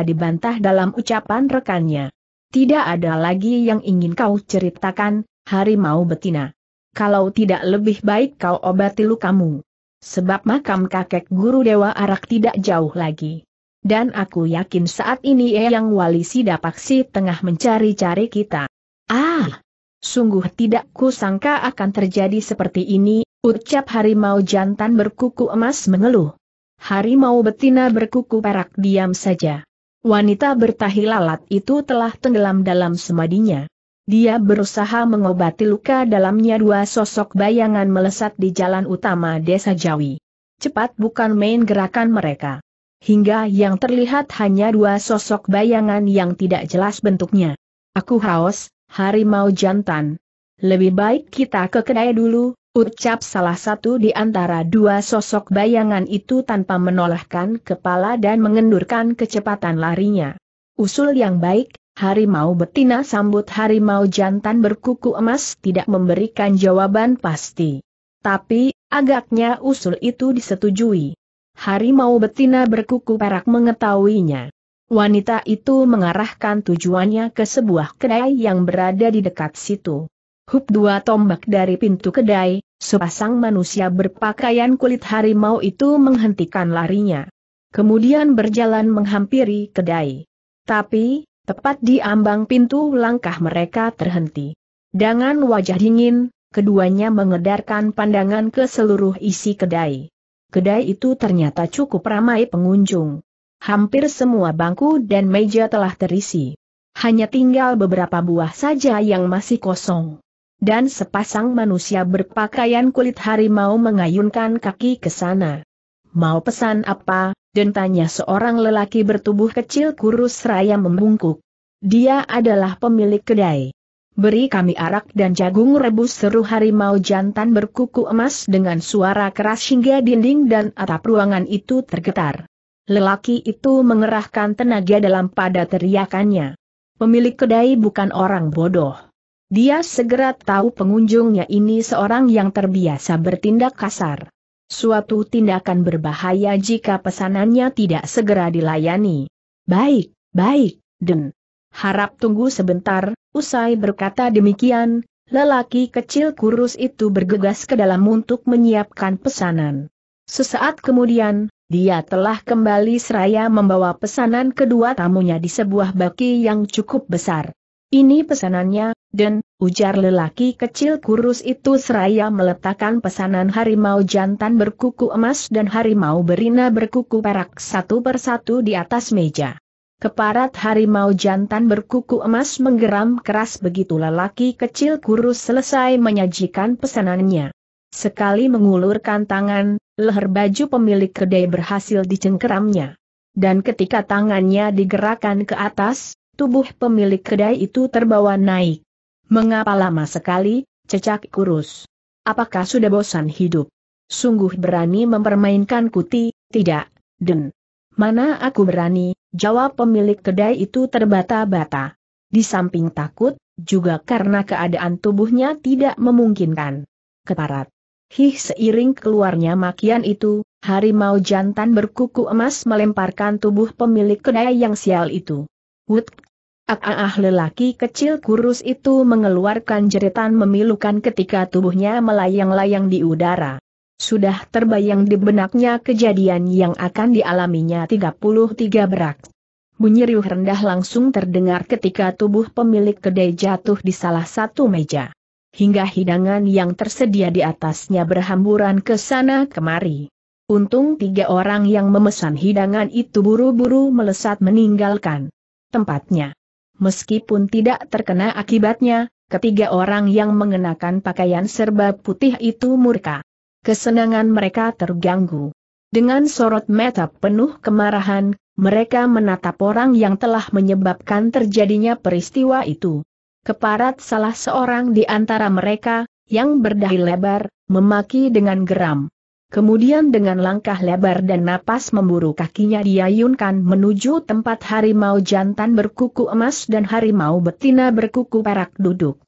dibantah dalam ucapan rekannya. Tidak ada lagi yang ingin kau ceritakan, harimau betina. Kalau tidak lebih baik kau obati lukamu. Sebab makam kakek guru Dewa Arak tidak jauh lagi dan aku yakin saat ini Eyang Wali Sidapaksi tengah mencari-cari kita. Ah! Sungguh tidak kusangka akan terjadi seperti ini, ucap harimau jantan berkuku emas mengeluh. Harimau betina berkuku perak diam saja. Wanita bertahi lalat itu telah tenggelam dalam semadinya. Dia berusaha mengobati luka dalamnya dua sosok bayangan melesat di jalan utama desa Jawi. Cepat bukan main gerakan mereka hingga yang terlihat hanya dua sosok bayangan yang tidak jelas bentuknya. Aku haus, harimau jantan. Lebih baik kita ke kedai dulu, ucap salah satu di antara dua sosok bayangan itu tanpa menolehkan kepala dan mengendurkan kecepatan larinya. Usul yang baik, harimau betina sambut harimau jantan berkuku emas tidak memberikan jawaban pasti. Tapi, agaknya usul itu disetujui harimau betina berkuku perak mengetahuinya. Wanita itu mengarahkan tujuannya ke sebuah kedai yang berada di dekat situ. Hup dua tombak dari pintu kedai, sepasang manusia berpakaian kulit harimau itu menghentikan larinya. Kemudian berjalan menghampiri kedai. Tapi, tepat di ambang pintu langkah mereka terhenti. Dengan wajah dingin, keduanya mengedarkan pandangan ke seluruh isi kedai. Kedai itu ternyata cukup ramai pengunjung. Hampir semua bangku dan meja telah terisi. Hanya tinggal beberapa buah saja yang masih kosong. Dan sepasang manusia berpakaian kulit harimau mengayunkan kaki ke sana. Mau pesan apa? Dan tanya seorang lelaki bertubuh kecil kurus raya membungkuk. Dia adalah pemilik kedai. Beri kami arak dan jagung rebus seru harimau jantan berkuku emas dengan suara keras hingga dinding dan atap ruangan itu tergetar. Lelaki itu mengerahkan tenaga dalam pada teriakannya. Pemilik kedai bukan orang bodoh. Dia segera tahu pengunjungnya ini seorang yang terbiasa bertindak kasar. Suatu tindakan berbahaya jika pesanannya tidak segera dilayani. Baik, baik, Den, harap tunggu sebentar, usai berkata demikian, lelaki kecil kurus itu bergegas ke dalam untuk menyiapkan pesanan. Sesaat kemudian, dia telah kembali seraya membawa pesanan kedua tamunya di sebuah baki yang cukup besar. Ini pesanannya, dan, ujar lelaki kecil kurus itu seraya meletakkan pesanan harimau jantan berkuku emas dan harimau berina berkuku perak satu persatu di atas meja. Keparat harimau jantan berkuku emas menggeram keras begitu lelaki kecil kurus selesai menyajikan pesanannya. Sekali mengulurkan tangan, leher baju pemilik kedai berhasil dicengkeramnya. Dan ketika tangannya digerakkan ke atas, tubuh pemilik kedai itu terbawa naik. Mengapa lama sekali, cecak kurus? Apakah sudah bosan hidup? Sungguh berani mempermainkan kuti, tidak, den. Mana aku berani, jawab pemilik kedai itu terbata-bata. Di samping takut, juga karena keadaan tubuhnya tidak memungkinkan. Keparat. Hih seiring keluarnya makian itu, harimau jantan berkuku emas melemparkan tubuh pemilik kedai yang sial itu. Wut. Ah, ah, ah lelaki kecil kurus itu mengeluarkan jeritan memilukan ketika tubuhnya melayang-layang di udara. Sudah terbayang di benaknya kejadian yang akan dialaminya 33 berak. Bunyi riuh rendah langsung terdengar ketika tubuh pemilik kedai jatuh di salah satu meja. Hingga hidangan yang tersedia di atasnya berhamburan ke sana kemari. Untung tiga orang yang memesan hidangan itu buru-buru melesat meninggalkan tempatnya. Meskipun tidak terkena akibatnya, ketiga orang yang mengenakan pakaian serba putih itu murka kesenangan mereka terganggu. Dengan sorot mata penuh kemarahan, mereka menatap orang yang telah menyebabkan terjadinya peristiwa itu. Keparat salah seorang di antara mereka, yang berdahi lebar, memaki dengan geram. Kemudian dengan langkah lebar dan napas memburu kakinya diayunkan menuju tempat harimau jantan berkuku emas dan harimau betina berkuku perak duduk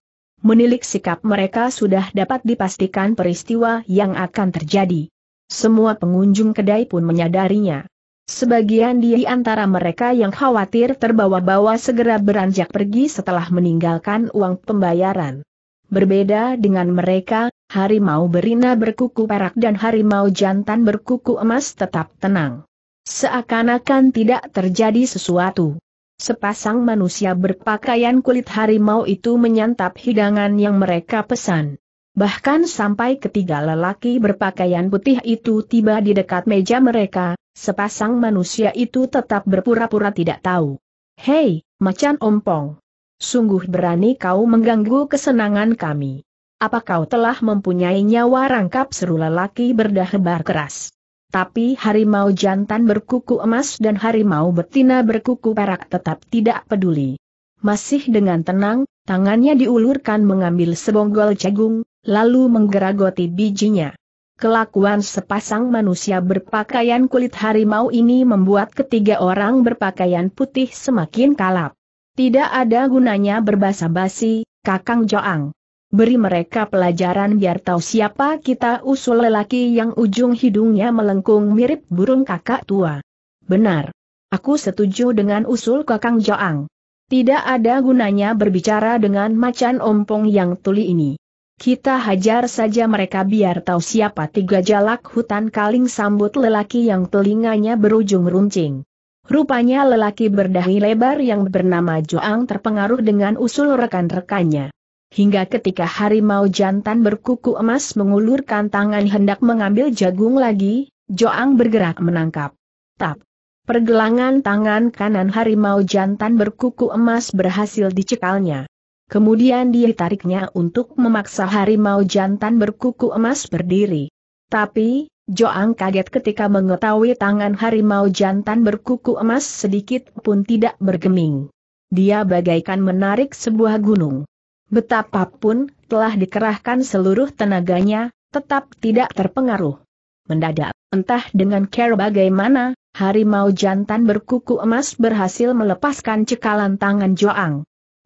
menilik sikap mereka sudah dapat dipastikan peristiwa yang akan terjadi. Semua pengunjung kedai pun menyadarinya. Sebagian di antara mereka yang khawatir terbawa-bawa segera beranjak pergi setelah meninggalkan uang pembayaran. Berbeda dengan mereka, harimau berina berkuku perak dan harimau jantan berkuku emas tetap tenang. Seakan-akan tidak terjadi sesuatu. Sepasang manusia berpakaian kulit harimau itu menyantap hidangan yang mereka pesan. Bahkan sampai ketiga lelaki berpakaian putih itu tiba di dekat meja mereka, sepasang manusia itu tetap berpura-pura tidak tahu. Hei, macan ompong. Sungguh berani kau mengganggu kesenangan kami. Apa kau telah mempunyai nyawa rangkap seru lelaki berdahebar keras? Tapi harimau jantan berkuku emas dan harimau betina berkuku perak tetap tidak peduli. Masih dengan tenang, tangannya diulurkan mengambil sebonggol jagung, lalu menggeragoti bijinya. Kelakuan sepasang manusia berpakaian kulit harimau ini membuat ketiga orang berpakaian putih semakin kalap. Tidak ada gunanya berbasa-basi, Kakang Joang. Beri mereka pelajaran biar tahu siapa kita usul lelaki yang ujung hidungnya melengkung mirip burung kakak tua. Benar. Aku setuju dengan usul Kakang Joang. Tidak ada gunanya berbicara dengan macan ompong yang tuli ini. Kita hajar saja mereka biar tahu siapa tiga jalak hutan kaling sambut lelaki yang telinganya berujung runcing. Rupanya lelaki berdahi lebar yang bernama Joang terpengaruh dengan usul rekan-rekannya hingga ketika harimau jantan berkuku emas mengulurkan tangan hendak mengambil jagung lagi, Joang bergerak menangkap. Tap. Pergelangan tangan kanan harimau jantan berkuku emas berhasil dicekalnya. Kemudian dia tariknya untuk memaksa harimau jantan berkuku emas berdiri. Tapi, Joang kaget ketika mengetahui tangan harimau jantan berkuku emas sedikit pun tidak bergeming. Dia bagaikan menarik sebuah gunung. Betapapun telah dikerahkan seluruh tenaganya, tetap tidak terpengaruh. Mendadak, entah dengan care bagaimana, harimau jantan berkuku emas berhasil melepaskan cekalan tangan Joang.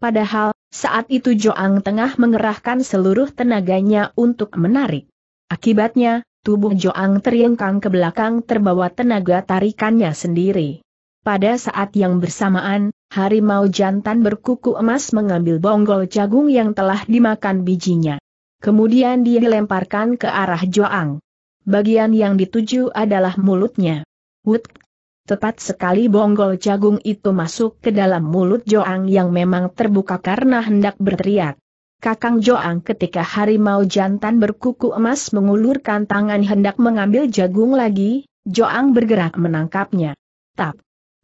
Padahal, saat itu Joang tengah mengerahkan seluruh tenaganya untuk menarik. Akibatnya, tubuh Joang teriengkang ke belakang terbawa tenaga tarikannya sendiri. Pada saat yang bersamaan, harimau jantan berkuku emas mengambil bonggol jagung yang telah dimakan bijinya. Kemudian dia dilemparkan ke arah Joang. Bagian yang dituju adalah mulutnya. Wut! Tepat sekali bonggol jagung itu masuk ke dalam mulut Joang yang memang terbuka karena hendak berteriak. Kakang Joang ketika harimau jantan berkuku emas mengulurkan tangan hendak mengambil jagung lagi, Joang bergerak menangkapnya. Tap!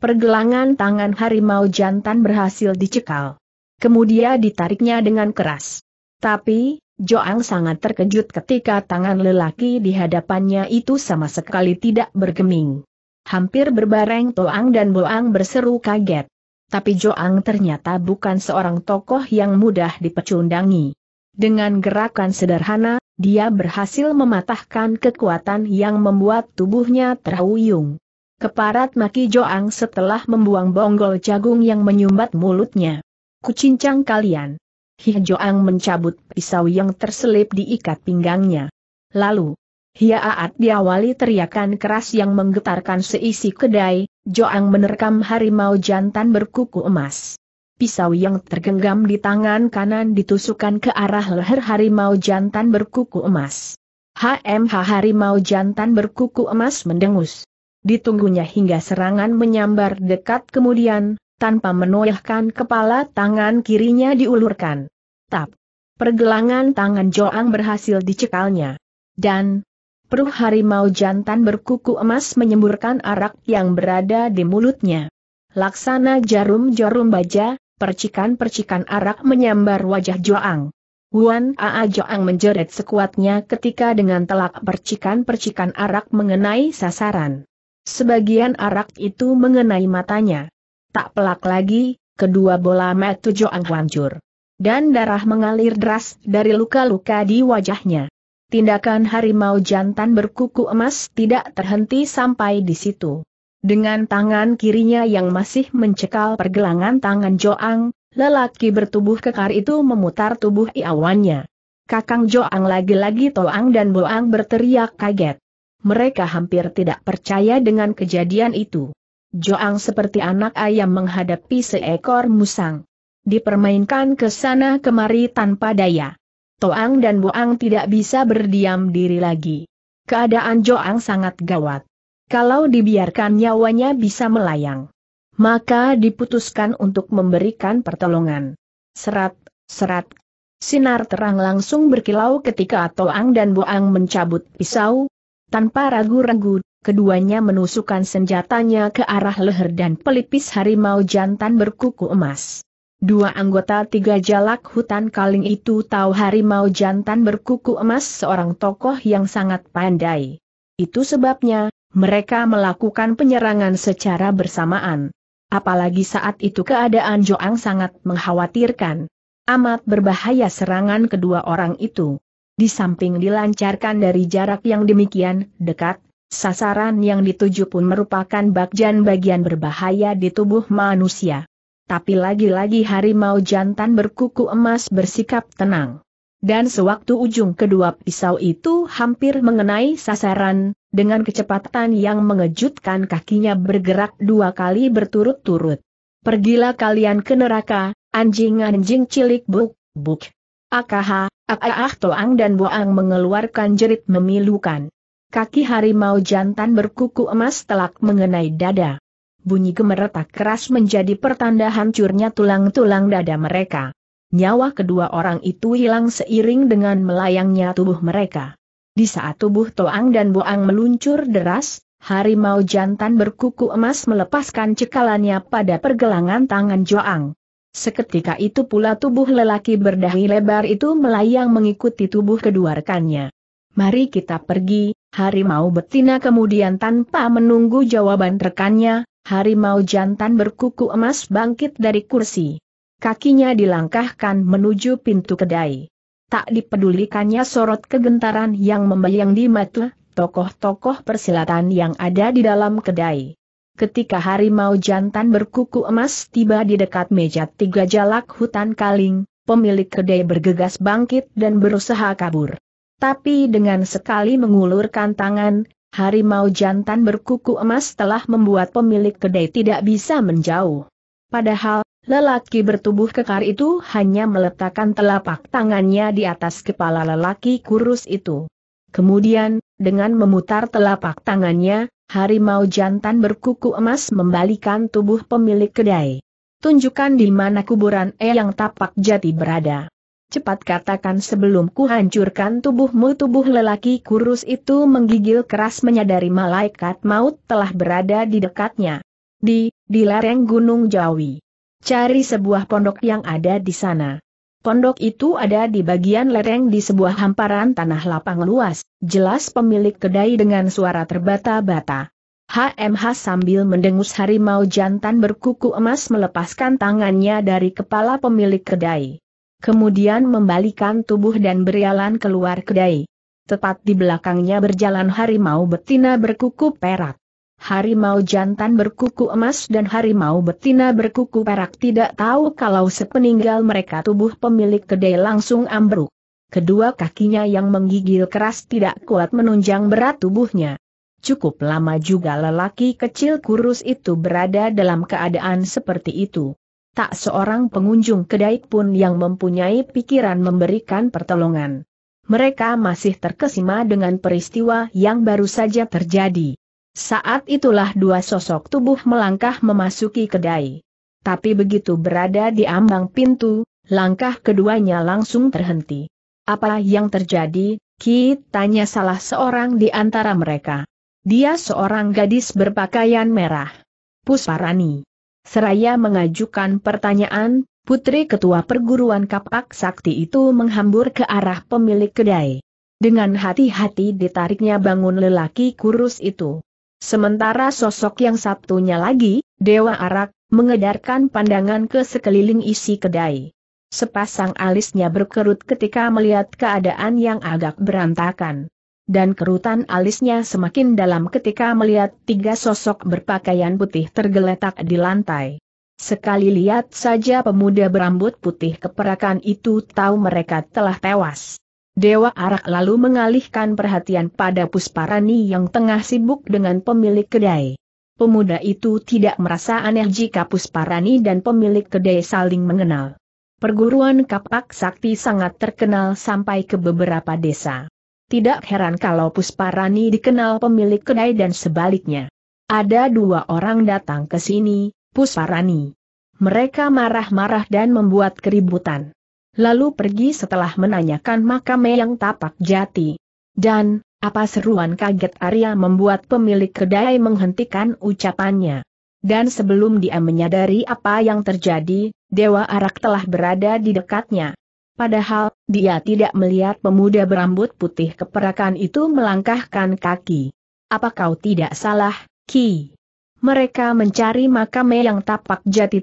pergelangan tangan harimau jantan berhasil dicekal. Kemudian ditariknya dengan keras. Tapi, Joang sangat terkejut ketika tangan lelaki di hadapannya itu sama sekali tidak bergeming. Hampir berbareng Toang dan Boang berseru kaget. Tapi Joang ternyata bukan seorang tokoh yang mudah dipecundangi. Dengan gerakan sederhana, dia berhasil mematahkan kekuatan yang membuat tubuhnya terhuyung. Keparat maki Joang setelah membuang bonggol jagung yang menyumbat mulutnya. Kucincang kalian. Hia Joang mencabut pisau yang terselip di ikat pinggangnya. Lalu, Hia Aat diawali teriakan keras yang menggetarkan seisi kedai, Joang menerkam harimau jantan berkuku emas. Pisau yang tergenggam di tangan kanan ditusukkan ke arah leher harimau jantan berkuku emas. HMH harimau jantan berkuku emas mendengus ditunggunya hingga serangan menyambar dekat kemudian, tanpa menoyahkan kepala tangan kirinya diulurkan. Tap! Pergelangan tangan Joang berhasil dicekalnya. Dan, Peruh harimau jantan berkuku emas menyemburkan arak yang berada di mulutnya. Laksana jarum-jarum baja, percikan-percikan arak menyambar wajah Joang. Wan Aa Joang menjerit sekuatnya ketika dengan telak percikan-percikan arak mengenai sasaran. Sebagian arak itu mengenai matanya. Tak pelak lagi, kedua bola metu Joang hancur. Dan darah mengalir deras dari luka-luka di wajahnya. Tindakan harimau jantan berkuku emas tidak terhenti sampai di situ. Dengan tangan kirinya yang masih mencekal pergelangan tangan Joang, lelaki bertubuh kekar itu memutar tubuh iawannya. Kakang Joang lagi-lagi Toang dan Boang berteriak kaget mereka hampir tidak percaya dengan kejadian itu. Joang seperti anak ayam menghadapi seekor musang. Dipermainkan ke sana kemari tanpa daya. Toang dan Boang tidak bisa berdiam diri lagi. Keadaan Joang sangat gawat. Kalau dibiarkan nyawanya bisa melayang. Maka diputuskan untuk memberikan pertolongan. Serat, serat. Sinar terang langsung berkilau ketika Toang dan Boang mencabut pisau, tanpa ragu-ragu, keduanya menusukkan senjatanya ke arah leher dan pelipis harimau jantan berkuku emas. Dua anggota tiga jalak hutan kaling itu tahu harimau jantan berkuku emas seorang tokoh yang sangat pandai. Itu sebabnya, mereka melakukan penyerangan secara bersamaan. Apalagi saat itu keadaan Joang sangat mengkhawatirkan. Amat berbahaya serangan kedua orang itu. Di samping dilancarkan dari jarak yang demikian dekat, sasaran yang dituju pun merupakan bagian bagian berbahaya di tubuh manusia. Tapi lagi-lagi harimau jantan berkuku emas bersikap tenang. Dan sewaktu ujung kedua pisau itu hampir mengenai sasaran, dengan kecepatan yang mengejutkan kakinya bergerak dua kali berturut-turut. Pergilah kalian ke neraka, anjing-anjing cilik buk, buk. Akaha, Akaah Toang dan Boang mengeluarkan jerit memilukan. Kaki harimau jantan berkuku emas telak mengenai dada. Bunyi gemeretak keras menjadi pertanda hancurnya tulang-tulang dada mereka. Nyawa kedua orang itu hilang seiring dengan melayangnya tubuh mereka. Di saat tubuh Toang dan Boang meluncur deras, harimau jantan berkuku emas melepaskan cekalannya pada pergelangan tangan Joang. Seketika itu pula tubuh lelaki berdahi lebar itu melayang mengikuti tubuh kedua rekannya. Mari kita pergi, harimau betina kemudian tanpa menunggu jawaban rekannya, harimau jantan berkuku emas bangkit dari kursi. Kakinya dilangkahkan menuju pintu kedai. Tak dipedulikannya sorot kegentaran yang membayang di mata tokoh-tokoh persilatan yang ada di dalam kedai ketika harimau jantan berkuku emas tiba di dekat meja tiga jalak hutan kaling, pemilik kedai bergegas bangkit dan berusaha kabur. Tapi dengan sekali mengulurkan tangan, harimau jantan berkuku emas telah membuat pemilik kedai tidak bisa menjauh. Padahal, lelaki bertubuh kekar itu hanya meletakkan telapak tangannya di atas kepala lelaki kurus itu. Kemudian, dengan memutar telapak tangannya, harimau jantan berkuku emas membalikan tubuh pemilik kedai. Tunjukkan di mana kuburan E yang Tapak Jati berada. Cepat katakan sebelum ku hancurkan tubuhmu tubuh lelaki kurus itu menggigil keras menyadari malaikat maut telah berada di dekatnya. Di, di lereng Gunung Jawi. Cari sebuah pondok yang ada di sana. Pondok itu ada di bagian lereng di sebuah hamparan tanah lapang luas, jelas pemilik kedai dengan suara terbata-bata. HMH sambil mendengus harimau jantan berkuku emas melepaskan tangannya dari kepala pemilik kedai. Kemudian membalikan tubuh dan berjalan keluar kedai. Tepat di belakangnya berjalan harimau betina berkuku perak. Harimau jantan berkuku emas dan harimau betina berkuku perak tidak tahu kalau sepeninggal mereka tubuh pemilik kedai langsung ambruk. Kedua kakinya yang menggigil keras tidak kuat menunjang berat tubuhnya. Cukup lama juga lelaki kecil kurus itu berada dalam keadaan seperti itu. Tak seorang pengunjung kedai pun yang mempunyai pikiran memberikan pertolongan. Mereka masih terkesima dengan peristiwa yang baru saja terjadi. Saat itulah dua sosok tubuh melangkah memasuki kedai. Tapi begitu berada di ambang pintu, langkah keduanya langsung terhenti. Apa yang terjadi, Ki tanya salah seorang di antara mereka. Dia seorang gadis berpakaian merah. Pusparani. Seraya mengajukan pertanyaan, putri ketua perguruan kapak sakti itu menghambur ke arah pemilik kedai. Dengan hati-hati ditariknya bangun lelaki kurus itu. Sementara sosok yang satunya lagi, Dewa Arak, mengedarkan pandangan ke sekeliling isi kedai. Sepasang alisnya berkerut ketika melihat keadaan yang agak berantakan. Dan kerutan alisnya semakin dalam ketika melihat tiga sosok berpakaian putih tergeletak di lantai. Sekali lihat saja pemuda berambut putih keperakan itu tahu mereka telah tewas. Dewa Arak lalu mengalihkan perhatian pada Pusparani yang tengah sibuk dengan pemilik kedai. Pemuda itu tidak merasa aneh jika Pusparani dan pemilik kedai saling mengenal. Perguruan Kapak Sakti sangat terkenal sampai ke beberapa desa. Tidak heran kalau Pusparani dikenal pemilik kedai dan sebaliknya. Ada dua orang datang ke sini, Pusparani. Mereka marah-marah dan membuat keributan lalu pergi setelah menanyakan makam yang tapak jati. Dan, apa seruan kaget Arya membuat pemilik kedai menghentikan ucapannya. Dan sebelum dia menyadari apa yang terjadi, Dewa Arak telah berada di dekatnya. Padahal, dia tidak melihat pemuda berambut putih keperakan itu melangkahkan kaki. Apa kau tidak salah, Ki? Mereka mencari makam yang tapak jati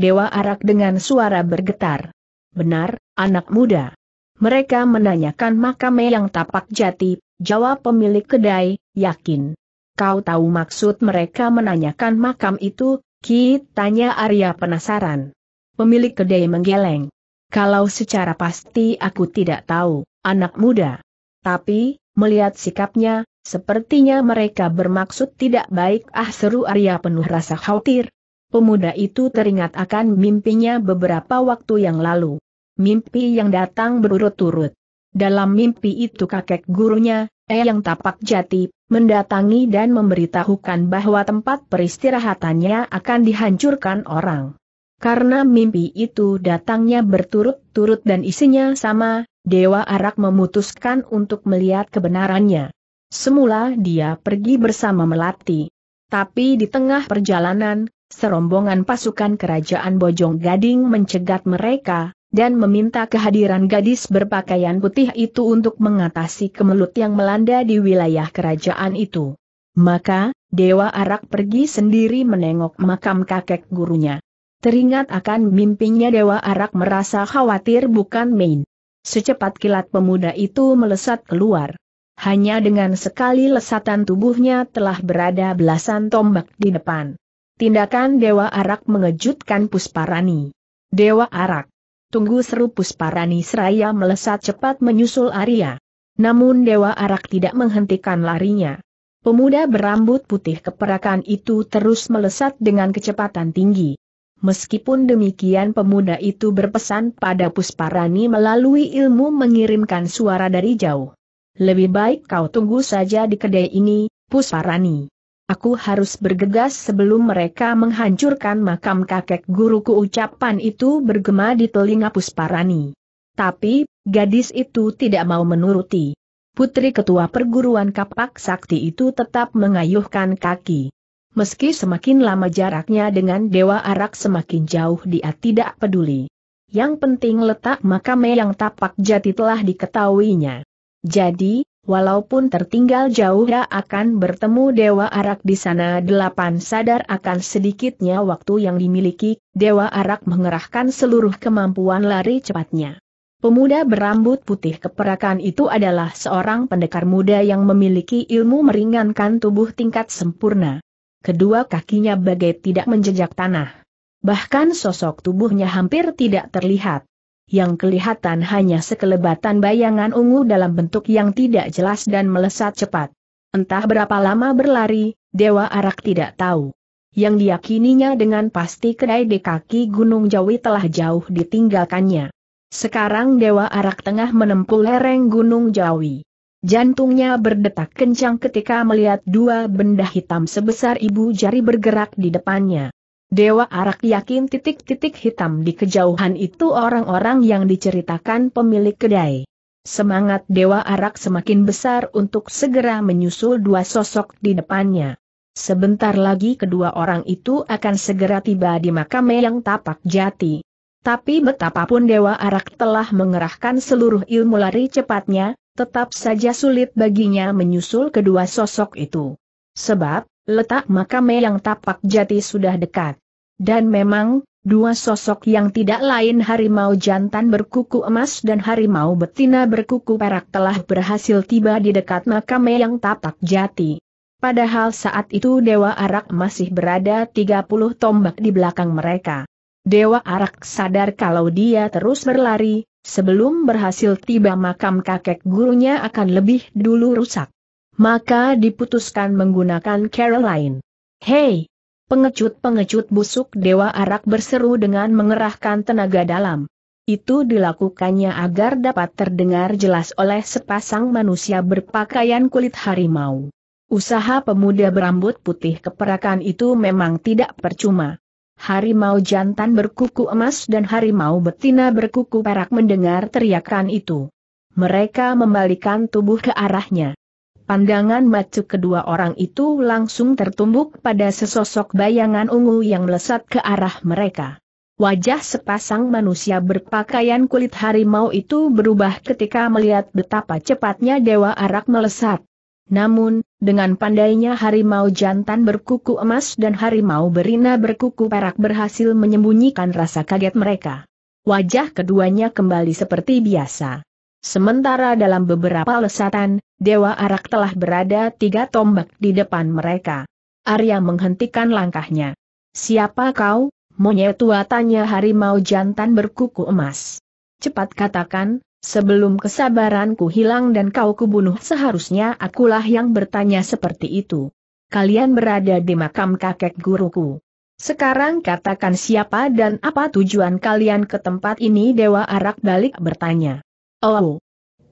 Dewa Arak dengan suara bergetar. Benar, anak muda. Mereka menanyakan makam yang tapak jati, jawab pemilik kedai, yakin. Kau tahu maksud mereka menanyakan makam itu, Ki, tanya Arya penasaran. Pemilik kedai menggeleng. Kalau secara pasti aku tidak tahu, anak muda. Tapi, melihat sikapnya, sepertinya mereka bermaksud tidak baik ah seru Arya penuh rasa khawatir. Pemuda itu teringat akan mimpinya beberapa waktu yang lalu. Mimpi yang datang berurut-urut. Dalam mimpi itu kakek gurunya, Eyang Tapak Jati, mendatangi dan memberitahukan bahwa tempat peristirahatannya akan dihancurkan orang. Karena mimpi itu datangnya berturut-turut dan isinya sama, Dewa Arak memutuskan untuk melihat kebenarannya. Semula dia pergi bersama Melati. Tapi di tengah perjalanan, serombongan pasukan kerajaan Bojong Gading mencegat mereka, dan meminta kehadiran gadis berpakaian putih itu untuk mengatasi kemelut yang melanda di wilayah kerajaan itu. Maka, Dewa Arak pergi sendiri menengok makam kakek gurunya. Teringat akan mimpinya Dewa Arak merasa khawatir bukan main. Secepat kilat pemuda itu melesat keluar. Hanya dengan sekali lesatan tubuhnya telah berada belasan tombak di depan. Tindakan Dewa Arak mengejutkan Pusparani. Dewa Arak, Tunggu seru Pusparani seraya melesat cepat menyusul Arya. Namun Dewa Arak tidak menghentikan larinya. Pemuda berambut putih keperakan itu terus melesat dengan kecepatan tinggi. Meskipun demikian pemuda itu berpesan pada Pusparani melalui ilmu mengirimkan suara dari jauh. Lebih baik kau tunggu saja di kedai ini, Pusparani. Aku harus bergegas sebelum mereka menghancurkan makam kakek guruku ucapan itu bergema di telinga Pusparani. Tapi, gadis itu tidak mau menuruti. Putri ketua perguruan kapak sakti itu tetap mengayuhkan kaki. Meski semakin lama jaraknya dengan Dewa Arak semakin jauh dia tidak peduli. Yang penting letak makamnya yang tapak jati telah diketahuinya. Jadi, walaupun tertinggal jauh dia akan bertemu Dewa Arak di sana delapan sadar akan sedikitnya waktu yang dimiliki, Dewa Arak mengerahkan seluruh kemampuan lari cepatnya. Pemuda berambut putih keperakan itu adalah seorang pendekar muda yang memiliki ilmu meringankan tubuh tingkat sempurna. Kedua kakinya bagai tidak menjejak tanah. Bahkan sosok tubuhnya hampir tidak terlihat yang kelihatan hanya sekelebatan bayangan ungu dalam bentuk yang tidak jelas dan melesat cepat. Entah berapa lama berlari, Dewa Arak tidak tahu. Yang diyakininya dengan pasti kedai di kaki Gunung Jawi telah jauh ditinggalkannya. Sekarang Dewa Arak tengah menempuh lereng Gunung Jawi. Jantungnya berdetak kencang ketika melihat dua benda hitam sebesar ibu jari bergerak di depannya. Dewa Arak yakin titik-titik hitam di kejauhan itu orang-orang yang diceritakan pemilik kedai. Semangat Dewa Arak semakin besar untuk segera menyusul dua sosok di depannya. Sebentar lagi kedua orang itu akan segera tiba di makam yang tapak jati. Tapi betapapun Dewa Arak telah mengerahkan seluruh ilmu lari cepatnya, tetap saja sulit baginya menyusul kedua sosok itu. Sebab, letak makam yang tapak jati sudah dekat. Dan memang, dua sosok yang tidak lain harimau jantan berkuku emas dan harimau betina berkuku perak telah berhasil tiba di dekat makam yang tapak jati. Padahal saat itu Dewa Arak masih berada 30 tombak di belakang mereka. Dewa Arak sadar kalau dia terus berlari, sebelum berhasil tiba makam kakek gurunya akan lebih dulu rusak maka diputuskan menggunakan Caroline. Hei! Pengecut-pengecut busuk Dewa Arak berseru dengan mengerahkan tenaga dalam. Itu dilakukannya agar dapat terdengar jelas oleh sepasang manusia berpakaian kulit harimau. Usaha pemuda berambut putih keperakan itu memang tidak percuma. Harimau jantan berkuku emas dan harimau betina berkuku perak mendengar teriakan itu. Mereka membalikkan tubuh ke arahnya. Pandangan macu kedua orang itu langsung tertumbuk pada sesosok bayangan ungu yang melesat ke arah mereka. Wajah sepasang manusia berpakaian kulit harimau itu berubah ketika melihat betapa cepatnya Dewa Arak melesat. Namun, dengan pandainya harimau jantan berkuku emas dan harimau berina berkuku perak berhasil menyembunyikan rasa kaget mereka. Wajah keduanya kembali seperti biasa. Sementara dalam beberapa lesatan, Dewa Arak telah berada tiga tombak di depan mereka. Arya menghentikan langkahnya. Siapa kau, monyet tua tanya harimau jantan berkuku emas. Cepat katakan, sebelum kesabaranku hilang dan kau kubunuh seharusnya akulah yang bertanya seperti itu. Kalian berada di makam kakek guruku. Sekarang katakan siapa dan apa tujuan kalian ke tempat ini Dewa Arak balik bertanya. Oh,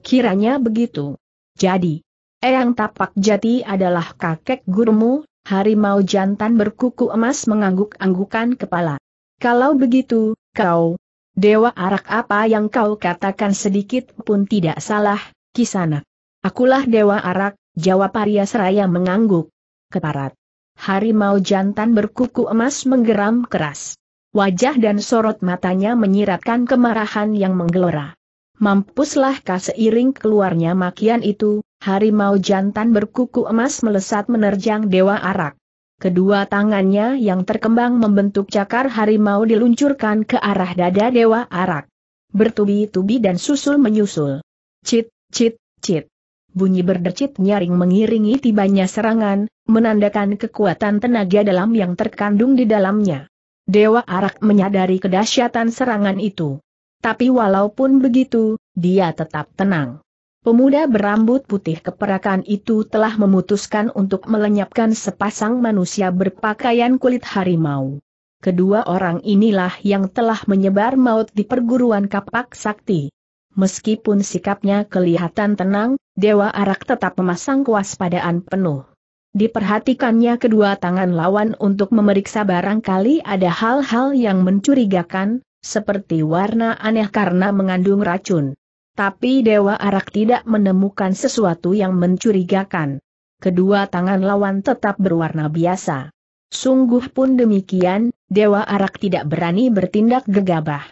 kiranya begitu. Jadi, Eyang Tapak Jati adalah kakek gurumu, harimau jantan berkuku emas mengangguk-anggukan kepala. Kalau begitu, kau, Dewa Arak apa yang kau katakan sedikit pun tidak salah, Kisanak. Akulah Dewa Arak, jawab Arya Seraya mengangguk. Keparat. Harimau jantan berkuku emas menggeram keras. Wajah dan sorot matanya menyiratkan kemarahan yang menggelora. Mampuslah kah seiring keluarnya makian itu, harimau jantan berkuku emas melesat menerjang Dewa Arak. Kedua tangannya yang terkembang membentuk cakar harimau diluncurkan ke arah dada Dewa Arak. Bertubi-tubi dan susul menyusul. Cit, cit, cit. Bunyi berdecit nyaring mengiringi tibanya serangan, menandakan kekuatan tenaga dalam yang terkandung di dalamnya. Dewa Arak menyadari kedahsyatan serangan itu. Tapi walaupun begitu, dia tetap tenang. Pemuda berambut putih keperakan itu telah memutuskan untuk melenyapkan sepasang manusia berpakaian kulit harimau. Kedua orang inilah yang telah menyebar maut di perguruan kapak sakti. Meskipun sikapnya kelihatan tenang, Dewa Arak tetap memasang kewaspadaan penuh. Diperhatikannya kedua tangan lawan untuk memeriksa barangkali ada hal-hal yang mencurigakan, seperti warna aneh karena mengandung racun. Tapi Dewa Arak tidak menemukan sesuatu yang mencurigakan. Kedua tangan lawan tetap berwarna biasa. Sungguh pun demikian, Dewa Arak tidak berani bertindak gegabah.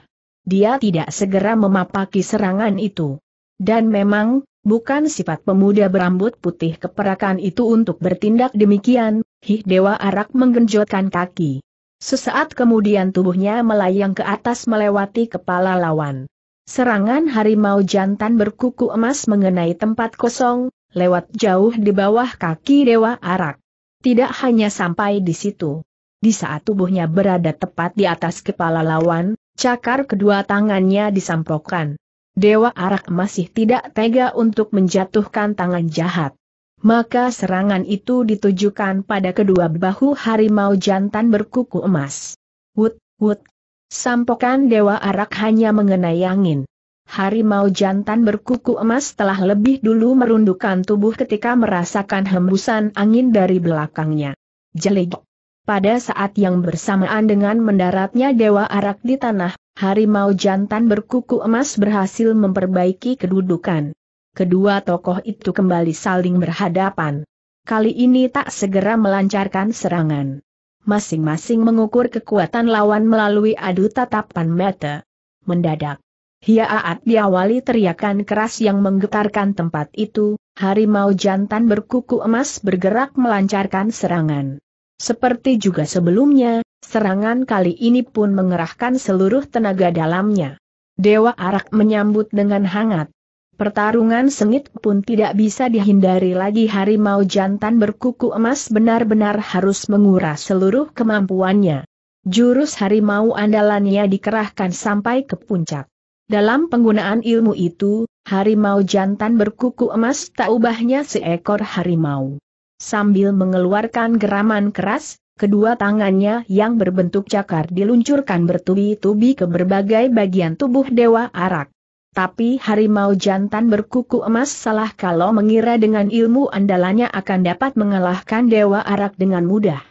Dia tidak segera memapaki serangan itu. Dan memang, bukan sifat pemuda berambut putih keperakan itu untuk bertindak demikian, Hih Dewa Arak menggenjotkan kaki. Sesaat kemudian tubuhnya melayang ke atas melewati kepala lawan. Serangan harimau jantan berkuku emas mengenai tempat kosong, lewat jauh di bawah kaki Dewa Arak. Tidak hanya sampai di situ. Di saat tubuhnya berada tepat di atas kepala lawan, cakar kedua tangannya disamprokan. Dewa Arak masih tidak tega untuk menjatuhkan tangan jahat maka serangan itu ditujukan pada kedua bahu harimau jantan berkuku emas. Wut, wut. Sampokan Dewa Arak hanya mengenai angin. Harimau jantan berkuku emas telah lebih dulu merundukkan tubuh ketika merasakan hembusan angin dari belakangnya. Jelik. Pada saat yang bersamaan dengan mendaratnya Dewa Arak di tanah, harimau jantan berkuku emas berhasil memperbaiki kedudukan kedua tokoh itu kembali saling berhadapan. Kali ini tak segera melancarkan serangan. Masing-masing mengukur kekuatan lawan melalui adu tatapan mata. Mendadak. Hiaat diawali teriakan keras yang menggetarkan tempat itu, harimau jantan berkuku emas bergerak melancarkan serangan. Seperti juga sebelumnya, serangan kali ini pun mengerahkan seluruh tenaga dalamnya. Dewa Arak menyambut dengan hangat. Pertarungan sengit pun tidak bisa dihindari lagi harimau jantan berkuku emas benar-benar harus menguras seluruh kemampuannya. Jurus harimau andalannya dikerahkan sampai ke puncak. Dalam penggunaan ilmu itu, harimau jantan berkuku emas tak ubahnya seekor harimau. Sambil mengeluarkan geraman keras, kedua tangannya yang berbentuk cakar diluncurkan bertubi-tubi ke berbagai bagian tubuh Dewa Arak. Tapi harimau jantan berkuku emas salah kalau mengira dengan ilmu andalannya akan dapat mengalahkan Dewa Arak dengan mudah.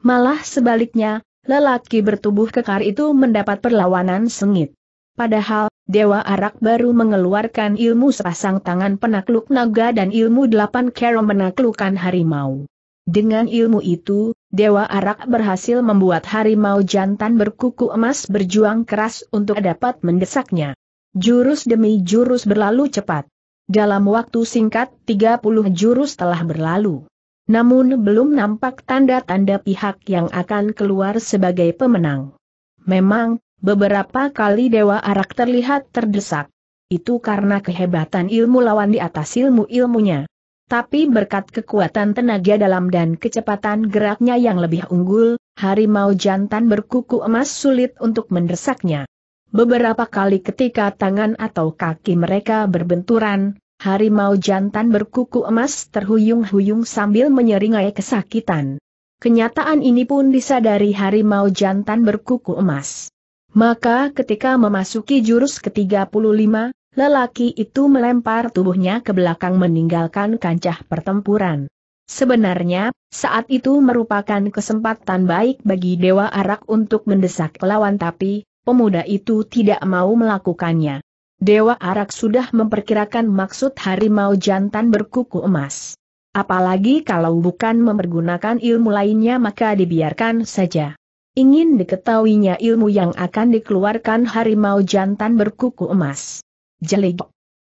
Malah sebaliknya, lelaki bertubuh kekar itu mendapat perlawanan sengit. Padahal, Dewa Arak baru mengeluarkan ilmu sepasang tangan penakluk naga dan ilmu delapan kero menaklukkan harimau. Dengan ilmu itu, Dewa Arak berhasil membuat harimau jantan berkuku emas berjuang keras untuk dapat mendesaknya. Jurus demi jurus berlalu cepat. Dalam waktu singkat 30 jurus telah berlalu. Namun belum nampak tanda-tanda pihak yang akan keluar sebagai pemenang. Memang, beberapa kali Dewa Arak terlihat terdesak. Itu karena kehebatan ilmu lawan di atas ilmu-ilmunya. Tapi berkat kekuatan tenaga dalam dan kecepatan geraknya yang lebih unggul, harimau jantan berkuku emas sulit untuk mendesaknya. Beberapa kali ketika tangan atau kaki mereka berbenturan, harimau jantan berkuku emas terhuyung-huyung sambil menyeringai kesakitan. Kenyataan ini pun disadari harimau jantan berkuku emas. Maka ketika memasuki jurus ke-35, lelaki itu melempar tubuhnya ke belakang meninggalkan kancah pertempuran. Sebenarnya, saat itu merupakan kesempatan baik bagi Dewa Arak untuk mendesak lawan tapi, pemuda itu tidak mau melakukannya. Dewa Arak sudah memperkirakan maksud harimau jantan berkuku emas. Apalagi kalau bukan mempergunakan ilmu lainnya maka dibiarkan saja. Ingin diketahuinya ilmu yang akan dikeluarkan harimau jantan berkuku emas. Jelik.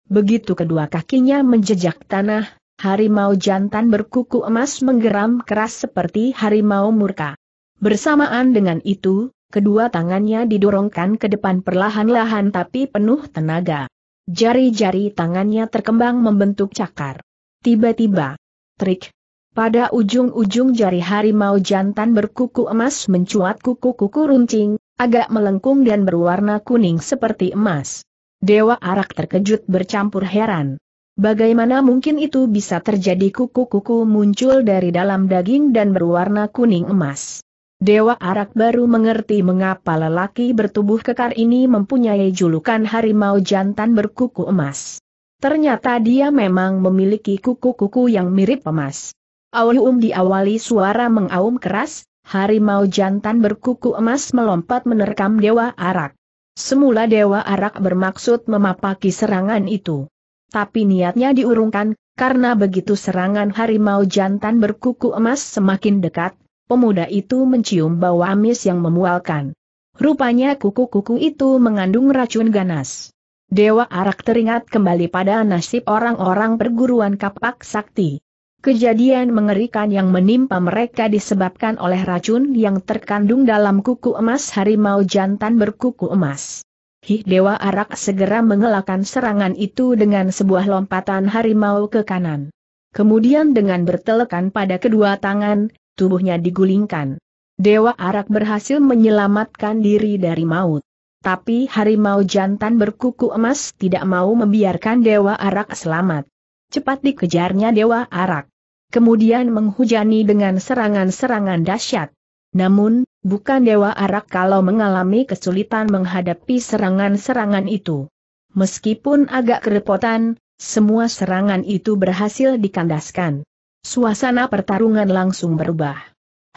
Begitu kedua kakinya menjejak tanah, harimau jantan berkuku emas menggeram keras seperti harimau murka. Bersamaan dengan itu, Kedua tangannya didorongkan ke depan perlahan-lahan tapi penuh tenaga. Jari-jari tangannya terkembang membentuk cakar. Tiba-tiba, trik. Pada ujung-ujung jari harimau jantan berkuku emas mencuat kuku-kuku runcing, agak melengkung dan berwarna kuning seperti emas. Dewa Arak terkejut bercampur heran. Bagaimana mungkin itu bisa terjadi kuku-kuku muncul dari dalam daging dan berwarna kuning emas? Dewa Arak baru mengerti mengapa lelaki bertubuh kekar ini mempunyai julukan harimau jantan berkuku emas. Ternyata dia memang memiliki kuku-kuku yang mirip emas. Aum diawali suara mengaum keras, harimau jantan berkuku emas melompat menerkam Dewa Arak. Semula Dewa Arak bermaksud memapaki serangan itu. Tapi niatnya diurungkan, karena begitu serangan harimau jantan berkuku emas semakin dekat, pemuda itu mencium bau amis yang memualkan. Rupanya kuku-kuku itu mengandung racun ganas. Dewa Arak teringat kembali pada nasib orang-orang perguruan kapak sakti. Kejadian mengerikan yang menimpa mereka disebabkan oleh racun yang terkandung dalam kuku emas harimau jantan berkuku emas. Hih Dewa Arak segera mengelakkan serangan itu dengan sebuah lompatan harimau ke kanan. Kemudian dengan bertelekan pada kedua tangan, tubuhnya digulingkan. Dewa Arak berhasil menyelamatkan diri dari maut. Tapi harimau jantan berkuku emas tidak mau membiarkan Dewa Arak selamat. Cepat dikejarnya Dewa Arak. Kemudian menghujani dengan serangan-serangan dahsyat. Namun, bukan Dewa Arak kalau mengalami kesulitan menghadapi serangan-serangan itu. Meskipun agak kerepotan, semua serangan itu berhasil dikandaskan suasana pertarungan langsung berubah.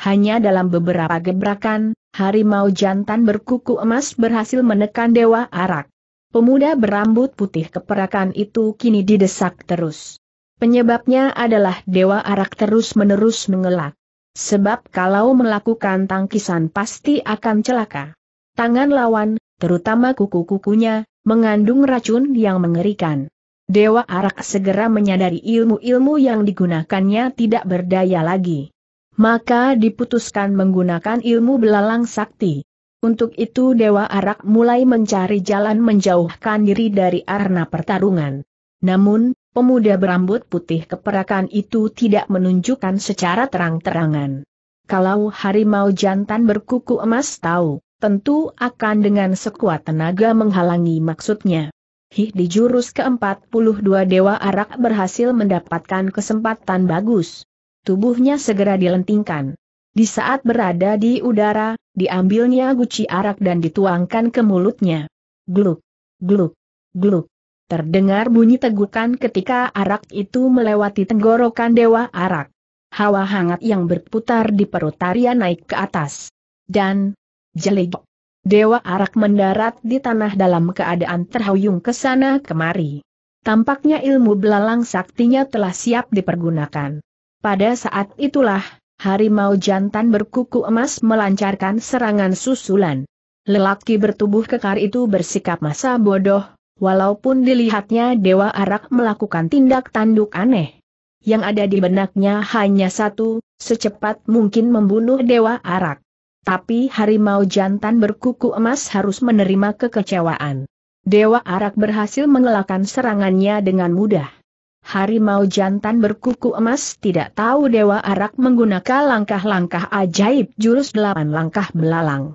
Hanya dalam beberapa gebrakan, harimau jantan berkuku emas berhasil menekan Dewa Arak. Pemuda berambut putih keperakan itu kini didesak terus. Penyebabnya adalah Dewa Arak terus-menerus mengelak. Sebab kalau melakukan tangkisan pasti akan celaka. Tangan lawan, terutama kuku-kukunya, mengandung racun yang mengerikan. Dewa Arak segera menyadari ilmu-ilmu yang digunakannya tidak berdaya lagi. Maka diputuskan menggunakan ilmu belalang sakti. Untuk itu Dewa Arak mulai mencari jalan menjauhkan diri dari arena pertarungan. Namun, pemuda berambut putih keperakan itu tidak menunjukkan secara terang-terangan. Kalau harimau jantan berkuku emas tahu, tentu akan dengan sekuat tenaga menghalangi maksudnya. Hih di jurus ke-42 Dewa Arak berhasil mendapatkan kesempatan bagus. Tubuhnya segera dilentingkan. Di saat berada di udara, diambilnya guci arak dan dituangkan ke mulutnya. Gluk, gluk, gluk. Terdengar bunyi tegukan ketika arak itu melewati tenggorokan Dewa Arak. Hawa hangat yang berputar di perut tarian naik ke atas. Dan, jelek. Dewa Arak mendarat di tanah dalam keadaan terhuyung ke sana kemari. Tampaknya ilmu belalang saktinya telah siap dipergunakan. Pada saat itulah, harimau jantan berkuku emas melancarkan serangan susulan. Lelaki bertubuh kekar itu bersikap masa bodoh, walaupun dilihatnya Dewa Arak melakukan tindak tanduk aneh. Yang ada di benaknya hanya satu, secepat mungkin membunuh Dewa Arak. Tapi harimau jantan berkuku emas harus menerima kekecewaan. Dewa Arak berhasil mengelakkan serangannya dengan mudah. Harimau jantan berkuku emas tidak tahu Dewa Arak menggunakan langkah-langkah ajaib jurus delapan langkah belalang.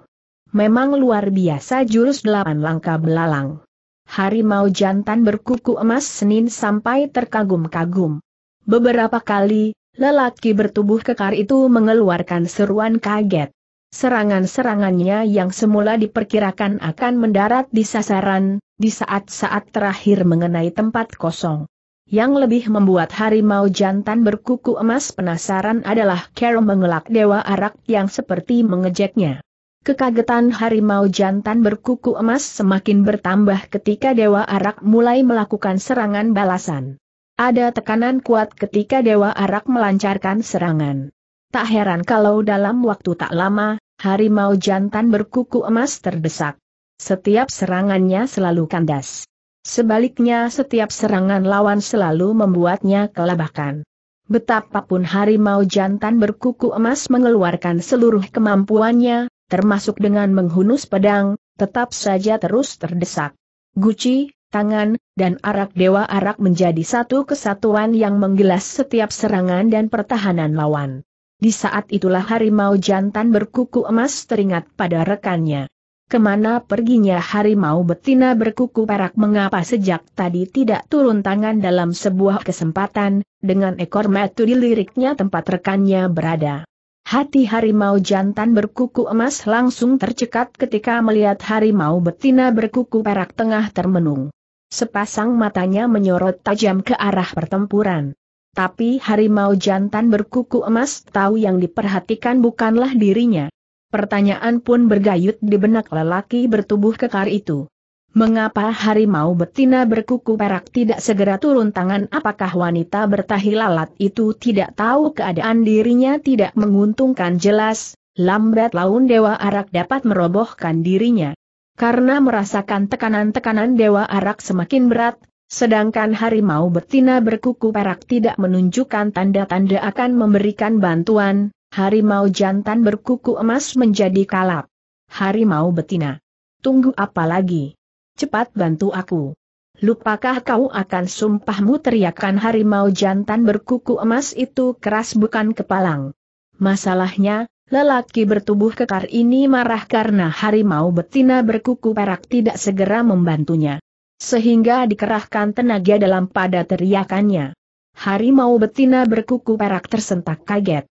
Memang luar biasa jurus delapan langkah belalang. Harimau jantan berkuku emas Senin sampai terkagum-kagum. Beberapa kali, lelaki bertubuh kekar itu mengeluarkan seruan kaget. Serangan-serangannya yang semula diperkirakan akan mendarat di sasaran, di saat-saat terakhir mengenai tempat kosong. Yang lebih membuat harimau jantan berkuku emas penasaran adalah Carol mengelak dewa arak yang seperti mengejeknya. Kekagetan harimau jantan berkuku emas semakin bertambah ketika dewa arak mulai melakukan serangan balasan. Ada tekanan kuat ketika dewa arak melancarkan serangan. Tak heran kalau dalam waktu tak lama, harimau jantan berkuku emas terdesak. Setiap serangannya selalu kandas. Sebaliknya setiap serangan lawan selalu membuatnya kelabakan. Betapapun harimau jantan berkuku emas mengeluarkan seluruh kemampuannya, termasuk dengan menghunus pedang, tetap saja terus terdesak. Guci, tangan, dan arak dewa arak menjadi satu kesatuan yang menggelas setiap serangan dan pertahanan lawan. Di saat itulah harimau jantan berkuku emas teringat pada rekannya. Kemana perginya harimau betina berkuku perak mengapa sejak tadi tidak turun tangan dalam sebuah kesempatan, dengan ekor metu liriknya tempat rekannya berada. Hati harimau jantan berkuku emas langsung tercekat ketika melihat harimau betina berkuku perak tengah termenung. Sepasang matanya menyorot tajam ke arah pertempuran. Tapi harimau jantan berkuku emas tahu yang diperhatikan bukanlah dirinya. Pertanyaan pun bergayut di benak lelaki bertubuh kekar itu. Mengapa harimau betina berkuku perak tidak segera turun tangan apakah wanita bertahi lalat itu tidak tahu keadaan dirinya tidak menguntungkan jelas, lambat laun Dewa Arak dapat merobohkan dirinya. Karena merasakan tekanan-tekanan Dewa Arak semakin berat, Sedangkan harimau betina berkuku perak tidak menunjukkan tanda-tanda akan memberikan bantuan, harimau jantan berkuku emas menjadi kalap. Harimau betina. Tunggu apa lagi? Cepat bantu aku. Lupakah kau akan sumpahmu teriakan harimau jantan berkuku emas itu keras bukan kepalang. Masalahnya, lelaki bertubuh kekar ini marah karena harimau betina berkuku perak tidak segera membantunya sehingga dikerahkan tenaga dalam pada teriakannya. Harimau betina berkuku perak tersentak kaget.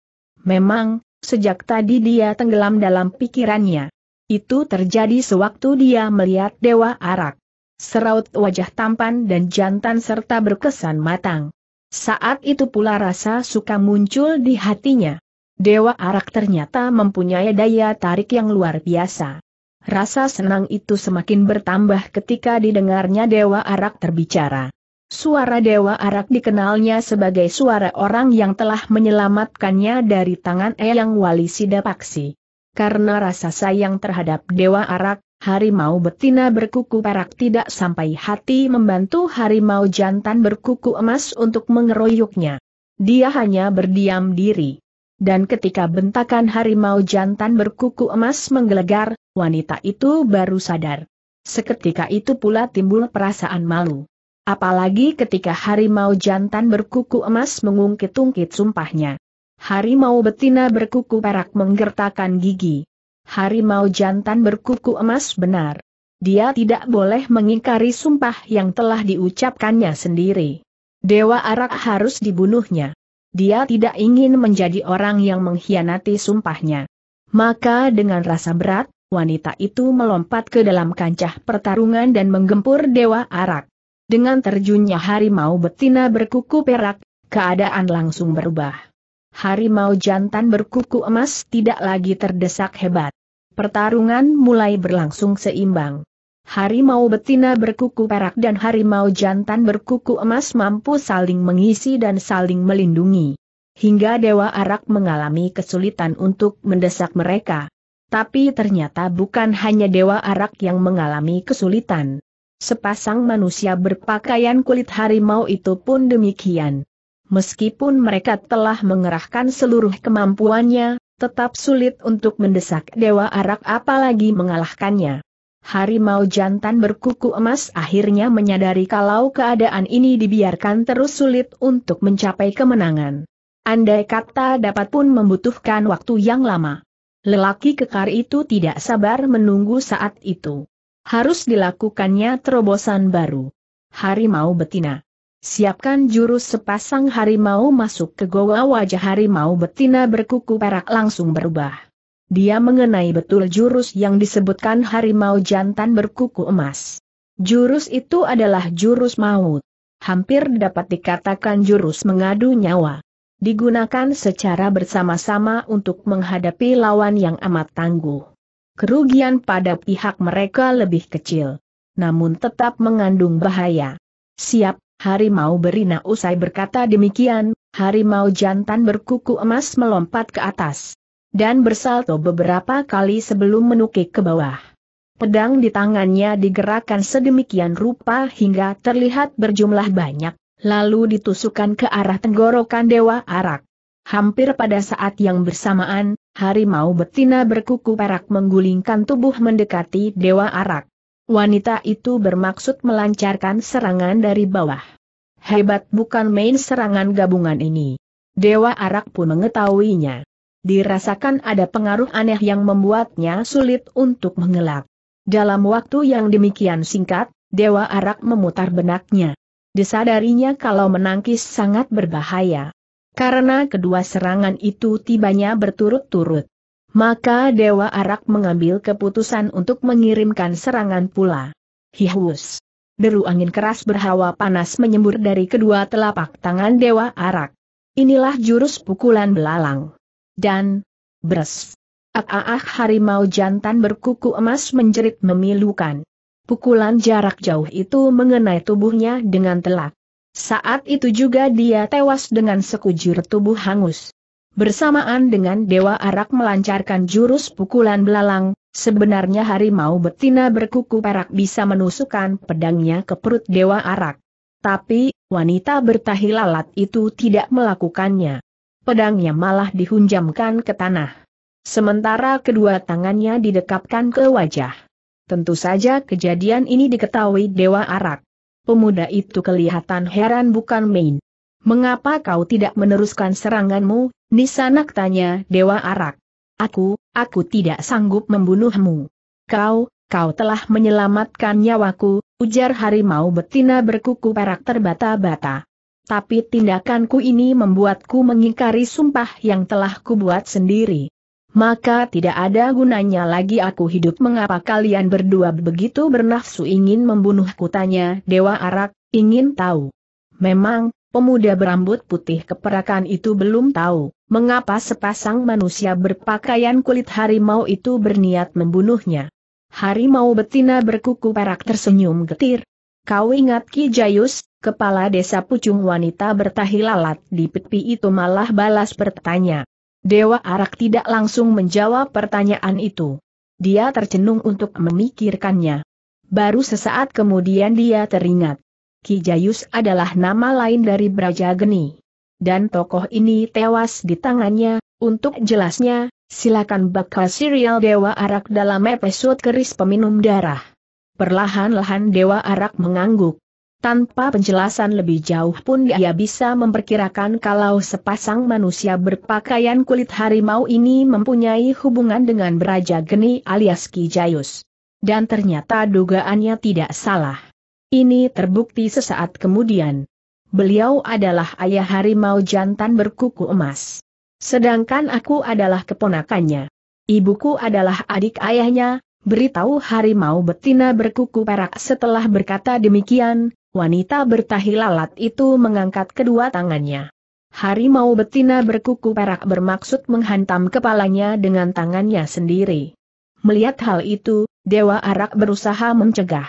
Memang, sejak tadi dia tenggelam dalam pikirannya. Itu terjadi sewaktu dia melihat Dewa Arak. Seraut wajah tampan dan jantan serta berkesan matang. Saat itu pula rasa suka muncul di hatinya. Dewa Arak ternyata mempunyai daya tarik yang luar biasa. Rasa senang itu semakin bertambah ketika didengarnya Dewa Arak terbicara. Suara Dewa Arak dikenalnya sebagai suara orang yang telah menyelamatkannya dari tangan Eyang Wali Sidapaksi. Karena rasa sayang terhadap Dewa Arak, harimau betina berkuku perak tidak sampai hati membantu harimau jantan berkuku emas untuk mengeroyoknya. Dia hanya berdiam diri. Dan ketika bentakan harimau jantan berkuku emas menggelegar, wanita itu baru sadar. Seketika itu pula timbul perasaan malu. Apalagi ketika harimau jantan berkuku emas mengungkit-ungkit sumpahnya. Harimau betina berkuku perak menggertakkan gigi. Harimau jantan berkuku emas benar. Dia tidak boleh mengingkari sumpah yang telah diucapkannya sendiri. Dewa Arak harus dibunuhnya. Dia tidak ingin menjadi orang yang mengkhianati sumpahnya. Maka dengan rasa berat, wanita itu melompat ke dalam kancah pertarungan dan menggempur Dewa Arak. Dengan terjunnya harimau betina berkuku perak, keadaan langsung berubah. Harimau jantan berkuku emas tidak lagi terdesak hebat. Pertarungan mulai berlangsung seimbang. Harimau betina berkuku perak dan harimau jantan berkuku emas mampu saling mengisi dan saling melindungi. Hingga Dewa Arak mengalami kesulitan untuk mendesak mereka. Tapi ternyata bukan hanya Dewa Arak yang mengalami kesulitan. Sepasang manusia berpakaian kulit harimau itu pun demikian. Meskipun mereka telah mengerahkan seluruh kemampuannya, tetap sulit untuk mendesak Dewa Arak apalagi mengalahkannya. Harimau jantan berkuku emas akhirnya menyadari kalau keadaan ini dibiarkan terus sulit untuk mencapai kemenangan. Andai kata dapat pun membutuhkan waktu yang lama. Lelaki kekar itu tidak sabar menunggu saat itu. Harus dilakukannya terobosan baru. Harimau betina. Siapkan jurus sepasang harimau masuk ke goa wajah harimau betina berkuku perak langsung berubah. Dia mengenai betul jurus yang disebutkan harimau jantan berkuku emas. Jurus itu adalah jurus maut. Hampir dapat dikatakan jurus mengadu nyawa digunakan secara bersama-sama untuk menghadapi lawan yang amat tangguh. Kerugian pada pihak mereka lebih kecil, namun tetap mengandung bahaya. Siap, harimau berina usai berkata demikian, harimau jantan berkuku emas melompat ke atas dan bersalto beberapa kali sebelum menukik ke bawah. Pedang di tangannya digerakkan sedemikian rupa hingga terlihat berjumlah banyak, lalu ditusukkan ke arah tenggorokan Dewa Arak. Hampir pada saat yang bersamaan, harimau betina berkuku perak menggulingkan tubuh mendekati Dewa Arak. Wanita itu bermaksud melancarkan serangan dari bawah. Hebat bukan main serangan gabungan ini. Dewa Arak pun mengetahuinya. Dirasakan ada pengaruh aneh yang membuatnya sulit untuk mengelak. Dalam waktu yang demikian singkat, Dewa Arak memutar benaknya disadarinya kalau menangkis sangat berbahaya. Karena kedua serangan itu tibanya berturut-turut. Maka Dewa Arak mengambil keputusan untuk mengirimkan serangan pula. Hihus. Deru angin keras berhawa panas menyembur dari kedua telapak tangan Dewa Arak. Inilah jurus pukulan belalang. Dan, bres. Ak ah, ah, ah, harimau jantan berkuku emas menjerit memilukan. Pukulan jarak jauh itu mengenai tubuhnya dengan telak. Saat itu juga dia tewas dengan sekujur tubuh hangus. Bersamaan dengan Dewa Arak melancarkan jurus pukulan belalang, sebenarnya harimau betina berkuku perak bisa menusukkan pedangnya ke perut Dewa Arak. Tapi, wanita bertahi lalat itu tidak melakukannya. Pedangnya malah dihunjamkan ke tanah. Sementara kedua tangannya didekapkan ke wajah. Tentu saja kejadian ini diketahui Dewa Arak. Pemuda itu kelihatan heran bukan main. Mengapa kau tidak meneruskan seranganmu, Nisanak tanya Dewa Arak. Aku, aku tidak sanggup membunuhmu. Kau, kau telah menyelamatkan nyawaku, ujar harimau betina berkuku perak terbata-bata. Tapi tindakanku ini membuatku mengingkari sumpah yang telah kubuat sendiri maka tidak ada gunanya lagi aku hidup mengapa kalian berdua begitu bernafsu ingin membunuhku tanya Dewa Arak, ingin tahu. Memang, pemuda berambut putih keperakan itu belum tahu, mengapa sepasang manusia berpakaian kulit harimau itu berniat membunuhnya. Harimau betina berkuku perak tersenyum getir. Kau ingat Ki Jayus, kepala desa pucung wanita bertahi lalat di pipi itu malah balas bertanya. Dewa Arak tidak langsung menjawab pertanyaan itu. Dia tercenung untuk memikirkannya. Baru sesaat kemudian dia teringat. Ki Kijayus adalah nama lain dari Braja Geni. Dan tokoh ini tewas di tangannya, untuk jelasnya, silakan bakal serial Dewa Arak dalam episode keris peminum darah. Perlahan-lahan Dewa Arak mengangguk. Tanpa penjelasan lebih jauh pun dia bisa memperkirakan kalau sepasang manusia berpakaian kulit harimau ini mempunyai hubungan dengan Beraja Geni alias Kijayus. Dan ternyata dugaannya tidak salah. Ini terbukti sesaat kemudian. Beliau adalah ayah harimau jantan berkuku emas. Sedangkan aku adalah keponakannya. Ibuku adalah adik ayahnya, beritahu harimau betina berkuku perak setelah berkata demikian, wanita bertahi lalat itu mengangkat kedua tangannya. Harimau betina berkuku perak bermaksud menghantam kepalanya dengan tangannya sendiri. Melihat hal itu, Dewa Arak berusaha mencegah.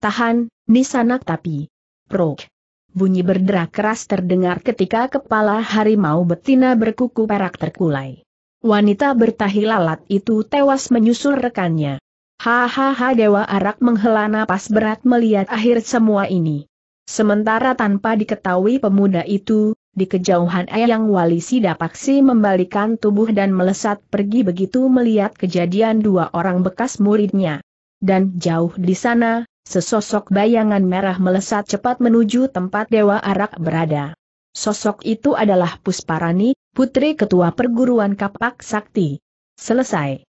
Tahan, Nisanak tapi. Prok. Bunyi berderak keras terdengar ketika kepala harimau betina berkuku perak terkulai. Wanita bertahi lalat itu tewas menyusul rekannya. Hahaha Dewa Arak menghela napas berat melihat akhir semua ini. Sementara tanpa diketahui pemuda itu, di kejauhan Eyang Wali Sidapaksi membalikan tubuh dan melesat pergi begitu melihat kejadian dua orang bekas muridnya. Dan jauh di sana, sesosok bayangan merah melesat cepat menuju tempat Dewa Arak berada. Sosok itu adalah Pusparani, putri ketua perguruan Kapak Sakti. Selesai.